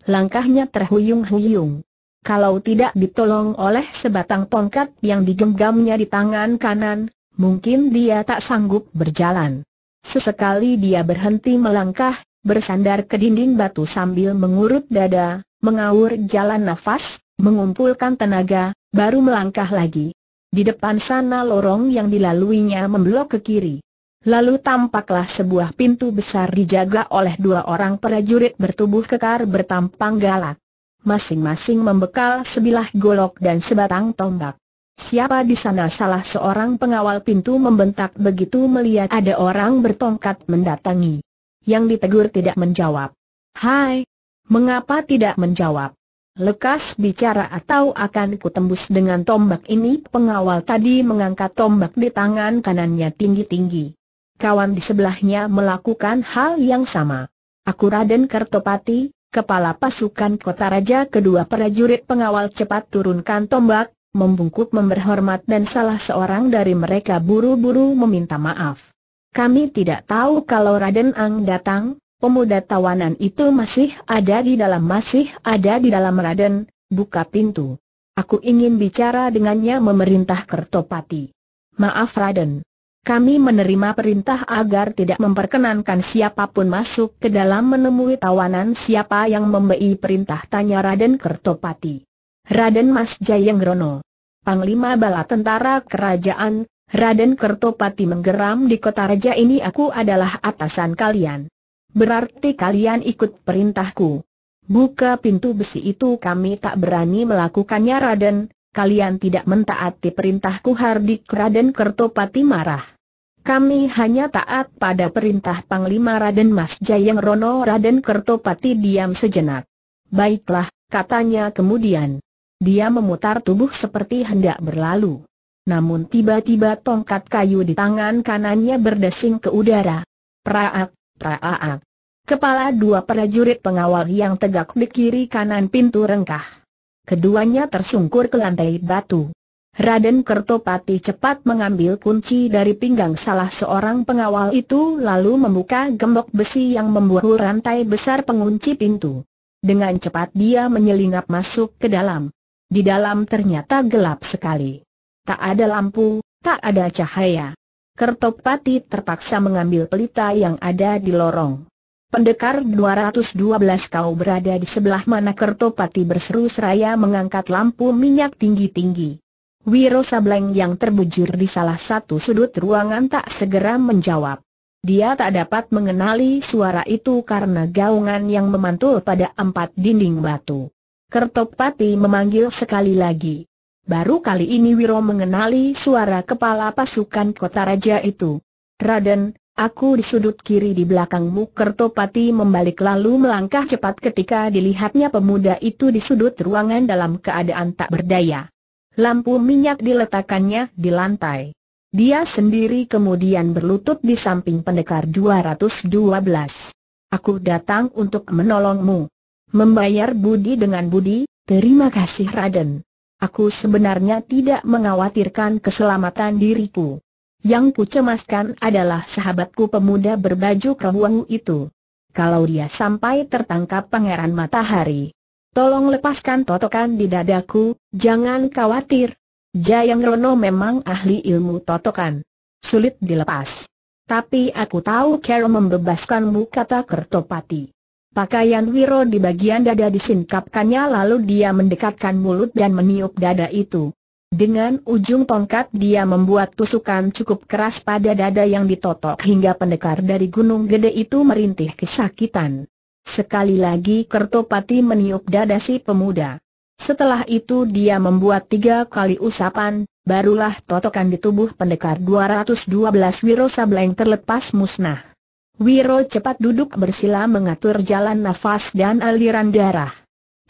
A: Langkahnya terhuyung-huyung. Kalau tidak ditolong oleh sebatang tongkat yang digenggamnya di tangan kanan, mungkin dia tak sanggup berjalan. Sesekali dia berhenti melangkah, bersandar ke dinding batu sambil mengurut dada, mengaur jalan nafas, mengumpulkan tenaga, baru melangkah lagi. Di depan sana lorong yang dilaluinya membelok ke kiri. Lalu tampaklah sebuah pintu besar dijaga oleh dua orang prajurit bertubuh kekar bertampang galak masing-masing membekal sebilah golok dan sebatang tombak. Siapa di sana salah seorang pengawal pintu membentak begitu melihat ada orang bertongkat mendatangi. Yang ditegur tidak menjawab. Hai, mengapa tidak menjawab? Lekas bicara atau akan kutembus dengan tombak ini Pengawal tadi mengangkat tombak di tangan kanannya tinggi-tinggi Kawan di sebelahnya melakukan hal yang sama Aku Raden Kartopati. Kepala pasukan kota raja kedua prajurit pengawal cepat turunkan tombak, membungkuk memberhormat dan salah seorang dari mereka buru-buru meminta maaf. Kami tidak tahu kalau Raden Ang datang, pemuda tawanan itu masih ada di dalam masih ada di dalam Raden, buka pintu. Aku ingin bicara dengannya memerintah Kertopati. Maaf Raden kami menerima perintah agar tidak memperkenankan siapapun masuk ke dalam menemui tawanan siapa yang membei perintah tanya Raden Kertopati. Raden Mas Jayengrono. Panglima Bala Tentara Kerajaan, Raden Kertopati menggeram di kota raja ini aku adalah atasan kalian. Berarti kalian ikut perintahku. Buka pintu besi itu kami tak berani melakukannya Raden, kalian tidak mentaati perintahku Hardik Raden Kertopati marah. Kami hanya taat pada perintah Panglima Raden Mas Jayeng Rono Raden Kertopati diam sejenak. Baiklah, katanya kemudian. Dia memutar tubuh seperti hendak berlalu. Namun tiba-tiba tongkat kayu di tangan kanannya berdesing ke udara. Praak, praak. Kepala dua prajurit pengawal yang tegak di kiri kanan pintu rengkah. Keduanya tersungkur ke lantai batu. Raden Kertopati cepat mengambil kunci dari pinggang salah seorang pengawal itu lalu membuka gembok besi yang memburu rantai besar pengunci pintu. Dengan cepat dia menyelinap masuk ke dalam. Di dalam ternyata gelap sekali. Tak ada lampu, tak ada cahaya. Kertopati terpaksa mengambil pelita yang ada di lorong. Pendekar 212 kau berada di sebelah mana Kertopati berseru seraya mengangkat lampu minyak tinggi-tinggi. Wiro Sableng yang terbujur di salah satu sudut ruangan tak segera menjawab. Dia tak dapat mengenali suara itu karena gaungan yang memantul pada empat dinding batu. Kertopati memanggil sekali lagi. Baru kali ini Wiro mengenali suara kepala pasukan kota raja itu. Raden, Aku di sudut kiri di belakangmu Kertopati membalik lalu melangkah cepat ketika dilihatnya pemuda itu di sudut ruangan dalam keadaan tak berdaya lampu minyak diletakkannya di lantai. Dia sendiri kemudian berlutut di samping pendekar 212. Aku datang untuk menolongmu. Membayar budi dengan budi, terima kasih Raden. Aku sebenarnya tidak mengkhawatirkan keselamatan diriku. Yang ku cemaskan adalah sahabatku pemuda berbaju keruang itu. Kalau dia sampai tertangkap pangeran matahari, Tolong lepaskan totokan di dadaku, jangan khawatir. Jayang Rono memang ahli ilmu totokan. Sulit dilepas. Tapi aku tahu cara membebaskanmu kata Kertopati. Pakaian Wiro di bagian dada disingkapkannya lalu dia mendekatkan mulut dan meniup dada itu. Dengan ujung tongkat dia membuat tusukan cukup keras pada dada yang ditotok hingga pendekar dari Gunung Gede itu merintih kesakitan. Sekali lagi Kertopati meniup dada si pemuda. Setelah itu dia membuat tiga kali usapan, barulah totokan di tubuh pendekar 212 Wiro Sableng terlepas musnah. Wiro cepat duduk bersila mengatur jalan nafas dan aliran darah.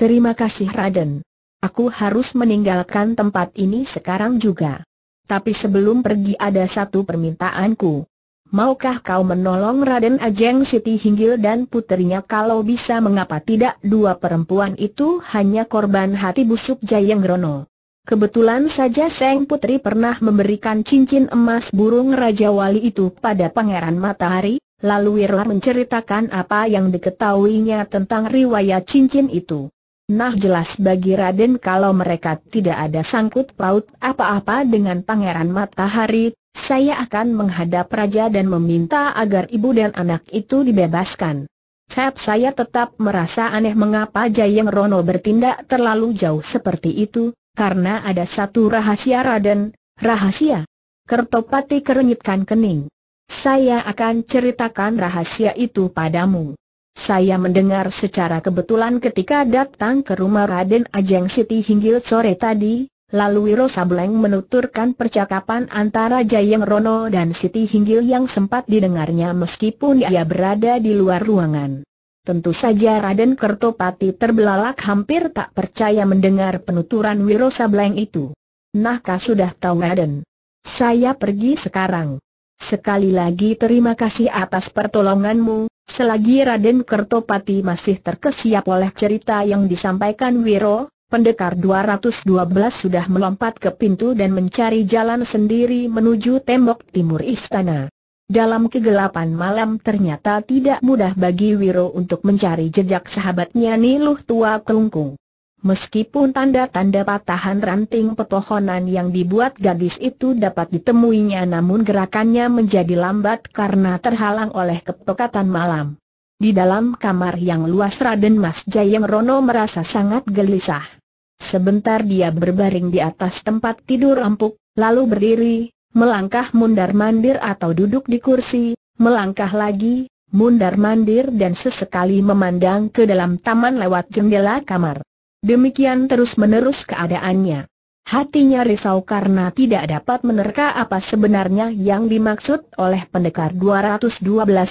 A: Terima kasih Raden. Aku harus meninggalkan tempat ini sekarang juga. Tapi sebelum pergi ada satu permintaanku. Maukah kau menolong Raden Ajeng Siti Hinggil dan puterinya kalau bisa mengapa tidak dua perempuan itu hanya korban hati busuk Jayeng Rono. Kebetulan saja Seng Putri pernah memberikan cincin emas burung Raja Wali itu pada Pangeran Matahari, lalu Wirla menceritakan apa yang diketahuinya tentang riwayat cincin itu. Nah jelas bagi Raden kalau mereka tidak ada sangkut paut apa-apa dengan Pangeran Matahari, saya akan menghadap raja dan meminta agar ibu dan anak itu dibebaskan. Cap saya tetap merasa aneh mengapa Jayeng Rono bertindak terlalu jauh seperti itu, karena ada satu rahasia Raden, rahasia. Kertopati kerenyitkan kening. Saya akan ceritakan rahasia itu padamu. Saya mendengar secara kebetulan ketika datang ke rumah Raden Ajeng Siti Hinggil sore tadi, Lalu Wiro Sableng menuturkan percakapan antara Jayeng Rono dan Siti Hinggil yang sempat didengarnya meskipun ia berada di luar ruangan. Tentu saja Raden Kertopati terbelalak hampir tak percaya mendengar penuturan Wiro Sableng itu. Nah kau sudah tahu Raden? Saya pergi sekarang. Sekali lagi terima kasih atas pertolonganmu, selagi Raden Kertopati masih terkesiap oleh cerita yang disampaikan Wiro, Pendekar 212 sudah melompat ke pintu dan mencari jalan sendiri menuju tembok timur istana. Dalam kegelapan malam ternyata tidak mudah bagi Wiro untuk mencari jejak sahabatnya Niluh Tua Kelungkung. Meskipun tanda-tanda patahan ranting pepohonan yang dibuat gadis itu dapat ditemuinya namun gerakannya menjadi lambat karena terhalang oleh kepekatan malam. Di dalam kamar yang luas Raden Mas Jayeng Rono merasa sangat gelisah. Sebentar dia berbaring di atas tempat tidur empuk, lalu berdiri, melangkah mundar-mandir atau duduk di kursi, melangkah lagi, mundar-mandir dan sesekali memandang ke dalam taman lewat jendela kamar. Demikian terus-menerus keadaannya. Hatinya risau karena tidak dapat menerka apa sebenarnya yang dimaksud oleh pendekar 212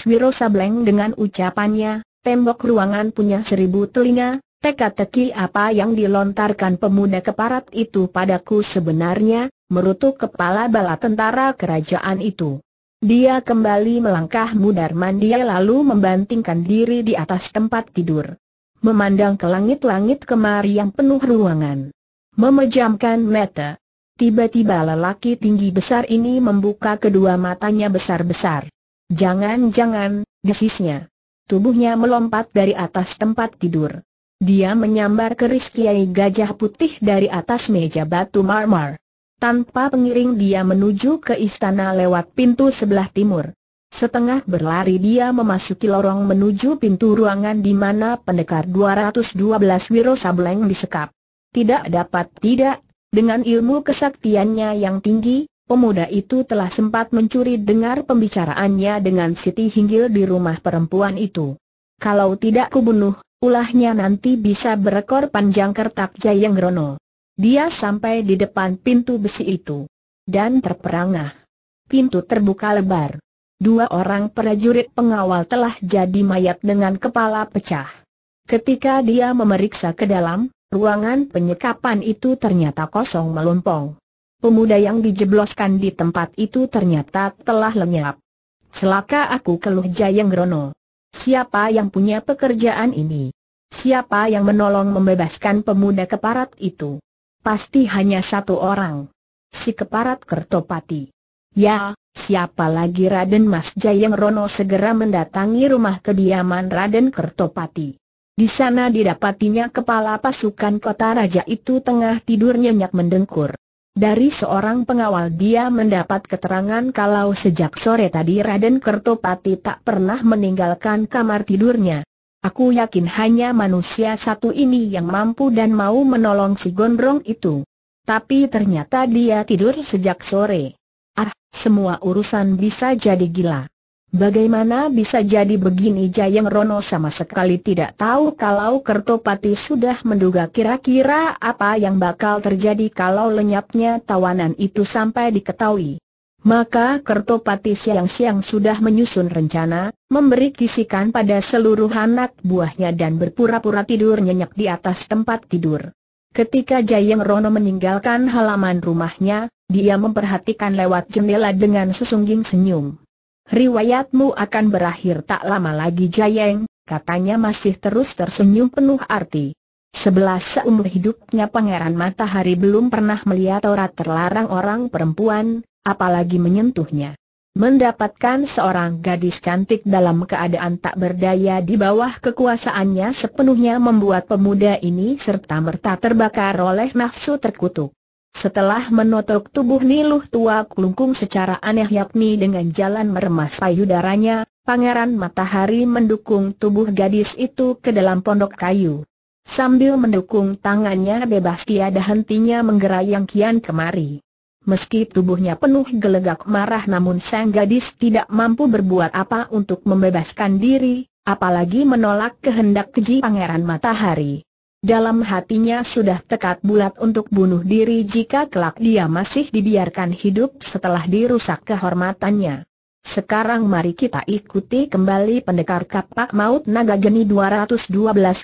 A: Wiro Sableng dengan ucapannya, tembok ruangan punya seribu telinga, Teka-teki apa yang dilontarkan pemuda keparat itu padaku sebenarnya, merutuk kepala bala tentara kerajaan itu. Dia kembali melangkah mudar mandi lalu membantingkan diri di atas tempat tidur. Memandang ke langit-langit kemari yang penuh ruangan. Memejamkan mata. Tiba-tiba lelaki tinggi besar ini membuka kedua matanya besar-besar. Jangan-jangan, desisnya. Tubuhnya melompat dari atas tempat tidur. Dia menyambar keris Kiai Gajah Putih dari atas meja batu marmar. Tanpa pengiring dia menuju ke istana lewat pintu sebelah timur. Setengah berlari dia memasuki lorong menuju pintu ruangan di mana pendekar 212 Wiro Sableng disekap. Tidak dapat tidak, dengan ilmu kesaktiannya yang tinggi, pemuda itu telah sempat mencuri dengar pembicaraannya dengan Siti Hinggil di rumah perempuan itu. Kalau tidak kubunuh, Ulahnya nanti bisa berekor panjang kertak rono. Dia sampai di depan pintu besi itu. Dan terperangah. Pintu terbuka lebar. Dua orang prajurit pengawal telah jadi mayat dengan kepala pecah. Ketika dia memeriksa ke dalam, ruangan penyekapan itu ternyata kosong melompong. Pemuda yang dijebloskan di tempat itu ternyata telah lenyap. Selaka aku keluh Rono. Siapa yang punya pekerjaan ini? Siapa yang menolong membebaskan pemuda keparat itu? Pasti hanya satu orang. Si keparat Kertopati. Ya, siapa lagi Raden Mas Jayeng Rono segera mendatangi rumah kediaman Raden Kertopati. Di sana didapatinya kepala pasukan kota raja itu tengah tidur nyenyak mendengkur. Dari seorang pengawal dia mendapat keterangan kalau sejak sore tadi Raden Kertopati tak pernah meninggalkan kamar tidurnya. Aku yakin hanya manusia satu ini yang mampu dan mau menolong si gondrong itu. Tapi ternyata dia tidur sejak sore. Ah, semua urusan bisa jadi gila. Bagaimana bisa jadi begini Jayeng Rono sama sekali tidak tahu kalau Kertopati sudah menduga kira-kira apa yang bakal terjadi kalau lenyapnya tawanan itu sampai diketahui. Maka Kertopati siang-siang sudah menyusun rencana, memberi kisikan pada seluruh anak buahnya dan berpura-pura tidur nyenyak di atas tempat tidur. Ketika Jayeng Rono meninggalkan halaman rumahnya, dia memperhatikan lewat jendela dengan sesungging senyum riwayatmu akan berakhir tak lama lagi Jayeng, katanya masih terus tersenyum penuh arti. Sebelas seumur hidupnya Pangeran Matahari belum pernah melihat orang terlarang orang perempuan, apalagi menyentuhnya. Mendapatkan seorang gadis cantik dalam keadaan tak berdaya di bawah kekuasaannya sepenuhnya membuat pemuda ini serta merta terbakar oleh nafsu terkutuk. Setelah menotok tubuh Niluh tua kelungkung secara aneh yakni dengan jalan meremas payudaranya, Pangeran Matahari mendukung tubuh gadis itu ke dalam pondok kayu. Sambil mendukung tangannya bebas tiada hentinya menggerayang kian kemari. Meski tubuhnya penuh gelegak marah namun sang gadis tidak mampu berbuat apa untuk membebaskan diri, apalagi menolak kehendak keji pangeran matahari. Dalam hatinya sudah tekad bulat untuk bunuh diri jika kelak dia masih dibiarkan hidup setelah dirusak kehormatannya. Sekarang mari kita ikuti kembali pendekar kapak maut naga geni 212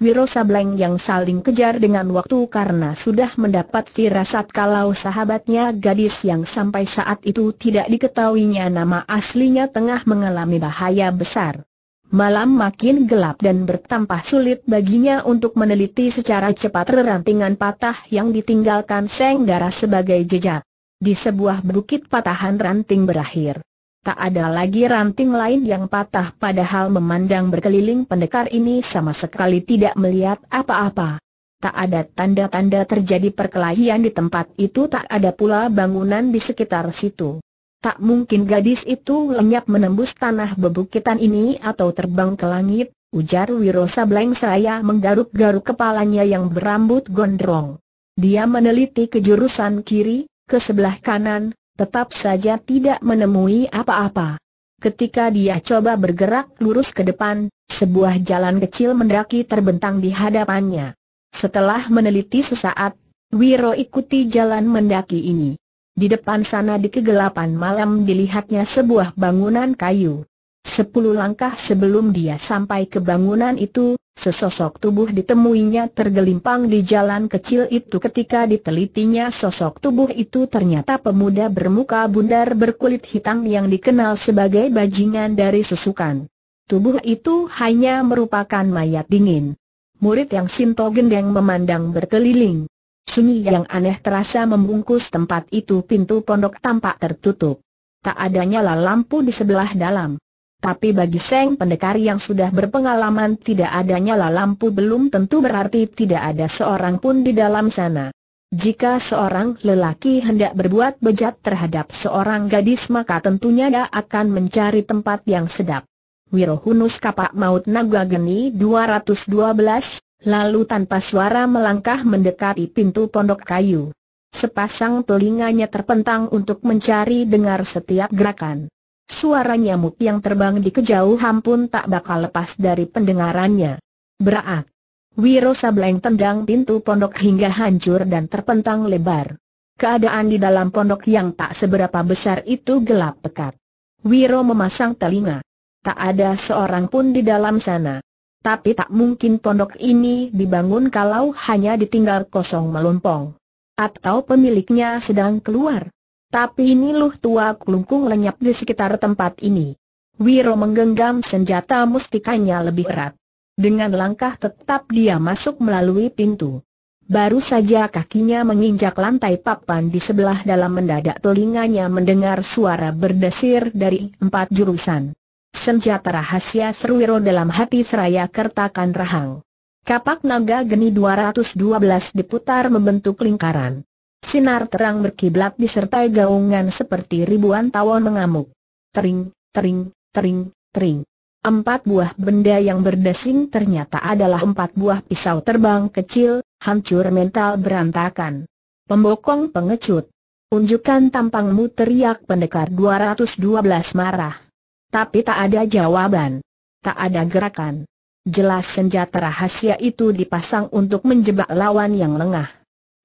A: Wiro Sableng yang saling kejar dengan waktu karena sudah mendapat firasat kalau sahabatnya gadis yang sampai saat itu tidak diketahuinya nama aslinya tengah mengalami bahaya besar. Malam makin gelap dan bertambah sulit baginya untuk meneliti secara cepat rantingan patah yang ditinggalkan Seng Dara sebagai jejak. Di sebuah bukit patahan ranting berakhir. Tak ada lagi ranting lain yang patah padahal memandang berkeliling pendekar ini sama sekali tidak melihat apa-apa. Tak ada tanda-tanda terjadi perkelahian di tempat itu tak ada pula bangunan di sekitar situ. Tak mungkin gadis itu lenyap menembus tanah bebukitan ini atau terbang ke langit, ujar Wiro Sableng seraya menggaruk-garuk kepalanya yang berambut gondrong. Dia meneliti ke jurusan kiri, ke sebelah kanan, tetap saja tidak menemui apa-apa. Ketika dia coba bergerak lurus ke depan, sebuah jalan kecil mendaki terbentang di hadapannya. Setelah meneliti sesaat, Wiro ikuti jalan mendaki ini. Di depan sana di kegelapan malam dilihatnya sebuah bangunan kayu. Sepuluh langkah sebelum dia sampai ke bangunan itu, sesosok tubuh ditemuinya tergelimpang di jalan kecil itu ketika ditelitinya sosok tubuh itu ternyata pemuda bermuka bundar berkulit hitam yang dikenal sebagai bajingan dari susukan. Tubuh itu hanya merupakan mayat dingin. Murid yang Sinto Gendeng memandang berkeliling. Sunyi yang aneh terasa membungkus tempat itu pintu pondok tampak tertutup. Tak adanya lampu di sebelah dalam. Tapi bagi Seng Pendekar yang sudah berpengalaman tidak adanya lampu belum tentu berarti tidak ada seorang pun di dalam sana. Jika seorang lelaki hendak berbuat bejat terhadap seorang gadis maka tentunya dia akan mencari tempat yang sedap. Wirohunus Kapak Maut Naga Geni 212, Lalu tanpa suara melangkah mendekati pintu pondok kayu. Sepasang telinganya terpentang untuk mencari dengar setiap gerakan. Suara nyamuk yang terbang di kejauhan pun tak bakal lepas dari pendengarannya. Berak. Wiro Sableng tendang pintu pondok hingga hancur dan terpentang lebar. Keadaan di dalam pondok yang tak seberapa besar itu gelap pekat. Wiro memasang telinga. Tak ada seorang pun di dalam sana. Tapi tak mungkin pondok ini dibangun kalau hanya ditinggal kosong melompong. Atau pemiliknya sedang keluar. Tapi ini luh tua kelungkung lenyap di sekitar tempat ini. Wiro menggenggam senjata mustikanya lebih erat. Dengan langkah tetap dia masuk melalui pintu. Baru saja kakinya menginjak lantai papan di sebelah dalam mendadak telinganya mendengar suara berdesir dari empat jurusan senjata rahasia Serwiro dalam hati seraya kertakan rahang. Kapak naga geni 212 diputar membentuk lingkaran. Sinar terang berkiblat disertai gaungan seperti ribuan tawon mengamuk. Tering, tering, tering, tering. Empat buah benda yang berdesing ternyata adalah empat buah pisau terbang kecil, hancur mental berantakan. Pembokong pengecut. Unjukkan tampangmu teriak pendekar 212 marah. Tapi tak ada jawaban. Tak ada gerakan. Jelas senjata rahasia itu dipasang untuk menjebak lawan yang lengah.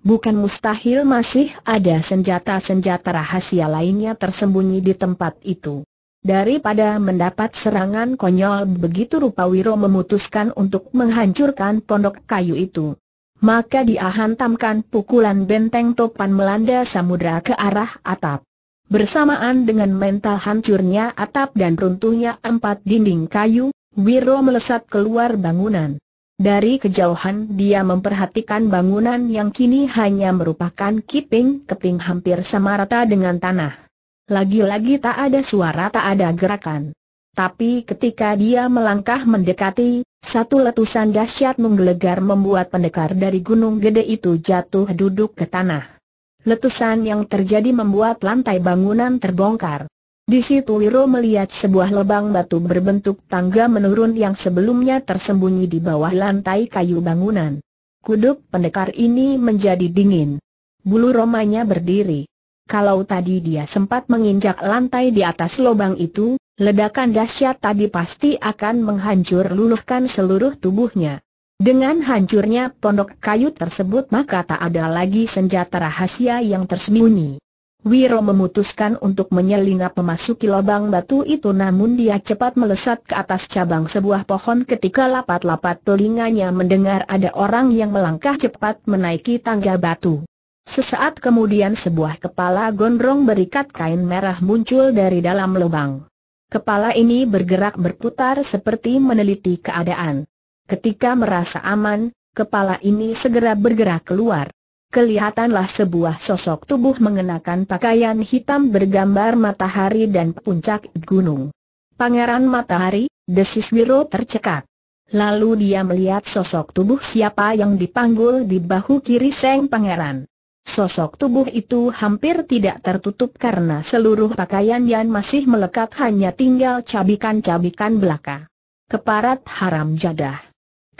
A: Bukan mustahil masih ada senjata-senjata rahasia lainnya tersembunyi di tempat itu. Daripada mendapat serangan konyol begitu rupa Wiro memutuskan untuk menghancurkan pondok kayu itu. Maka dia hantamkan pukulan benteng topan melanda samudra ke arah atap. Bersamaan dengan mental hancurnya atap dan runtuhnya empat dinding kayu, Wiro melesat keluar bangunan. Dari kejauhan dia memperhatikan bangunan yang kini hanya merupakan kiping-keping hampir sama rata dengan tanah. Lagi-lagi tak ada suara tak ada gerakan. Tapi ketika dia melangkah mendekati, satu letusan dahsyat menggelegar membuat pendekar dari gunung gede itu jatuh duduk ke tanah. Letusan yang terjadi membuat lantai bangunan terbongkar. Di situ Wiro melihat sebuah lubang batu berbentuk tangga menurun yang sebelumnya tersembunyi di bawah lantai kayu bangunan. Kuduk pendekar ini menjadi dingin. Bulu romanya berdiri. Kalau tadi dia sempat menginjak lantai di atas lubang itu, ledakan dahsyat tadi pasti akan menghancur luluhkan seluruh tubuhnya. Dengan hancurnya pondok kayu tersebut maka tak ada lagi senjata rahasia yang tersembunyi. Wiro memutuskan untuk menyelinap memasuki lubang batu itu namun dia cepat melesat ke atas cabang sebuah pohon ketika lapat-lapat telinganya mendengar ada orang yang melangkah cepat menaiki tangga batu. Sesaat kemudian sebuah kepala gondrong berikat kain merah muncul dari dalam lubang. Kepala ini bergerak berputar seperti meneliti keadaan. Ketika merasa aman, kepala ini segera bergerak keluar. Kelihatanlah sebuah sosok tubuh mengenakan pakaian hitam bergambar matahari dan puncak gunung. Pangeran Matahari, desis Wiro tercekat. Lalu dia melihat sosok tubuh siapa yang dipanggul di bahu kiri Seng Pangeran. Sosok tubuh itu hampir tidak tertutup karena seluruh pakaian yang masih melekat hanya tinggal cabikan-cabikan belaka. Keparat haram jadah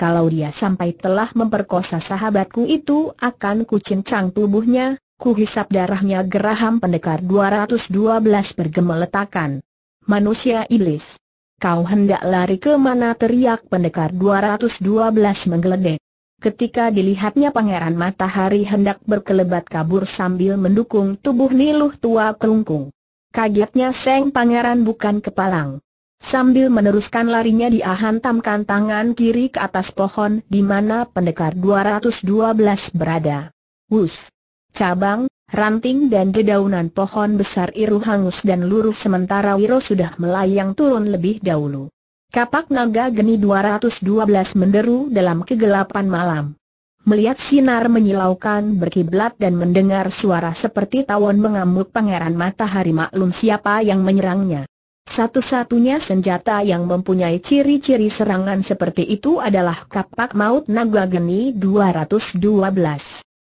A: kalau dia sampai telah memperkosa sahabatku itu akan kucincang tubuhnya, kuhisap darahnya geraham pendekar 212 bergemeletakan. Manusia iblis. Kau hendak lari ke mana teriak pendekar 212 menggeledek. Ketika dilihatnya pangeran matahari hendak berkelebat kabur sambil mendukung tubuh niluh tua kelungkung. Kagetnya seng pangeran bukan kepalang. Sambil meneruskan larinya dia hantamkan tangan kiri ke atas pohon di mana pendekar 212 berada. Wus! Cabang, ranting dan dedaunan pohon besar iru hangus dan luruh sementara Wiro sudah melayang turun lebih dahulu. Kapak naga geni 212 menderu dalam kegelapan malam. Melihat sinar menyilaukan berkiblat dan mendengar suara seperti tawon mengamuk pangeran matahari maklum siapa yang menyerangnya. Satu-satunya senjata yang mempunyai ciri-ciri serangan seperti itu adalah kapak maut naga geni 212.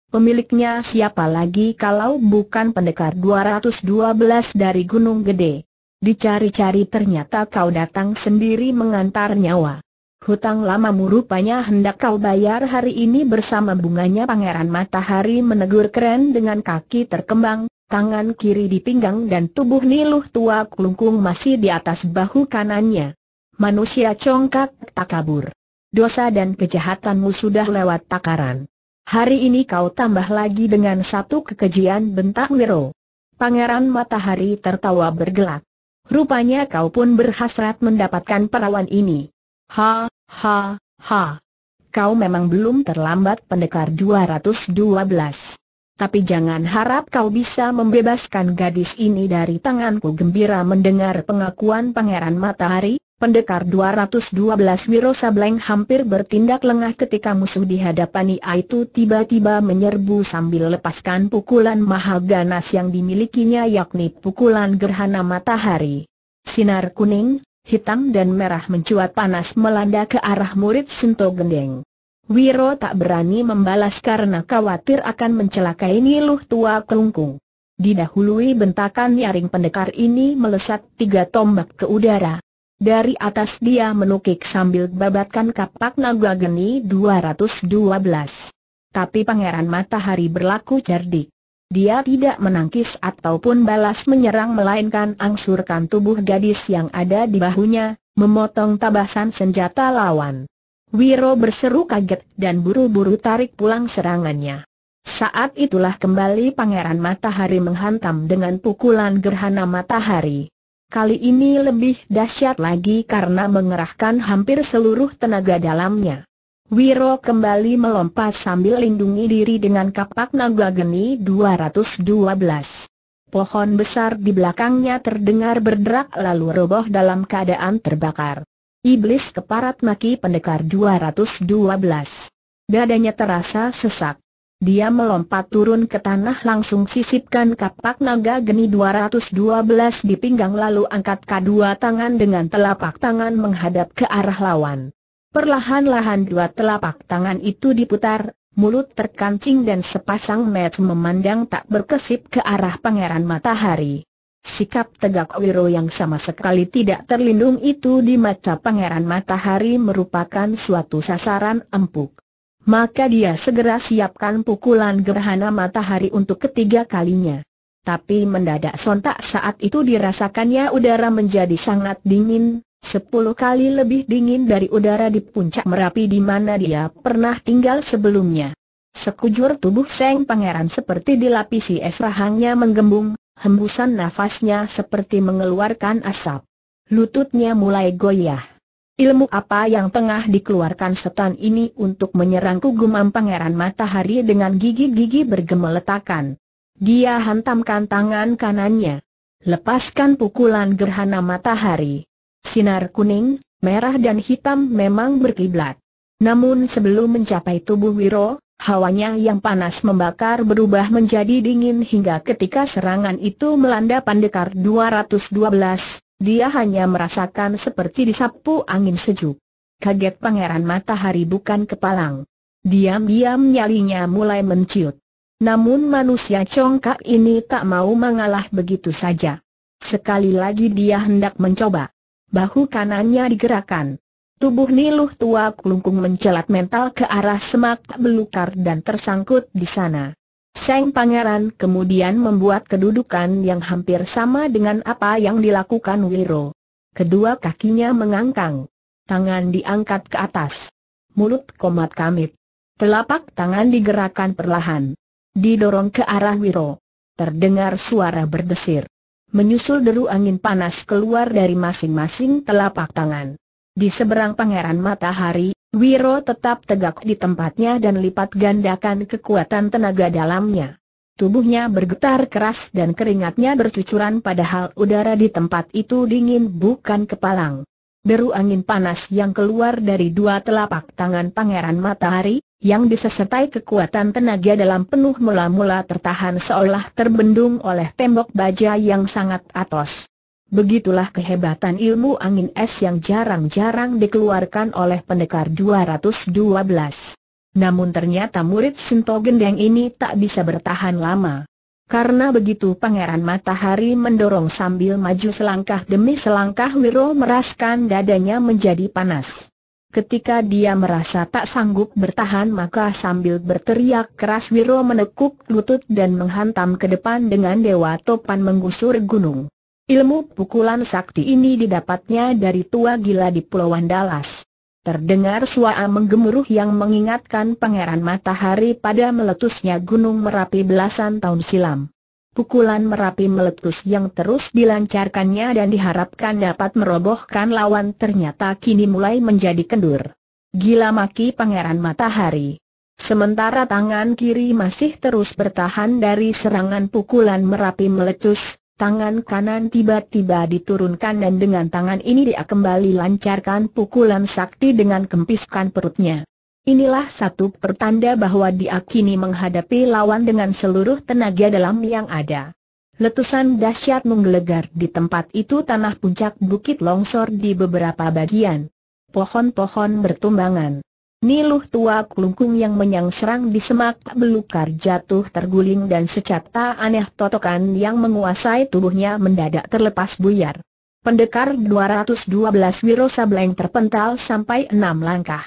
A: Pemiliknya siapa lagi kalau bukan pendekar 212 dari Gunung Gede. Dicari-cari ternyata kau datang sendiri mengantar nyawa. Hutang lama rupanya hendak kau bayar hari ini bersama bunganya Pangeran Matahari menegur keren dengan kaki terkembang, tangan kiri di pinggang dan tubuh niluh tua kelungkung masih di atas bahu kanannya. Manusia congkak tak kabur. Dosa dan kejahatanmu sudah lewat takaran. Hari ini kau tambah lagi dengan satu kekejian bentak Wiro. Pangeran Matahari tertawa bergelak. Rupanya kau pun berhasrat mendapatkan perawan ini. Ha, ha, ha. Kau memang belum terlambat pendekar 212 tapi jangan harap kau bisa membebaskan gadis ini dari tanganku gembira mendengar pengakuan Pangeran Matahari, pendekar 212 Wiro Sableng hampir bertindak lengah ketika musuh dihadapani. itu tiba-tiba menyerbu sambil lepaskan pukulan mahal ganas yang dimilikinya yakni pukulan gerhana matahari. Sinar kuning, hitam dan merah mencuat panas melanda ke arah murid Sinto Gendeng. Wiro tak berani membalas karena khawatir akan mencelakai Niluh tua kelungkung. Didahului bentakan nyaring pendekar ini melesat tiga tombak ke udara. Dari atas dia menukik sambil babatkan kapak naga geni 212. Tapi Pangeran Matahari berlaku cerdik. Dia tidak menangkis ataupun balas menyerang melainkan angsurkan tubuh gadis yang ada di bahunya, memotong tabasan senjata lawan. Wiro berseru kaget dan buru-buru tarik pulang serangannya. Saat itulah kembali Pangeran Matahari menghantam dengan pukulan gerhana matahari. Kali ini lebih dahsyat lagi karena mengerahkan hampir seluruh tenaga dalamnya. Wiro kembali melompat sambil lindungi diri dengan kapak naga geni 212. Pohon besar di belakangnya terdengar berderak lalu roboh dalam keadaan terbakar. Iblis keparat maki pendekar 212. Dadanya terasa sesak. Dia melompat turun ke tanah langsung sisipkan kapak naga geni 212 di pinggang lalu angkat kedua tangan dengan telapak tangan menghadap ke arah lawan. Perlahan-lahan dua telapak tangan itu diputar, mulut terkancing dan sepasang mata memandang tak berkesip ke arah pangeran matahari. Sikap tegak Wiro yang sama sekali tidak terlindung itu di mata Pangeran Matahari merupakan suatu sasaran empuk. Maka dia segera siapkan pukulan gerhana matahari untuk ketiga kalinya. Tapi mendadak sontak saat itu dirasakannya udara menjadi sangat dingin, sepuluh kali lebih dingin dari udara di puncak Merapi di mana dia pernah tinggal sebelumnya. Sekujur tubuh Seng Pangeran seperti dilapisi es rahangnya menggembung, hembusan nafasnya seperti mengeluarkan asap. Lututnya mulai goyah. Ilmu apa yang tengah dikeluarkan setan ini untuk menyerang kugumam pangeran matahari dengan gigi-gigi bergemeletakan. Dia hantamkan tangan kanannya. Lepaskan pukulan gerhana matahari. Sinar kuning, merah dan hitam memang berkiblat. Namun sebelum mencapai tubuh Wiro, Hawanya yang panas membakar berubah menjadi dingin hingga ketika serangan itu melanda Pandekar 212, dia hanya merasakan seperti disapu angin sejuk. Kaget pangeran matahari bukan kepalang. Diam-diam nyalinya mulai menciut. Namun manusia congkak ini tak mau mengalah begitu saja. Sekali lagi dia hendak mencoba. Bahu kanannya digerakkan. Tubuh Niluh tua kelungkung mencelat mental ke arah semak belukar dan tersangkut di sana. Seng Pangeran kemudian membuat kedudukan yang hampir sama dengan apa yang dilakukan Wiro. Kedua kakinya mengangkang. Tangan diangkat ke atas. Mulut komat kamit. Telapak tangan digerakkan perlahan. Didorong ke arah Wiro. Terdengar suara berdesir. Menyusul deru angin panas keluar dari masing-masing telapak tangan. Di seberang pangeran matahari, Wiro tetap tegak di tempatnya dan lipat gandakan kekuatan tenaga dalamnya. Tubuhnya bergetar keras dan keringatnya bercucuran padahal udara di tempat itu dingin bukan kepalang. Deru angin panas yang keluar dari dua telapak tangan pangeran matahari, yang disertai kekuatan tenaga dalam penuh mula-mula tertahan seolah terbendung oleh tembok baja yang sangat atos. Begitulah kehebatan ilmu angin es yang jarang-jarang dikeluarkan oleh pendekar 212. Namun ternyata murid Sinto Gendeng ini tak bisa bertahan lama. Karena begitu Pangeran Matahari mendorong sambil maju selangkah demi selangkah Wiro meraskan dadanya menjadi panas. Ketika dia merasa tak sanggup bertahan maka sambil berteriak keras Wiro menekuk lutut dan menghantam ke depan dengan Dewa Topan menggusur gunung. Ilmu pukulan sakti ini didapatnya dari tua gila di Pulau Andalas. Terdengar suara menggemuruh yang mengingatkan pangeran matahari pada meletusnya Gunung Merapi belasan tahun silam. Pukulan Merapi meletus yang terus dilancarkannya dan diharapkan dapat merobohkan lawan ternyata kini mulai menjadi kendur. Gila maki pangeran matahari. Sementara tangan kiri masih terus bertahan dari serangan pukulan Merapi meletus, Tangan kanan tiba-tiba diturunkan dan dengan tangan ini dia kembali lancarkan pukulan sakti dengan kempiskan perutnya. Inilah satu pertanda bahwa dia kini menghadapi lawan dengan seluruh tenaga dalam yang ada. Letusan dahsyat menggelegar di tempat itu tanah puncak bukit longsor di beberapa bagian. Pohon-pohon bertumbangan. Niluh tua kelungkung yang menyang serang di semak belukar jatuh terguling dan secata aneh totokan yang menguasai tubuhnya mendadak terlepas buyar. Pendekar 212 Wiro Sableng terpental sampai enam langkah.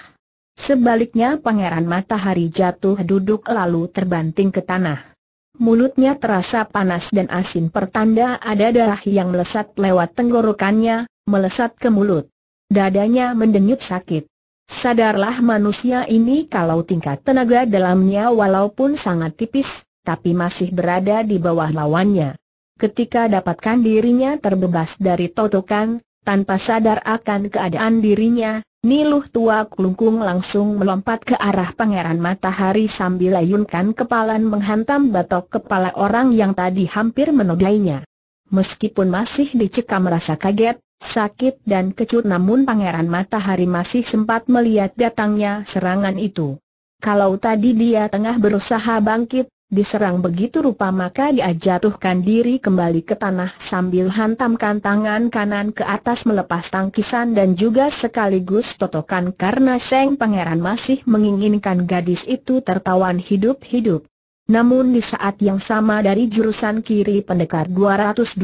A: Sebaliknya pangeran matahari jatuh duduk lalu terbanting ke tanah. Mulutnya terasa panas dan asin pertanda ada darah yang melesat lewat tenggorokannya, melesat ke mulut. Dadanya mendenyut sakit. Sadarlah manusia ini kalau tingkat tenaga dalamnya walaupun sangat tipis, tapi masih berada di bawah lawannya. Ketika dapatkan dirinya terbebas dari totokan, tanpa sadar akan keadaan dirinya, Niluh tua kelungkung langsung melompat ke arah pangeran matahari sambil layunkan kepalan menghantam batok kepala orang yang tadi hampir menodainya. Meskipun masih dicekam rasa kaget, sakit dan kecut namun Pangeran Matahari masih sempat melihat datangnya serangan itu. Kalau tadi dia tengah berusaha bangkit, diserang begitu rupa maka dia jatuhkan diri kembali ke tanah sambil hantamkan tangan kanan ke atas melepas tangkisan dan juga sekaligus totokan karena Seng Pangeran masih menginginkan gadis itu tertawan hidup-hidup. Namun di saat yang sama dari jurusan kiri pendekar 212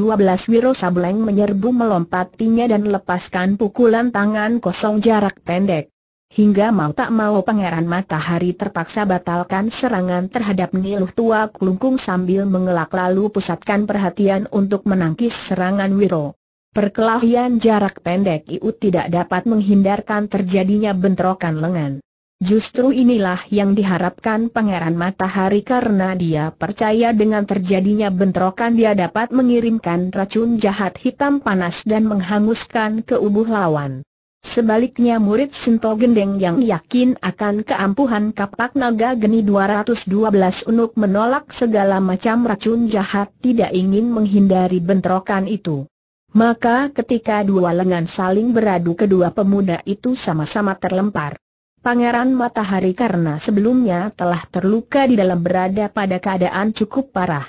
A: Wiro Sableng menyerbu melompatinya dan lepaskan pukulan tangan kosong jarak pendek. Hingga mau tak mau Pangeran Matahari terpaksa batalkan serangan terhadap Niluh Tua Kelungkung sambil mengelak lalu pusatkan perhatian untuk menangkis serangan Wiro. Perkelahian jarak pendek itu tidak dapat menghindarkan terjadinya bentrokan lengan. Justru inilah yang diharapkan Pangeran Matahari karena dia percaya dengan terjadinya bentrokan dia dapat mengirimkan racun jahat hitam panas dan menghanguskan ke tubuh lawan. Sebaliknya murid Sinto Gendeng yang yakin akan keampuhan kapak naga geni 212 unuk menolak segala macam racun jahat tidak ingin menghindari bentrokan itu. Maka ketika dua lengan saling beradu kedua pemuda itu sama-sama terlempar. Pangeran Matahari karena sebelumnya telah terluka di dalam berada pada keadaan cukup parah.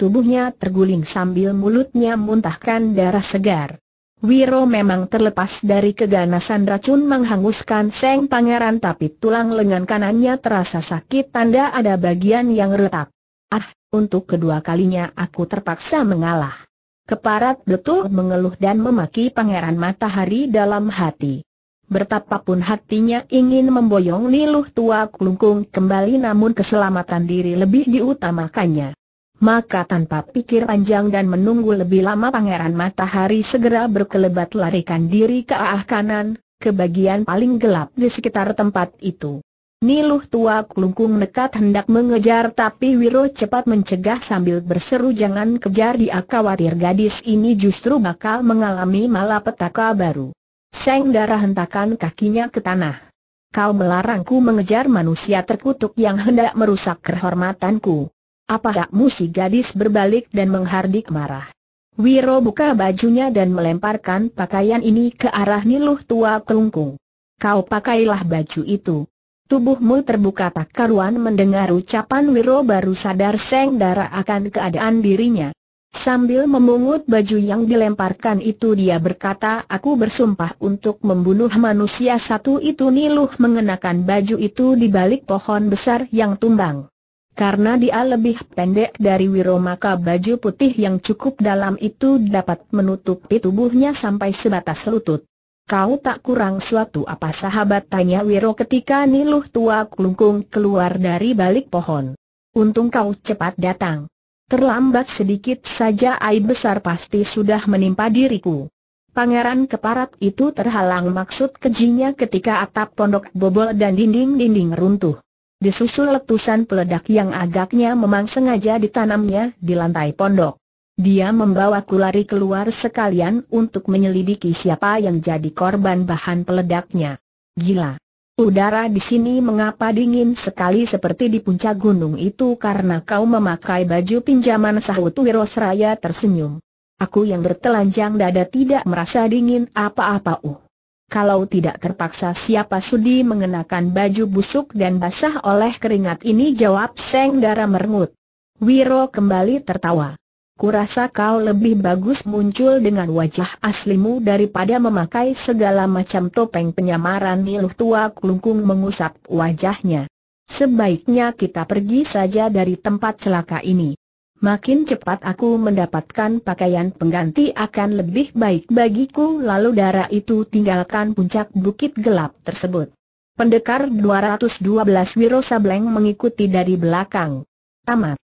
A: Tubuhnya terguling sambil mulutnya muntahkan darah segar. Wiro memang terlepas dari keganasan racun menghanguskan Seng Pangeran tapi tulang lengan kanannya terasa sakit tanda ada bagian yang retak. Ah, untuk kedua kalinya aku terpaksa mengalah. Keparat betul mengeluh dan memaki Pangeran Matahari dalam hati. Bertapapun hatinya ingin memboyong Niluh tua kelungkung kembali namun keselamatan diri lebih diutamakannya. Maka tanpa pikir panjang dan menunggu lebih lama Pangeran Matahari segera berkelebat larikan diri ke arah kanan, ke bagian paling gelap di sekitar tempat itu. Niluh tua kelungkung nekat hendak mengejar tapi Wiro cepat mencegah sambil berseru jangan kejar dia khawatir gadis ini justru bakal mengalami malapetaka baru. Seng darah hentakan kakinya ke tanah. Kau melarangku mengejar manusia terkutuk yang hendak merusak kehormatanku. Apa hakmu si gadis berbalik dan menghardik marah? Wiro buka bajunya dan melemparkan pakaian ini ke arah Niluh tua kelungkung. Kau pakailah baju itu. Tubuhmu terbuka tak karuan mendengar ucapan Wiro baru sadar Seng Dara akan keadaan dirinya. Sambil memungut baju yang dilemparkan itu dia berkata aku bersumpah untuk membunuh manusia satu itu Niluh mengenakan baju itu di balik pohon besar yang tumbang. Karena dia lebih pendek dari Wiro maka baju putih yang cukup dalam itu dapat menutupi tubuhnya sampai sebatas lutut. Kau tak kurang suatu apa sahabat tanya Wiro ketika Niluh tua kelungkung keluar dari balik pohon. Untung kau cepat datang. Terlambat sedikit saja air besar pasti sudah menimpa diriku. Pangeran keparat itu terhalang maksud kejinya ketika atap pondok bobol dan dinding-dinding runtuh. Disusul letusan peledak yang agaknya memang sengaja ditanamnya di lantai pondok. Dia membawaku lari keluar sekalian untuk menyelidiki siapa yang jadi korban bahan peledaknya. Gila. Udara di sini mengapa dingin sekali seperti di puncak gunung itu karena kau memakai baju pinjaman sahut Wirosraya tersenyum. Aku yang bertelanjang dada tidak merasa dingin apa-apa uh. Kalau tidak terpaksa siapa sudi mengenakan baju busuk dan basah oleh keringat ini jawab Seng Dara merengut. Wiro kembali tertawa kurasa kau lebih bagus muncul dengan wajah aslimu daripada memakai segala macam topeng penyamaran Niluh tua kelungkung mengusap wajahnya. Sebaiknya kita pergi saja dari tempat celaka ini. Makin cepat aku mendapatkan pakaian pengganti akan lebih baik bagiku lalu darah itu tinggalkan puncak bukit gelap tersebut. Pendekar 212 Wiro Sableng mengikuti dari belakang. Tamat.